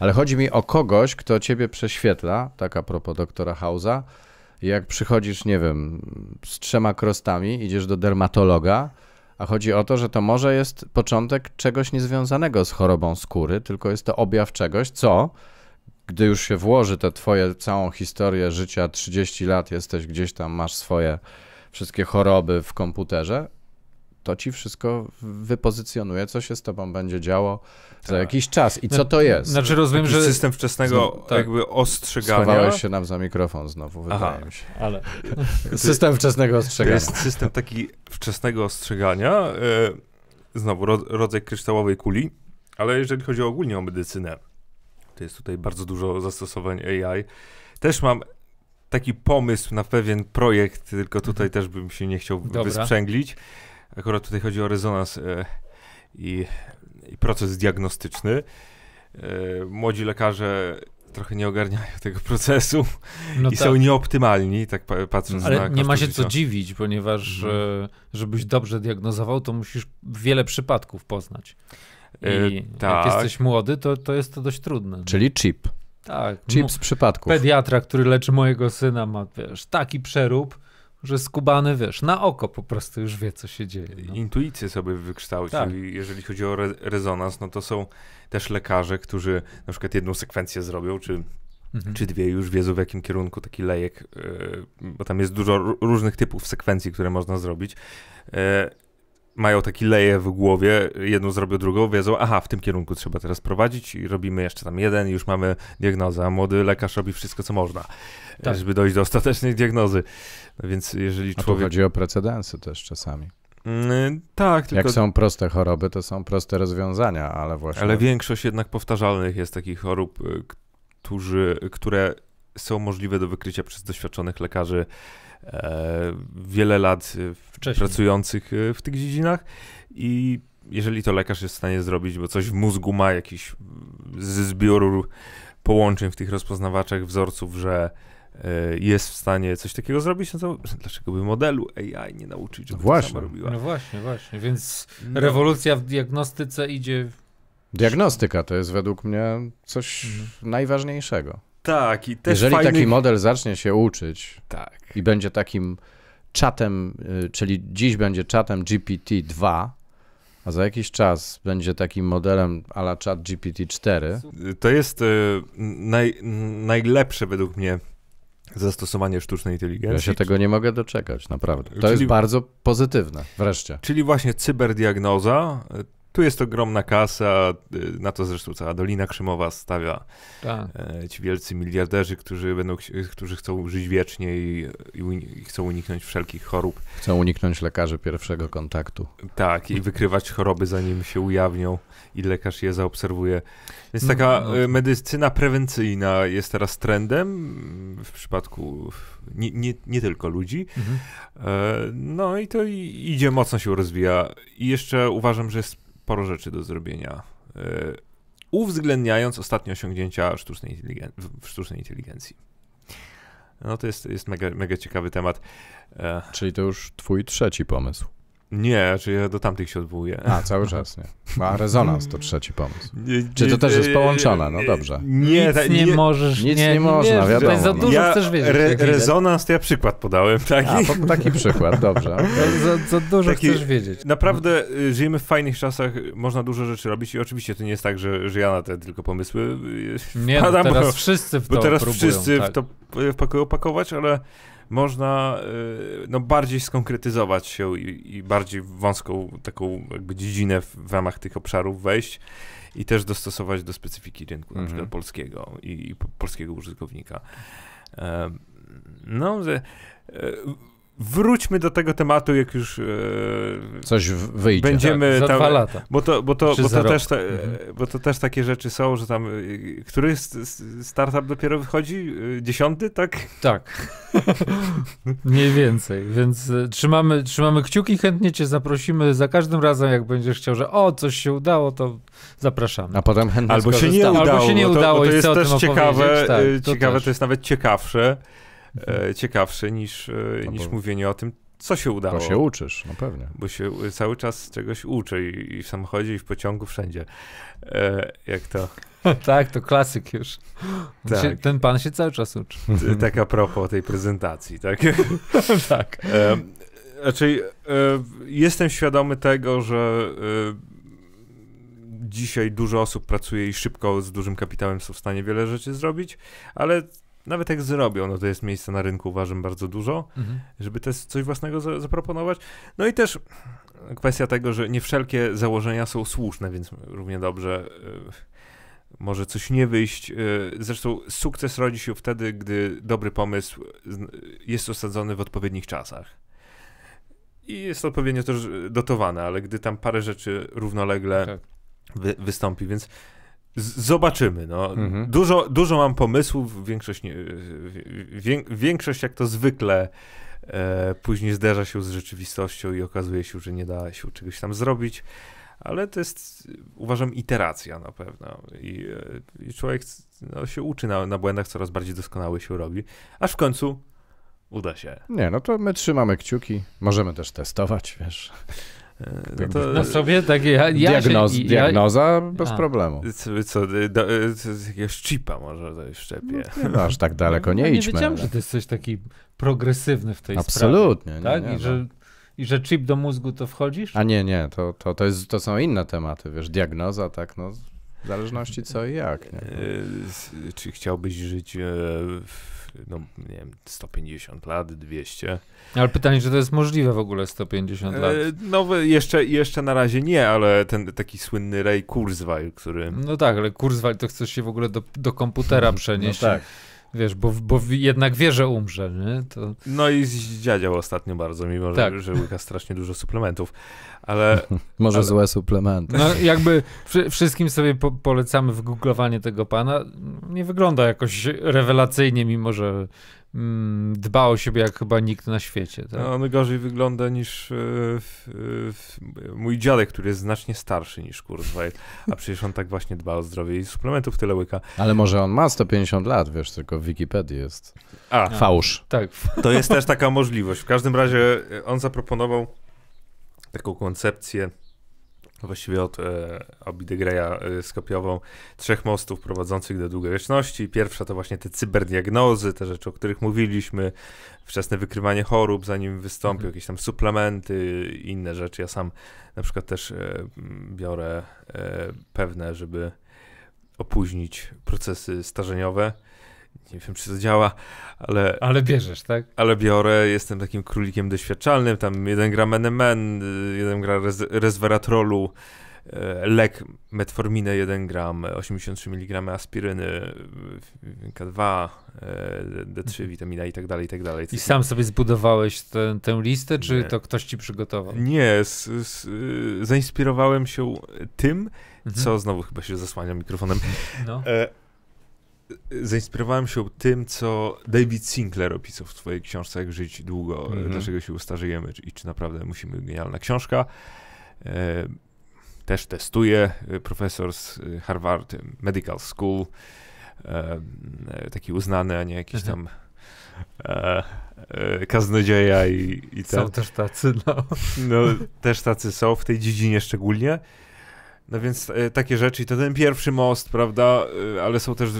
ale chodzi mi o kogoś, kto ciebie prześwietla, tak a propos doktora Hausa. Jak przychodzisz, nie wiem, z trzema krostami, idziesz do dermatologa, a chodzi o to, że to może jest początek czegoś niezwiązanego z chorobą skóry, tylko jest to objaw czegoś, co gdy już się włoży te twoje całą historię życia, 30 lat jesteś gdzieś tam, masz swoje wszystkie choroby w komputerze, to ci wszystko wypozycjonuje, co się z tobą będzie działo tak. za jakiś czas i co to jest. Znaczy rozumiem, że... System wczesnego tak. jakby ostrzegania. Schowałeś się nam za mikrofon znowu, wydaje Aha. mi się. Ale... system wczesnego ostrzegania. jest system taki wczesnego ostrzegania, e, znowu rodzaj kryształowej kuli, ale jeżeli chodzi ogólnie o medycynę, to jest tutaj bardzo dużo zastosowań AI. Też mam taki pomysł na pewien projekt, tylko tutaj mhm. też bym się nie chciał Dobra. wysprzęglić. Akurat tutaj chodzi o rezonans e, i, i, proces diagnostyczny. E, młodzi lekarze trochę nie ogarniają tego procesu no i tak. są nieoptymalni, tak patrząc Ale na Ale nie ma się życia. co dziwić, ponieważ mhm. E, żebyś dobrze diagnozował, to musisz wiele przypadków poznać. E, I tak. jak jesteś młody, to, to jest to dość trudne. No. Czyli chip. Tak. Chip z przypadków. Pediatra, który leczy mojego syna, ma wiesz, taki przerób, że skubany, wiesz, na oko po prostu już wie, co się dzieje. No. Intuicję sobie wykształcił. Tak. Jeżeli chodzi o re rezonans, no to są też lekarze, którzy na przykład jedną sekwencję zrobią, czy Mhm. czy dwie już wiedzą w jakim kierunku taki lejek, e, bo tam jest dużo różnych typów sekwencji, które można zrobić. E, mają taki leje w głowie, jedną zrobią drugą, wiedzą, aha, w tym kierunku trzeba teraz prowadzić i robimy jeszcze tam jeden i już mamy diagnozę, a młody lekarz robi wszystko, co można, tak. żeby dojść do ostatecznej diagnozy. No więc jeżeli człowiek... A tu chodzi o precedensy też czasami. Mm, y, tak, tylko... Jak są proste choroby, to są proste rozwiązania, ale właśnie... Ale większość jednak powtarzalnych jest takich chorób, y, którzy, które są możliwe do wykrycia przez doświadczonych lekarzy E, wiele lat e, Wcześniej. pracujących e, w tych dziedzinach i jeżeli to lekarz jest w stanie zrobić, bo coś w mózgu ma jakiś zbiór połączeń w tych rozpoznawaczach wzorców, że jest w stanie coś takiego zrobić, no to dlaczego by modelu AI nie nauczyć, żeby właśnie. to robiła? No właśnie, właśnie, więc no. rewolucja w diagnostyce idzie... W... Diagnostyka to jest według mnie coś mhm. najważniejszego. Tak, i też Jeżeli taki model zacznie się uczyć tak. i będzie takim czatem, y, czyli dziś będzie czatem GPT-2, a za jakiś czas będzie takim modelem ala chat GPT-4. To jest y, naj, najlepsze według mnie zastosowanie sztucznej inteligencji. Ja się tego nie mogę doczekać, naprawdę. To czyli, jest bardzo pozytywne, wreszcie. Czyli właśnie cyberdiagnoza, tu jest ogromna kasa, y, na to zresztą cała Dolina Krzymowa stawia tak. E, ci wielcy miliarderzy, którzy, będą, y, którzy chcą żyć wiecznie i, i, chcą uniknąć wszelkich chorób. Chcą uniknąć lekarzy pierwszego kontaktu. Tak, i wykrywać choroby zanim się ujawnią i lekarz je zaobserwuje. Więc taka mm, no e, medycyna prewencyjna jest teraz trendem w przypadku nie, nie, nie tylko ludzi. Mhm. E, no i to idzie, mocno się rozwija. I jeszcze uważam, że jest sporo rzeczy do zrobienia, e, uwzględniając ostatnie osiągnięcia sztucznej, sztucznej inteligencji. No to jest, jest mega, mega ciekawy temat. E, Czyli to już twój trzeci pomysł. Nie, czy znaczy ja do tamtych się odwołuję. A, cały czas, nie. A rezonans to trzeci pomysł. Nie, nie, czy to też jest połączone? No dobrze. Nie, nic nie, nie możesz. Nic nie, można, wiadomo. To jest za dużo, ja, chcesz wiedzieć. Re, rezonans to ja przykład podałem. Taki, A, taki przykład, dobrze. Za, za, dużo taki, chcesz wiedzieć. Naprawdę y, żyjemy w fajnych czasach, można dużo rzeczy robić i oczywiście to nie jest tak, że, że ja na te tylko pomysły y, Nie, no wpadam, no teraz bo, wszyscy w to Bo teraz próbują, wszyscy tak. Y, w to pakują pakować, ale można y, no, bardziej skonkretyzować się i, i bardziej wąską taką jakby dziedzinę w, w ramach tych obszarów wejść i też dostosować do specyfiki rynku, mm -hmm. na przykład mhm. polskiego i, i polskiego użytkownika. E, no, że e, wróćmy do tego tematu, jak już e, coś wyjdzie. Będziemy tak, za dwa lata. Bo to, bo to, bo to, też, ta, mhm. bo to też takie rzeczy są, że tam e, który startup dopiero wychodzi? E, dziesiąty, tak? Tak. Mniej więcej. Więc e, trzymamy, trzymamy kciuki, chętnie cię zaprosimy za każdym razem, jak będziesz chciał, że o, coś się udało, to zapraszamy. A potem chętnie Albo się nie udało. Albo się nie udało to, to, jest też ciekawe, tak, ciekawe to, też. to jest nawet ciekawsze E, ciekawszy niż, e, no niż mówienie o tym, co się udało. Bo się uczysz, no pewnie. Bo się cały czas czegoś uczy i, w samochodzie, i w pociągu, wszędzie. E, jak to? tak, to klasyk już. Tak. Się, ten pan się cały czas uczy. tak a propos tej prezentacji, tak? tak. E, znaczy, e, jestem świadomy tego, że e, dzisiaj dużo osób pracuje i szybko z dużym kapitałem są w stanie wiele rzeczy zrobić, ale nawet jak zrobią, no to jest miejsca na rynku, uważam, bardzo dużo, mhm. żeby też coś własnego za, zaproponować. No i też kwestia tego, że nie wszelkie założenia są słuszne, więc równie dobrze y, może coś nie wyjść. Y, zresztą sukces rodzi się wtedy, gdy dobry pomysł jest osadzony w odpowiednich czasach. I jest odpowiednio też dotowane, ale gdy tam parę rzeczy równolegle tak. wy, wystąpi, więc Zobaczymy. No. Mhm. Dużo, dużo mam pomysłów, większość, nie, większość jak to zwykle e, później zderza się z rzeczywistością i okazuje się, że nie da się czegoś tam zrobić, ale to jest, uważam, iteracja na pewno. I, e, i człowiek no, się uczy na, na błędach, coraz bardziej doskonały się robi, aż w końcu uda się. Nie, no to my trzymamy kciuki, możemy też testować, wiesz. E, no to... Na no sobie tak ja, ja Diagnoz, się, Diagnoza ja... bez A. problemu. Co, co do, jakiegoś chipa może to szczepie. No, no, aż tak daleko nie, no, nie idźmy. Nie wiedziałem, że to jest coś taki progresywny w tej Absolutnie, sprawie. Absolutnie. Tak? Nie, I, że, no. I że chip do mózgu to wchodzisz? A nie, nie, to, to, to, jest, to są inne tematy, wiesz, diagnoza, tak, no w zależności co i jak. Nie? E, czy chciałbyś żyć e, w no nie wiem, 150 lat, 200. Ale pytanie, czy to jest możliwe w ogóle 150 e, lat? No jeszcze, jeszcze na razie nie, ale ten taki słynny Ray Kurzweil, który... No tak, ale Kurzweil to chce się w ogóle do, do komputera no przenieść. No tak. Wiesz, bo, bo jednak wie, że umrze, nie? To... No i zdziadział ostatnio bardzo, mimo że, tak. że łyka strasznie dużo suplementów, ale... Może ale... złe suplementy. No jakby wszy wszystkim sobie po polecamy wygooglowanie tego pana. Nie wygląda jakoś rewelacyjnie, mimo że Mm, dba o siebie jak chyba nikt na świecie. Tak? No, on gorzej wygląda niż yy, yy, mój dziadek, który jest znacznie starszy niż Kurzweil, a przecież on tak właśnie dba o zdrowie i suplementów tyle łyka. Ale może on ma 150 lat, wiesz, tylko w Wikipedii jest a, fałsz. Tak. To jest też taka możliwość. W każdym razie e, on zaproponował taką koncepcję właściwie od e, Abidegraja e, skopiował trzech mostów prowadzących do długowieczności. Pierwsza to właśnie te cyberdiagnozy, te rzeczy, o których mówiliśmy, wczesne wykrywanie chorób, zanim wystąpił, mhm. jakieś tam suplementy, inne rzeczy. Ja sam na przykład też e, biorę e, pewne, żeby opóźnić procesy starzeniowe nie wiem, czy to działa, ale... Ale bierzesz, tak? Ale biorę, jestem takim królikiem doświadczalnym, tam jeden gra menemen, jeden gra rez resveratrolu, e, lek metforminę 1 gram, 83 mg aspiryny, K2, D3, e, mhm. witamina i tak dalej, i tak dalej. I sam sobie zbudowałeś ten, tę listę, czy Nie. to ktoś ci przygotował? Nie, z, z, e, zainspirowałem się tym, mhm. co znowu chyba się zasłania mikrofonem. No. E zainspirowałem się tym, co David Sinclair opisał w twojej książce Jak żyć długo, mm dlaczego się ustarzejemy i czy naprawdę musimy. Genialna książka. E, też testuje profesor z Harvard Medical School, e, taki uznany, a nie jakiś mhm. tam e, kaznodzieja i, i Są też tacy, no. no. Też tacy są w tej dziedzinie szczególnie. No więc e, takie rzeczy, to ten pierwszy most, prawda, e, ale są też e,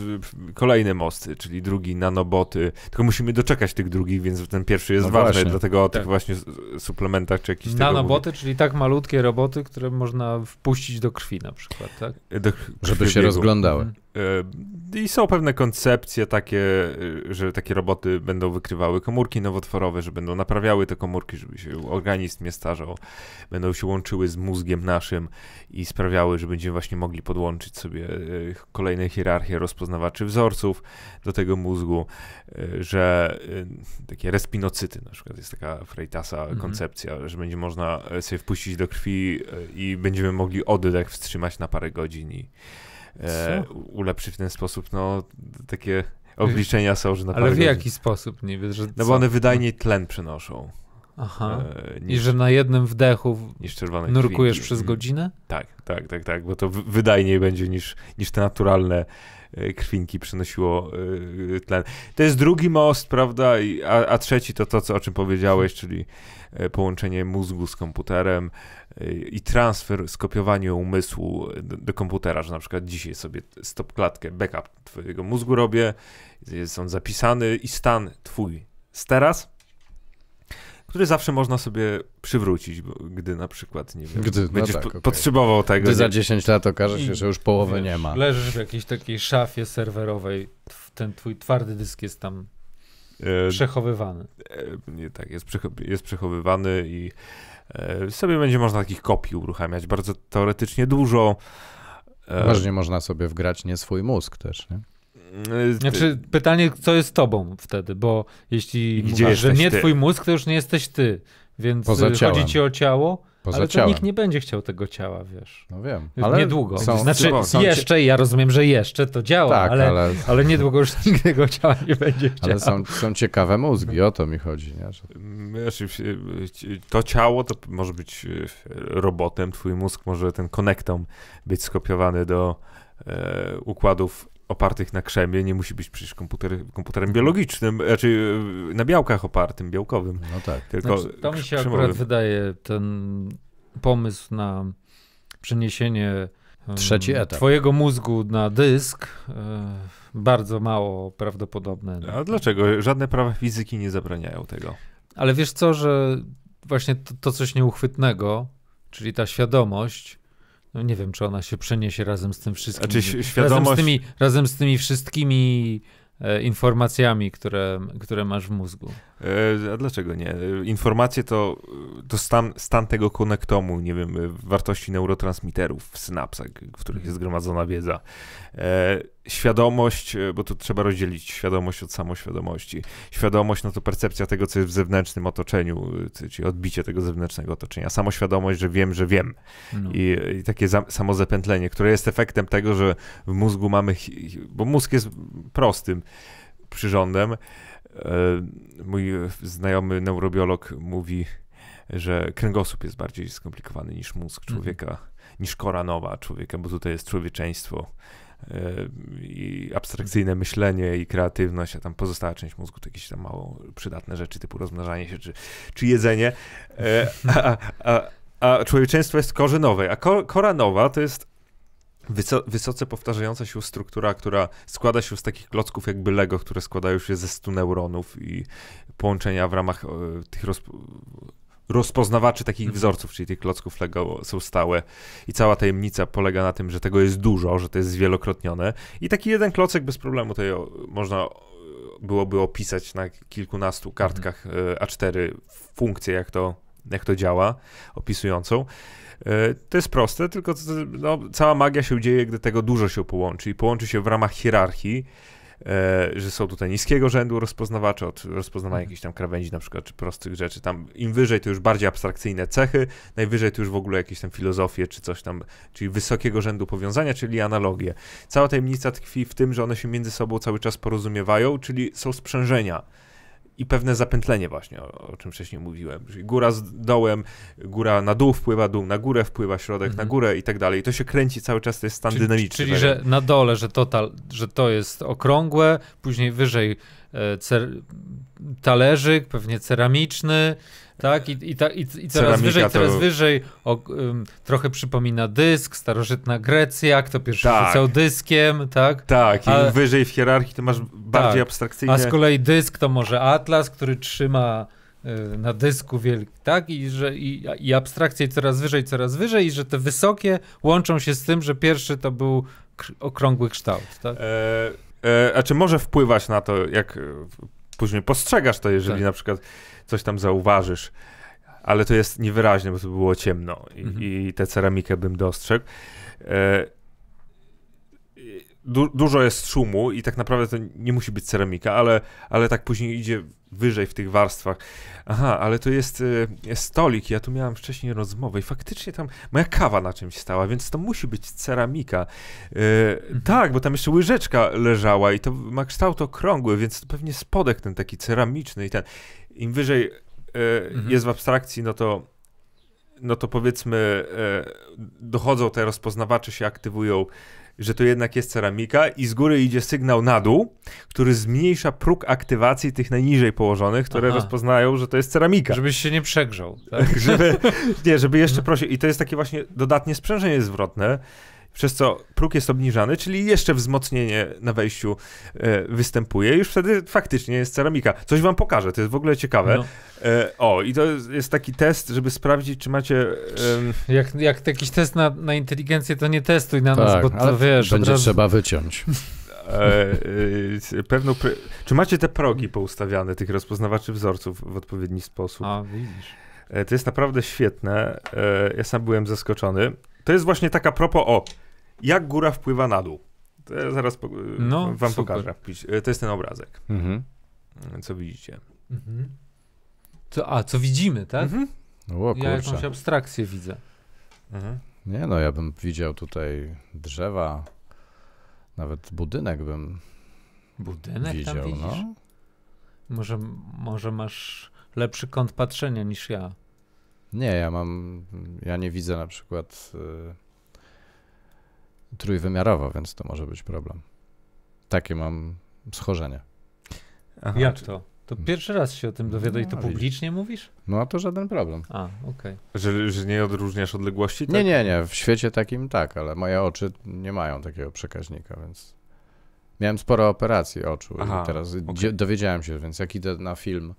kolejne mosty, czyli drugi nanoboty, tylko musimy doczekać tych drugich, więc ten pierwszy jest no ważny, właśnie. dlatego o tak. tych właśnie suplementach czy jakichś Nanoboty, czyli tak malutkie roboty, które można wpuścić do krwi na przykład, tak? E, do krwi Żeby się biegu. rozglądały. Hmm. Yy, I są pewne koncepcje takie, y, że takie roboty będą wykrywały komórki nowotworowe, że będą naprawiały te komórki, żeby się organizm nie starzał, będą się łączyły z mózgiem naszym i sprawiały, że będziemy właśnie mogli podłączyć sobie y, kolejne hierarchie rozpoznawaczy wzorców do tego mózgu, y, że takie respinocyty, na przykład jest taka Freitasa mhm. koncepcja, że będzie można e, sobie wpuścić do krwi i będziemy mogli oddech wstrzymać na parę godzin i e, ulepszy w ten sposób. No, takie obliczenia są, że na Ale w jaki sposób niby? Że no bo one wydajniej tlen przynoszą. Aha. E, niż, I że na jednym wdechu nurkujesz przez mm. godzinę? Tak, tak, tak, tak, bo to wydajniej będzie niż, niż te naturalne e, krwinki przynosiło e, tlen. To jest drugi most, prawda? A, a trzeci to to, co, o czym powiedziałeś, czyli e, połączenie mózgu z komputerem. Y, i transfer skopiowanie umysłu y, do, do, komputera, że na przykład dzisiaj sobie stop klatkę, backup twojego mózgu robię, jest on zapisany i stan twój z teraz, który zawsze można sobie przywrócić, bo gdy na przykład, nie wiem, gdy, no będziesz no tak, okay. potrzebował tego. Gdy nie... za 10 lat okaże się, że już połowy wiesz, nie ma. Leżysz w jakiejś takiej szafie serwerowej, ten twój twardy dysk jest tam e, przechowywany. E, e, nie tak, jest, przecho jest przechowywany i E, sobie będzie można takich kopii uruchamiać bardzo teoretycznie dużo. E, Ważnie można sobie wgrać nie swój mózg też, nie? E, znaczy, pytanie, co jest tobą wtedy, bo jeśli mówisz, że nie ty? twój mózg, to już nie jesteś ty, więc Poza y, chodzi ci o ciało, Poza ale ciałem. nikt nie będzie chciał tego ciała, wiesz. No wiem. Ale niedługo. Są, znaczy, są jeszcze, ja rozumiem, że jeszcze to działa, tak, ale, ale... ale niedługo już nikt tego ciała nie będzie chciał. Ale są, są ciekawe mózgi, o to mi chodzi. Nie? Że... To ciało to może być e, robotem, twój mózg może ten konektom być skopiowany do e, układów opartych na krzemie, nie musi być przecież komputer, komputerem biologicznym, raczej e, na białkach opartym, białkowym. No tak. Tylko znaczy, to mi się krzemowym. akurat wydaje, ten pomysł na przeniesienie Trzeci etap. Twojego mózgu na dysk e, bardzo mało prawdopodobne. A dlaczego? Żadne prawa fizyki nie zabraniają tego. Ale wiesz co, że właśnie to, to coś nieuchwytnego, czyli ta świadomość, no nie wiem, czy ona się przeniesie razem z tym wszystkim. Znaczy, świadomość... razem, z tymi, razem z tymi wszystkimi e, informacjami, które, które masz w mózgu. E, a dlaczego nie? E, informacje to, e, to stan, stan tego konektomu, nie wiem, wartości neurotransmiterów w synapsach, w których jest zgromadzona wiedza. E, świadomość, bo tu trzeba rozdzielić świadomość od samoświadomości. Świadomość, no to percepcja tego, co jest w zewnętrznym otoczeniu, czyli odbicie tego zewnętrznego otoczenia. Samoświadomość, że wiem, że wiem. No. I, I, takie za, samozapętlenie, które jest efektem tego, że w mózgu mamy, bo mózg jest prostym przyrządem, E, mój znajomy neurobiolog mówi, że kręgosłup jest bardziej skomplikowany niż mózg mhm. człowieka, niż kora nowa człowieka, bo tutaj jest człowieczeństwo e, i abstrakcyjne myślenie i kreatywność, a tam pozostała część mózgu to jakieś tam mało przydatne rzeczy typu rozmnażanie się czy, czy jedzenie. E, a, a, a, a człowieczeństwo jest korzenowe, a kor, kora nowa to jest wyso wysoce powtarzająca się struktura, która składa się z takich klocków jakby Lego, które składają się ze 100 neuronów i połączenia w ramach e, tych rozpo rozpoznawaczy takich mhm. wzorców, czyli tych klocków Lego są stałe i cała tajemnica polega na tym, że tego jest dużo, że to jest zwielokrotnione i taki jeden klocek bez problemu tutaj można e, byłoby opisać na kilkunastu mhm. kartkach e, A4 funkcję, jak to, jak to działa, opisującą. E, to jest proste, tylko no, cała magia się dzieje, gdy tego dużo się połączy i połączy się w ramach hierarchii, e, że są tutaj niskiego rzędu rozpoznawacze, od rozpoznawania mhm. jakichś tam krawędzi na przykład, czy prostych rzeczy. Tam im wyżej to już bardziej abstrakcyjne cechy, najwyżej to już w ogóle jakieś tam filozofie, czy coś tam, czyli wysokiego rzędu powiązania, czyli analogie. Cała tajemnica tkwi w tym, że one się między sobą cały czas porozumiewają, czyli są sprzężenia i pewne zapętlenie właśnie, o, o, czym wcześniej mówiłem. Czyli góra z dołem, góra na dół wpływa, dół na górę wpływa, środek mhm. na górę i tak dalej. I to się kręci cały czas, to jest stan czyli, dynamiczny. Czyli, tak? że na dole, że, total, że to jest okrągłe, później wyżej e, cer, talerzyk, pewnie ceramiczny, tak, i, i, ta, i, i coraz wyżej, to... coraz wyżej. O, um, trochę przypomina dysk, starożytna Grecja, kto pierwszy tak. rzucał dyskiem, tak? Tak, A... wyżej w hierarchii, to masz bardziej tak. abstrakcyjne. A z kolei dysk to może atlas, który trzyma y, na dysku wielki, tak? I, że, i, I abstrakcje coraz wyżej, coraz wyżej i że te wysokie łączą się z tym, że pierwszy to był okrągły kształt, tak? E, e, a czy może wpływać na to, jak e, później postrzegasz to, jeżeli tak. na przykład coś tam zauważysz. Ale to jest niewyraźne, bo to było ciemno i, mhm. i tę ceramikę bym dostrzegł. E, du, dużo jest szumu i tak naprawdę to nie musi być ceramika, ale, ale tak później idzie wyżej w tych warstwach. Aha, ale to jest, e, jest stolik, ja tu miałem wcześniej rozmowę i faktycznie tam moja kawa na czymś stała, więc to musi być ceramika. E, mhm. Tak, bo tam jeszcze łyżeczka leżała i to ma kształt okrągły, więc to pewnie spodek ten taki ceramiczny i ten im wyżej e, mhm. jest w abstrakcji, no to no to powiedzmy e, dochodzą te rozpoznawacze, się aktywują, że to jednak jest ceramika i z góry idzie sygnał na dół, który zmniejsza próg aktywacji tych najniżej położonych, które Aha. rozpoznają, że to jest ceramika. Żebyś się nie przegrzał. Tak? żeby, nie, żeby jeszcze prosić. I to jest takie właśnie dodatnie sprzężenie zwrotne, przez co próg jest obniżany, czyli jeszcze wzmocnienie na wejściu e, występuje. Już wtedy faktycznie jest ceramika. Coś wam pokażę, to jest w ogóle ciekawe. No. E, o, i to jest taki test, żeby sprawdzić, czy macie... E... Jak, jak jakiś test na, na inteligencję, to nie testuj na tak, nas, bo to wiesz... Będzie trzeba wyciąć. E, e, pewną. Czy macie te progi poustawiane tych rozpoznawaczy wzorców w odpowiedni sposób? A, widzisz. E, to jest naprawdę świetne. E, ja sam byłem zaskoczony. To jest właśnie taka propo o jak góra wpływa na dół. To zaraz po, no, wam super. pokażę. E, to jest ten obrazek, mhm. Mm, co widzicie. Mhm. To, a, co widzimy, tak? Mhm. O, ja jakąś abstrakcję widzę. Mhm. Nie no, ja bym widział tutaj drzewa, nawet budynek bym budynek widział. No. Może, może masz lepszy kąt patrzenia niż ja. Nie, ja mam, ja nie widzę na przykład... Y, trójwymiarowo, więc to może być problem. Takie mam schorzenie. Aha, Jak to? To pierwszy raz się o tym dowiaduję no, i to no, publicznie widzisz. mówisz? No to żaden problem. A, okej. Okay. Że, że, nie odróżniasz odległości? Tak? Nie, nie, nie. W świecie takim tak, ale moje oczy nie mają takiego przekaźnika, więc... Miałem sporo operacji oczu Aha, i teraz okay. dowiedziałem się, więc jak idę na film,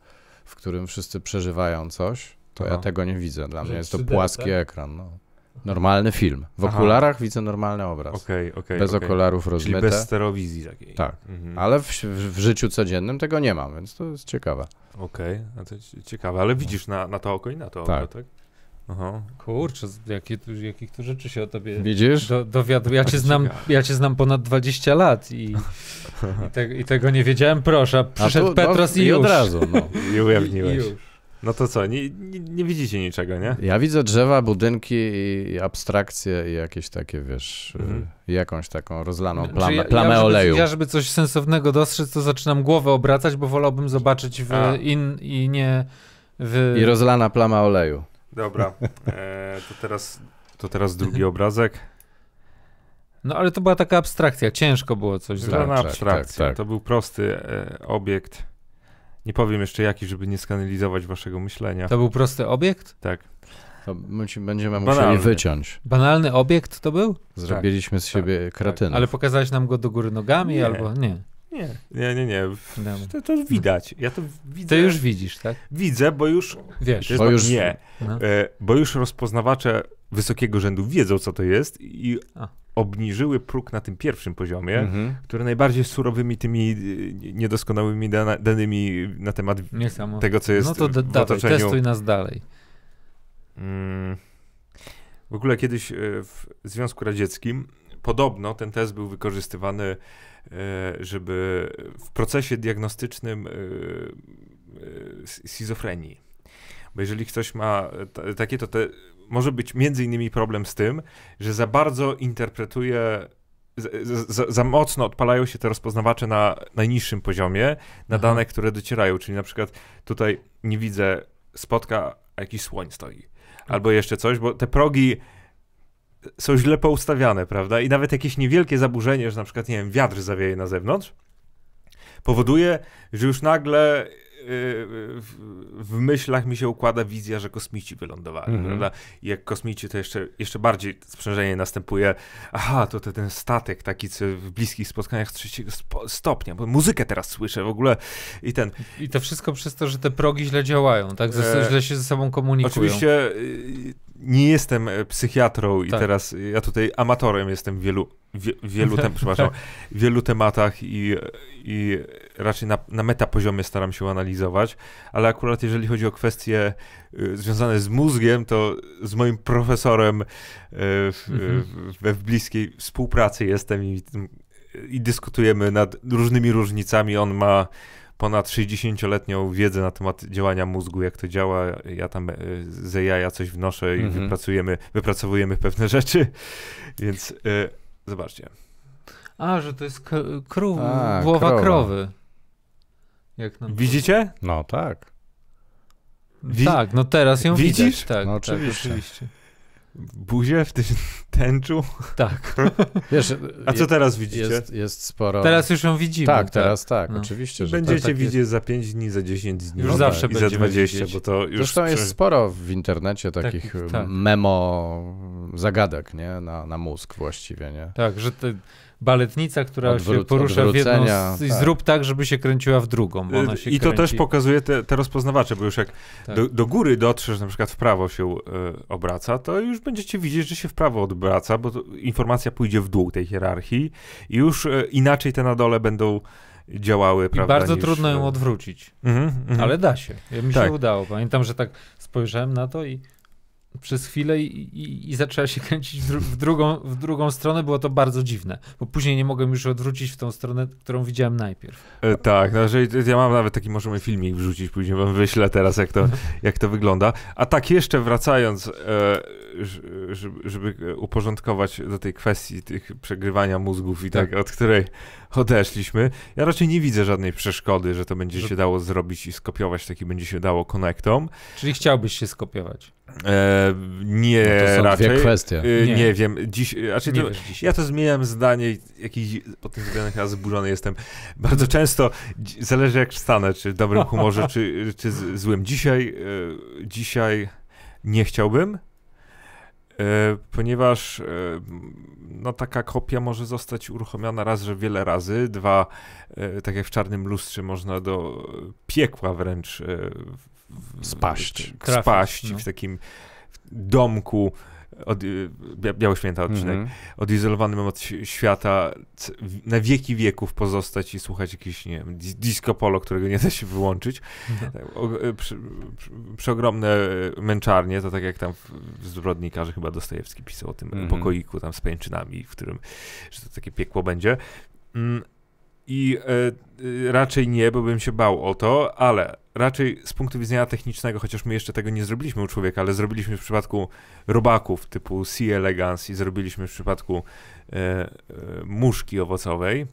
w którym wszyscy przeżywają coś, to Aha. ja tego nie widzę. Dla mnie jest to płaski tak? ekran. No. Normalny film. W Aha. okularach widzę normalny obraz. Okay, okay, bez okay. okularów rozmyte. Czyli bez sterowizji takiej. Tak, mhm. ale w, w, życiu codziennym tego nie mam, więc to jest ciekawe. Okej, okay. to ciekawe, ale widzisz na, na to oko i na to tak. oko, tak? Aha. Kurczę, jakie tu, jakich tu rzeczy się o tobie Widzisz? Do, Ja cię, znam, ja cię znam ponad 20 lat i, i, te, i tego nie wiedziałem, proszę. Przyszedł tu, no, Petros no, i, i już. od razu. No. I ujawniłeś. i już. No to co, nie, nie, nie, widzicie niczego, nie? Ja widzę drzewa, budynki i abstrakcje i jakieś takie, wiesz, mhm. Y, jakąś taką rozlaną znaczy, plamę, ja, plamę ja, oleju. Żeby, ja, żeby coś sensownego dostrzec, to zaczynam głowę obracać, bo wolałbym zobaczyć w A. in i nie w... I rozlana plama oleju. Dobra, e, to, teraz, to teraz drugi obrazek. No ale to była taka abstrakcja, ciężko było coś zrobić. Żadna tak, tak, abstrakcja, tak, tak. to był prosty e, obiekt. Nie powiem jeszcze jaki, żeby nie skanalizować waszego myślenia. To był prosty obiekt? Tak. To będziemy Banalny. musieli wyciąć. Banalny obiekt to był? Zrobiliśmy z tak, siebie tak, tak. Ale pokazałeś nam go do góry nogami nie. albo nie. Nie, nie, nie, nie. No. To, to widać. Ja to widzę. To już widzisz, tak? Widzę, bo już. Wiesz, bo tak, już. Nie. No. E, bo już rozpoznawacze wysokiego rzędu wiedzą, co to jest i A obniżyły próg na tym pierwszym poziomie, mhm. który najbardziej surowymi tymi y, niedoskonałymi danymi na temat tego, co jest no to w dawaj, otoczeniu. testuj nas dalej. Mm. W ogóle kiedyś y, w Związku Radzieckim podobno ten test był wykorzystywany, y, żeby w procesie diagnostycznym schizofrenii. Bo jeżeli ktoś ma takie, to te może być między innymi problem z tym, że za bardzo interpretuje za, za, za, mocno odpalają się te rozpoznawacze na najniższym poziomie, na Aha. Mhm. dane, które docierają. Czyli na przykład tutaj nie widzę spotka, a jakiś słoń stoi. Tak. Albo jeszcze coś, bo te progi są źle poustawiane, prawda? I nawet jakieś niewielkie zaburzenie, że na przykład, nie wiem, wiatr zawieje na zewnątrz, powoduje, że już nagle w myślach mi się układa wizja, że kosmici wylądowali, mm -hmm. prawda? I jak kosmici, to jeszcze, jeszcze bardziej sprzężenie następuje. Aha, to, ten statek taki, co w bliskich spotkaniach trzeciego stopnia, bo muzykę teraz słyszę w ogóle i ten... I to wszystko przez to, że te progi źle działają, tak? Ze, e... Źle się ze sobą komunikują. Oczywiście y, nie jestem e, psychiatrą tak. i teraz e, ja tutaj amatorem jestem w wielu, wielu, tem, przepraszam, wielu tematach i, i raczej na, na metapoziomie staram się analizować, ale akurat jeżeli chodzi o kwestie e, związane z mózgiem, to z moim profesorem mhm. w, we w bliskiej współpracy jestem i, i dyskutujemy nad różnymi różnicami. On ma ponad 60-letnią wiedzę na temat działania mózgu, jak to działa. Ja tam ze jaja coś wnoszę i mm -hmm. wypracujemy, wypracowujemy pewne rzeczy, więc e, zobaczcie. A, że to jest krów, A, głowa krowa. krowy. Widzicie? No tak. Wi tak, no teraz ją widzisz? Widać, tak, no tak, oczywiście. tak, oczywiście. Buzie w tym tęczu? Tak. Wiesz, A co teraz widzicie? Jest, jest, sporo... Teraz już ją widzimy. Tak, teraz tak, tak no. oczywiście. Że Będziecie tak widzieć jest... za 5 dni, za 10 dni. Już no, zawsze tak. I za 20, widzieć. bo to już... Zresztą przy... jest sporo w internecie tak, takich tak, memo zagadek, nie? Na, na mózg właściwie, nie? Tak, że te baletnica, która się porusza w jedną z, tak. zrób tak, żeby się kręciła w drugą. Y, I kręci. to też pokazuje te, te, rozpoznawacze, bo już jak tak. do, do, góry dotrzesz, na przykład w prawo się y, obraca, to już będziecie widzieć, że się w prawo odbywa wraca, bo informacja pójdzie w dół tej hierarchii i już e, inaczej te na dole będą działały, I prawda? I bardzo niż... trudno ją e, odwrócić, mm -hmm, mm -hmm. ale da się. Ja mi tak. się udało. Pamiętam, że tak spojrzałem na to i przez chwilę i, i, i zaczęła się kręcić w, w, drugą, w drugą stronę. Było to bardzo dziwne, bo później nie mogłem już odwrócić w tą stronę, którą widziałem najpierw. E, tak, znaczy, ja mam nawet taki, możemy filmik wrzucić później, wam wyślę teraz, jak to, jak to wygląda. A tak, jeszcze wracając, e, żeby, żeby uporządkować do tej kwestii tych przegrywania mózgów i tak, tak od której odeszliśmy, ja raczej nie widzę żadnej przeszkody, że to będzie no. się dało zrobić i skopiować, taki będzie się dało konektom. Czyli chciałbyś się skopiować? E, nie, no to są raczej. Dwie kwestie. E, nie. nie wiem. Dziś, e, znaczy, nie to, dziś. Ja to zmieniam zdanie, jakiś po tych zmianach ja zburzony jestem. Bardzo często zależy jak wstanę, czy w dobrym humorze, czy, czy złym. Dzisiaj, dzisiaj nie chciałbym, ponieważ no, taka kopia może zostać uruchomiona raz, że wiele razy. Dwa, tak jak w czarnym lustrze, można do piekła wręcz w, spaść, w, trafić, no. spaść no. w takim domku od, y, święta odcinek, mm -hmm. odizolowanym od świata, na wieki wieków pozostać i słuchać jakiś, nie wiem, disco polo, którego nie da się wyłączyć. Mm -hmm. przeogromne y, męczarnie, to tak jak tam w Zbrodnikarze chyba Dostojewski pisał o tym mm -hmm. pokoiku tam z pęczynami, w którym, że to takie piekło będzie. Mm, I e, raczej nie, bo bym się bał o to, ale raczej z punktu widzenia technicznego, chociaż my jeszcze tego nie zrobiliśmy u człowieka, ale zrobiliśmy w przypadku robaków typu Sea Elegance i zrobiliśmy w przypadku e, e, muszki owocowej.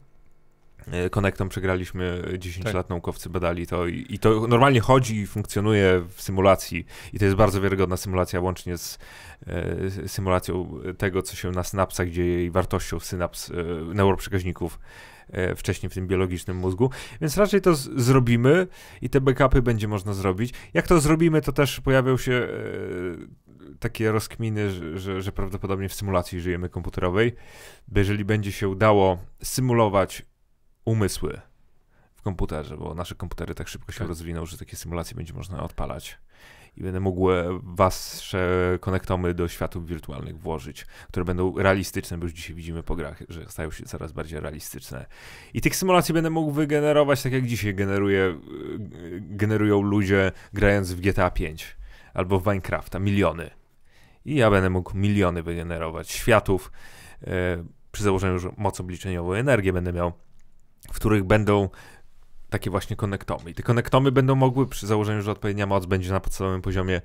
E, Konektom przegraliśmy 10 tak. lat, naukowcy badali to i, i, to normalnie chodzi i funkcjonuje w symulacji i to jest bardzo wiarygodna symulacja łącznie z e, symulacją tego, co się na synapsach dzieje i wartością synaps e, neuroprzekaźników E, wcześniej w tym biologicznym mózgu, więc raczej to zrobimy i te backupy będzie można zrobić. Jak to zrobimy, to też pojawią się e, takie rozkminy, że, że, że prawdopodobnie w symulacji żyjemy komputerowej, bo jeżeli będzie się udało symulować umysły w komputerze, bo nasze komputery tak szybko się tak. rozwiną, że takie symulacje będzie można odpalać i będę mógł e, wasze konektomy do światów wirtualnych włożyć, które będą realistyczne, bo już dzisiaj widzimy po grach, że stają się coraz bardziej realistyczne. I tych symulacji będę mógł wygenerować tak jak dzisiaj generuje, e, generują ludzie grając w GTA 5 albo w Minecrafta, miliony. I ja będę mógł miliony wygenerować światów e, przy założeniu, że moc obliczeniową energię będę miał, w których będą takie właśnie konektomy. I te konektomy będą mogły, przy założeniu, że odpowiednia moc będzie na podstawowym poziomie,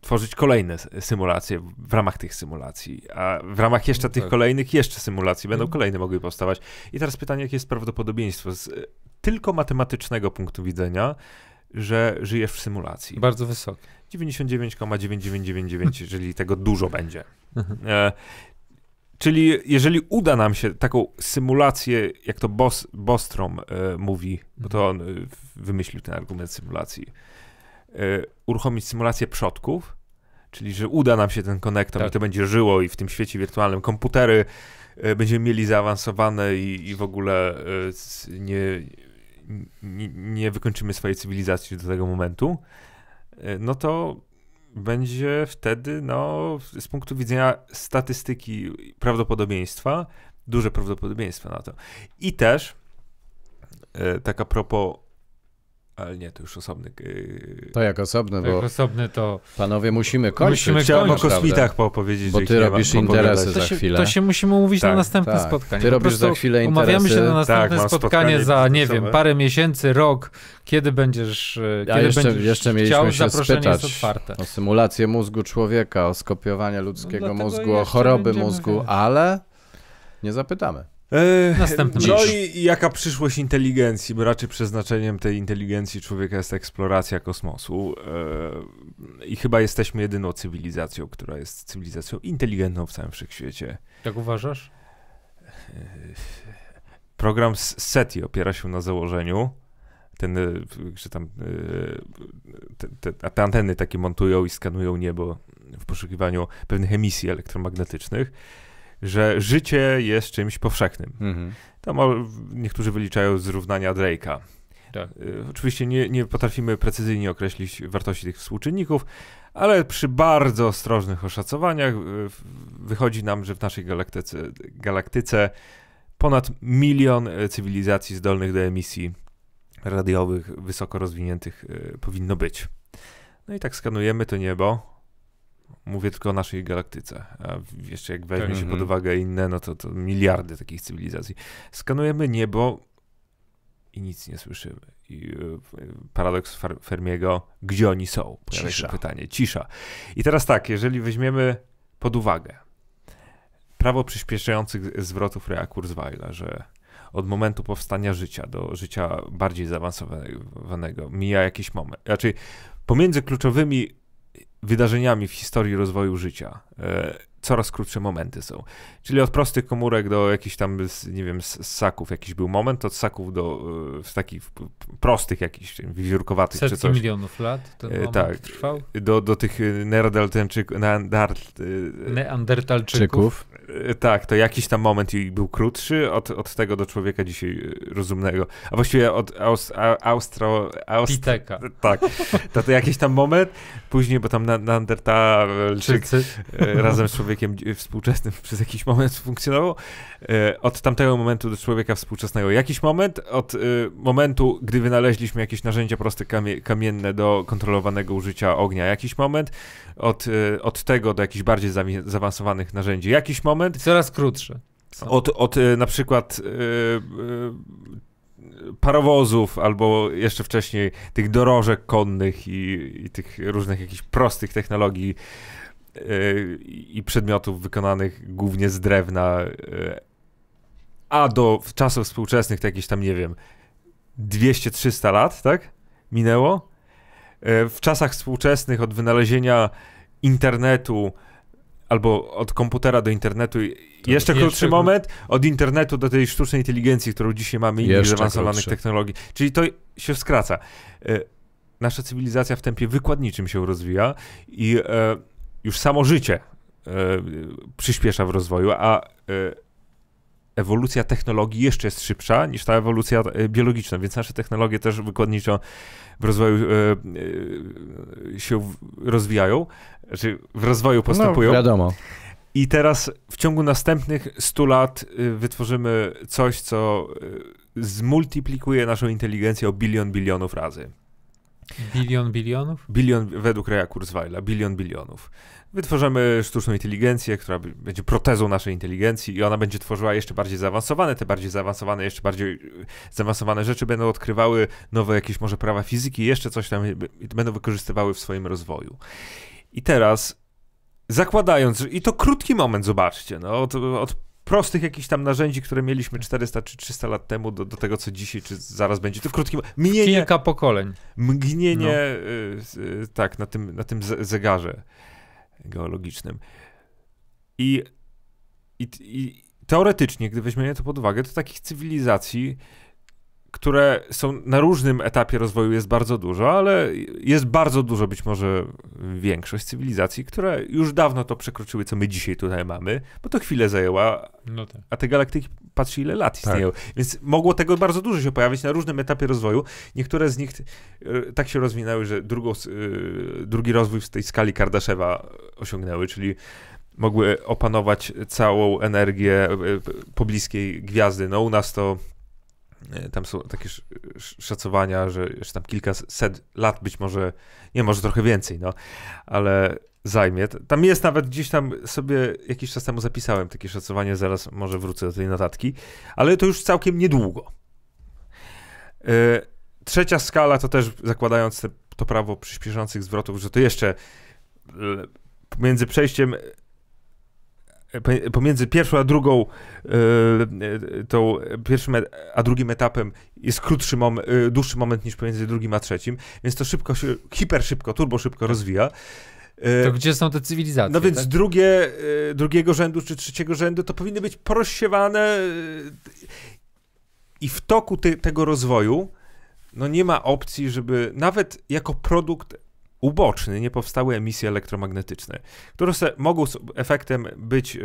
tworzyć kolejne symulacje w ramach tych symulacji, a w ramach jeszcze no tak. tych kolejnych jeszcze symulacji będą mhm. kolejne mogły powstawać. I teraz pytanie, jakie jest prawdopodobieństwo z e, tylko matematycznego punktu widzenia, że żyjesz w symulacji. Bardzo wysokie. 99,9999, jeżeli tego dużo będzie. Mhm. E, Czyli jeżeli uda nam się taką symulację, jak to Bos, Bostrom e, mówi, bo to on e, wymyślił ten argument symulacji, e, uruchomić symulację przodków, czyli że uda nam się ten konektor tak. i to będzie żyło i w tym świecie wirtualnym komputery będziemy mieli zaawansowane i, i w ogóle nie, nie, nie wykończymy swojej cywilizacji do tego momentu, no to będzie wtedy, no, z punktu widzenia statystyki prawdopodobieństwa, duże prawdopodobieństwo na to. I też, e, tak a propos ale nie, to już osobny. Yy... To jak osobny, bo. Jak osobny to. Panowie, musimy kończyć. Musimy Chciałem kończyć, o kosmitach opowiedzieć. Bo ty robisz interesy za chwilę. To się, to się musimy umówić tak, na następne tak. spotkanie. Ty robisz za chwilę interesy. Umawiamy się na następne tak, spotkanie, za, nie wiem, parę miesięcy, rok, kiedy będziesz. E, kiedy jeszcze, będziesz jeszcze mieliśmy chciał, się spytać o symulację mózgu człowieka, o skopiowanie ludzkiego no, mózgu, o choroby mózgu, ale nie zapytamy. Następnym no i jaka przyszłość inteligencji, bo raczej przeznaczeniem tej inteligencji człowieka jest eksploracja kosmosu e, i chyba jesteśmy jedyną cywilizacją, która jest cywilizacją inteligentną w całym wszechświecie. Jak uważasz? Program SETI opiera się na założeniu, ten, e, że tam e, te, te, te anteny takie montują i skanują niebo w poszukiwaniu pewnych emisji elektromagnetycznych że życie jest czymś powszechnym. Mhm. Tam niektórzy wyliczają zrównania Drake'a. Tak. Y, oczywiście nie, nie potrafimy precyzyjnie określić wartości tych współczynników, ale przy bardzo ostrożnych oszacowaniach y, wychodzi nam, że w naszej galaktyce, galaktyce ponad milion y, cywilizacji zdolnych do emisji radiowych wysoko rozwiniętych powinno być. No i tak skanujemy to niebo, Mówię tylko o naszej galaktyce. A jeszcze jak weźmie tak, się pod mhm. uwagę inne, no to, to miliardy takich cywilizacji. Skanujemy niebo i nic nie słyszymy. I e, e, paradoks Fermiego, gdzie oni są? Pojawia Cisza. się pytanie. Cisza. I teraz tak, jeżeli weźmiemy pod uwagę prawo przyspieszających zwrotów Kurzweila, że od momentu powstania życia do życia bardziej zaawansowanego mija jakiś moment. Raczej znaczy pomiędzy kluczowymi wydarzeniami w historii rozwoju życia. E, coraz krótsze momenty są. Czyli od prostych komórek do jakichś tam, nie wiem, ssaków jakiś był moment, od ssaków do e, w takich prostych jakichś, wiewiórkowatych Setki czy coś. milionów lat ten e, moment tak, trwał? Do, do tych neandertalczyk, neandertalczyków. E, tak, to jakiś tam moment i był krótszy od, od tego do człowieka dzisiaj e, rozumnego. A właściwie od aus, a, austro... Aust... Piteka. E, tak. To, to jakiś tam moment, później, bo tam Neandertalczyk razem z człowiekiem współczesnym przez jakiś moment funkcjonował, E, od tamtego momentu do człowieka współczesnego. Jakiś moment od e, momentu, gdy wynaleźliśmy jakieś narzędzia proste kamienne do kontrolowanego użycia ognia. Jakiś moment od, e, od tego do jakichś bardziej zaawansowanych narzędzi. Jakiś moment... Coraz krótsze, Co? Od, od na przykład... Yy, parowozów, albo jeszcze wcześniej tych dorożek konnych i, i tych różnych jakichś prostych technologii yy, i przedmiotów wykonanych głównie z drewna, yy, a do czasów współczesnych to jakieś tam, nie wiem, 200-300 lat, tak? Minęło. E, w czasach współczesnych od wynalezienia internetu albo od komputera do internetu jeszcze krótszy jeszcze... moment, od internetu do tej sztucznej inteligencji, którą dzisiaj mamy i innych zaawansowanych technologii. Czyli to się skraca. E, nasza cywilizacja w tempie wykładniczym się rozwija i e, już samo życie przyspiesza w rozwoju, a ewolucja technologii jeszcze jest szybsza niż ta ewolucja e, biologiczna, więc nasze technologie też wykładniczo w rozwoju e, e, się rozwijają, czy znaczy w rozwoju no, postępują. No, wiadomo. I teraz w ciągu następnych 100 lat wytworzymy coś, co zmultiplikuje naszą inteligencję o bilion bilionów razy. Bilion bilionów? Bilion, według Reja Kurzweila, bilion bilionów. Wytworzymy sztuczną inteligencję, która będzie protezą naszej inteligencji i ona będzie tworzyła jeszcze bardziej zaawansowane, te bardziej zaawansowane, jeszcze bardziej e, zaawansowane rzeczy będą odkrywały nowe jakieś może prawa fizyki, jeszcze coś tam e, będą wykorzystywały w swoim rozwoju. I teraz zakładając, i to krótki moment, zobaczcie, no, od, od prostych jakichś tam narzędzi, które mieliśmy 400 czy 300 lat temu do, do tego, co dzisiaj czy zaraz będzie. To w krótkim... Mgnienie, Kilka pokoleń. Mgnienie, no. y, y, tak, na tym, na tym zegarze geologicznym. I, i, i teoretycznie, gdy weźmiemy to pod uwagę, to takich cywilizacji które są na różnym etapie rozwoju jest bardzo dużo, ale jest bardzo dużo być może większość cywilizacji, które już dawno to przekroczyły, co my dzisiaj tutaj mamy, bo to chwilę zajęła, no tak. a te galaktyki patrzy ile lat tak. istnieją. Tak. Więc mogło tego bardzo dużo się pojawić na różnym etapie rozwoju. Niektóre z nich e, tak się rozwinęły, że drugą, e, drugi rozwój w tej skali Kardaszewa osiągnęły, czyli mogły opanować całą energię e, pobliskiej gwiazdy. No u nas to E, tam są takie szacowania, że jeszcze tam kilkaset lat być może, nie, może trochę więcej, no, ale zajmie. Tam jest nawet gdzieś tam sobie jakiś czas temu zapisałem takie szacowanie, zaraz może wrócę do tej notatki, ale to już całkiem niedługo. E, trzecia skala to też zakładając te, to prawo przyspieszających zwrotów, że to jeszcze między przejściem pomiędzy pierwszą a drugą, e, e, tą pierwszym e, a drugim etapem jest krótszy moment, dłuższy moment niż pomiędzy drugim a trzecim, więc to szybko się, hiper szybko, turbo szybko rozwija. To gdzie są te cywilizacje? No więc tak? drugie, drugiego rzędu czy trzeciego rzędu to powinny być porozsiewane i w toku te, tego rozwoju no nie ma opcji, żeby nawet jako produkt uboczny nie powstały emisje elektromagnetyczne, które se, mogą efektem być e,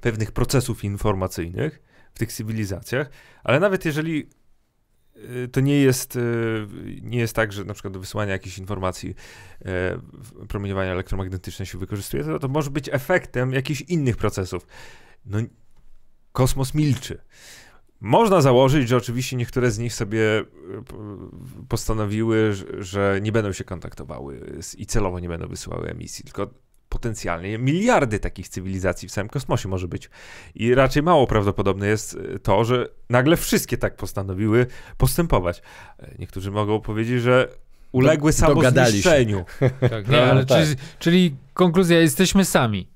pewnych procesów informacyjnych w tych cywilizacjach, ale nawet jeżeli e, to nie jest, e, nie jest tak, że na przykład do wysyłania jakiejś informacji promieniowania elektromagnetyczne się wykorzystuje, to, to może być efektem jakichś innych procesów. No, kosmos milczy. Można założyć, że oczywiście niektóre z nich sobie e, postanowiły, że nie będą się kontaktowały i celowo nie będą wysyłały emisji, tylko potencjalnie miliardy takich cywilizacji w całym kosmosie może być. I raczej mało prawdopodobne jest e, to, że nagle wszystkie tak postanowiły postępować. E, niektórzy mogą powiedzieć, że uległy Do, samozniszczeniu. Tak, nie, no, ale tak. czyli konkluzja, jesteśmy sami.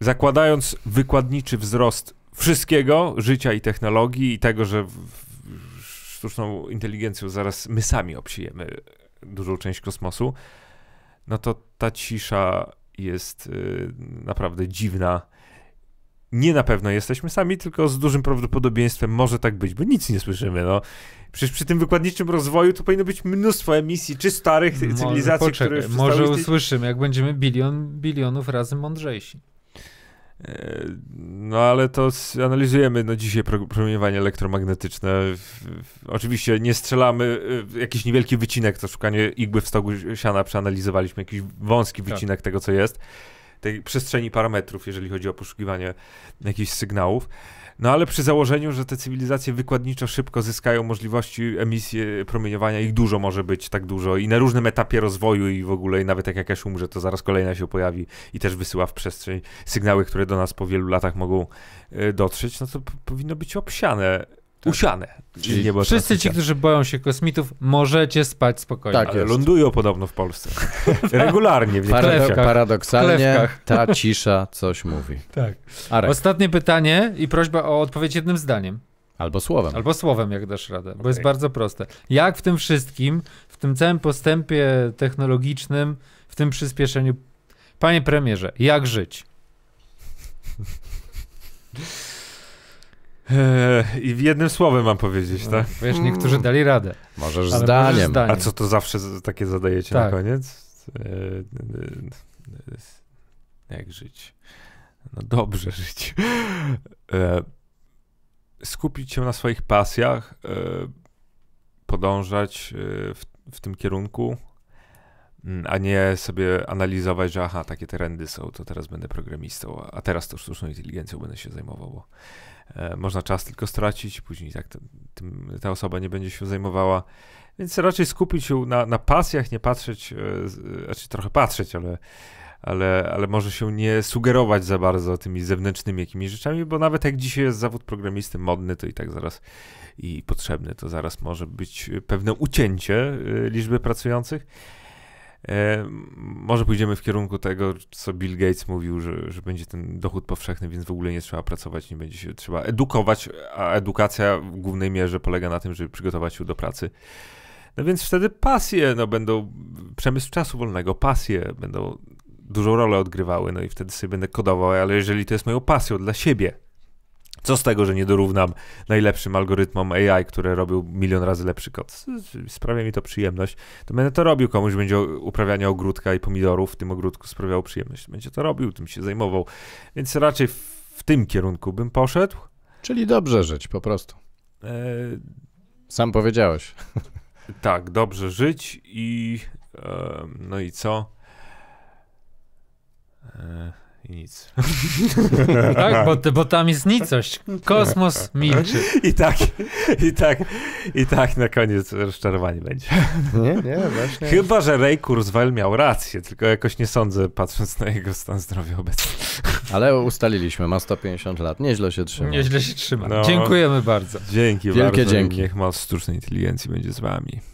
Zakładając wykładniczy wzrost wszystkiego, życia i technologii i tego, że sztuczną inteligencją zaraz my sami obsiejemy dużą część kosmosu, no to ta cisza jest y, naprawdę dziwna. Nie na pewno jesteśmy sami, tylko z dużym prawdopodobieństwem może tak być, bo nic nie słyszymy. No. Przecież przy tym wykładniczym rozwoju to powinno być mnóstwo emisji, czy starych cywilizacji, może, poczekaj, które już Może usłyszymy, jak będziemy bilion, bilionów razy mądrzejsi. E, no ale to analizujemy no, dzisiaj promieniowanie elektromagnetyczne. Oczywiście nie strzelamy, e, jakiś niewielki wycinek, to szukanie igły w stogu siana przeanalizowaliśmy, jakiś wąski tak. wycinek tak. tego, co jest tej przestrzeni parametrów, jeżeli chodzi o poszukiwanie jakichś sygnałów. No ale przy założeniu, że te cywilizacje wykładniczo szybko zyskają możliwości emisji e, promieniowania, ich dużo może być, tak dużo i na różnym etapie rozwoju i w ogóle, i nawet jak jakaś umrze, to zaraz kolejna się pojawi i też wysyła w przestrzeń sygnały, które do nas po wielu latach mogą e, dotrzeć, no to powinno być obsiane tak. usiane. Czyli wszyscy ci, którzy boją się kosmitów, możecie spać spokojnie. Tak, ale lądują podobno w Polsce. Regularnie. W Parado paradoksalnie ta cisza coś mówi. Tak. Arek. Ostatnie pytanie i prośba o odpowiedź jednym zdaniem. Albo słowem. Albo słowem, jak dasz radę, okay. bo jest bardzo proste. Jak w tym wszystkim, w tym całym postępie technologicznym, w tym przyspieszeniu, panie premierze, jak żyć? Eee, I w jednym słowem mam powiedzieć, no, tak? Wiesz, niektórzy mm. dali radę. Możesz Ale zdaniem. zdaniem. A co to zawsze takie zadajecie tak. na koniec? Eee, jak żyć? No dobrze żyć. Eee, skupić się na swoich pasjach, podążać w, w tym kierunku, mm, a nie sobie analizować, że aha, takie trendy są, to teraz będę programistą, a teraz to sztuczną inteligencją będę się zajmował, bo E, można czas tylko stracić, później tak ta osoba nie będzie się zajmowała. Więc raczej skupić się na, na pasjach, nie patrzeć, e, e, znaczy trochę patrzeć, ale, ale, ale może się nie sugerować za bardzo tymi zewnętrznymi jakimiś rzeczami, bo nawet jak dzisiaj jest zawód programisty modny, to i tak zaraz i potrzebny, to zaraz może być pewne ucięcie liczby pracujących. E, może pójdziemy w kierunku tego, co Bill Gates mówił, że, że będzie ten dochód powszechny, więc w ogóle nie trzeba pracować, nie będzie się trzeba edukować, a edukacja w głównej mierze polega na tym, żeby przygotować się do pracy. No więc wtedy pasje, no będą przemysł czasu wolnego, pasje będą dużą rolę odgrywały, no i wtedy sobie będę kodował, ale jeżeli to jest moją pasją dla siebie, co z tego, że nie dorównam najlepszym algorytmom AI, które robił milion razy lepszy kod? Sprawia mi to przyjemność. To będę to robił. Komuś będzie uprawianie ogródka i pomidorów w tym ogródku sprawiało przyjemność. Będzie to robił, tym się zajmował. Więc raczej w tym kierunku bym poszedł. Czyli dobrze żyć po prostu. E... Sam powiedziałeś. Tak, dobrze żyć i. E, no i co? E i nic. Tak, bo, bo tam jest nicość. Kosmos milczy. I tak, i tak, i tak na koniec rozczarowanie będzie. Nie, nie, właśnie. Chyba, że Ray Kurzweil miał rację, tylko jakoś nie sądzę, patrząc na jego stan zdrowia obecnie. Ale ustaliliśmy, ma 150 lat. Nieźle się trzyma. Nieźle się trzyma. No, Dziękujemy bardzo. Dzięki Wielkie bardzo. Dzięki. Niech moc sztucznej inteligencji będzie z wami.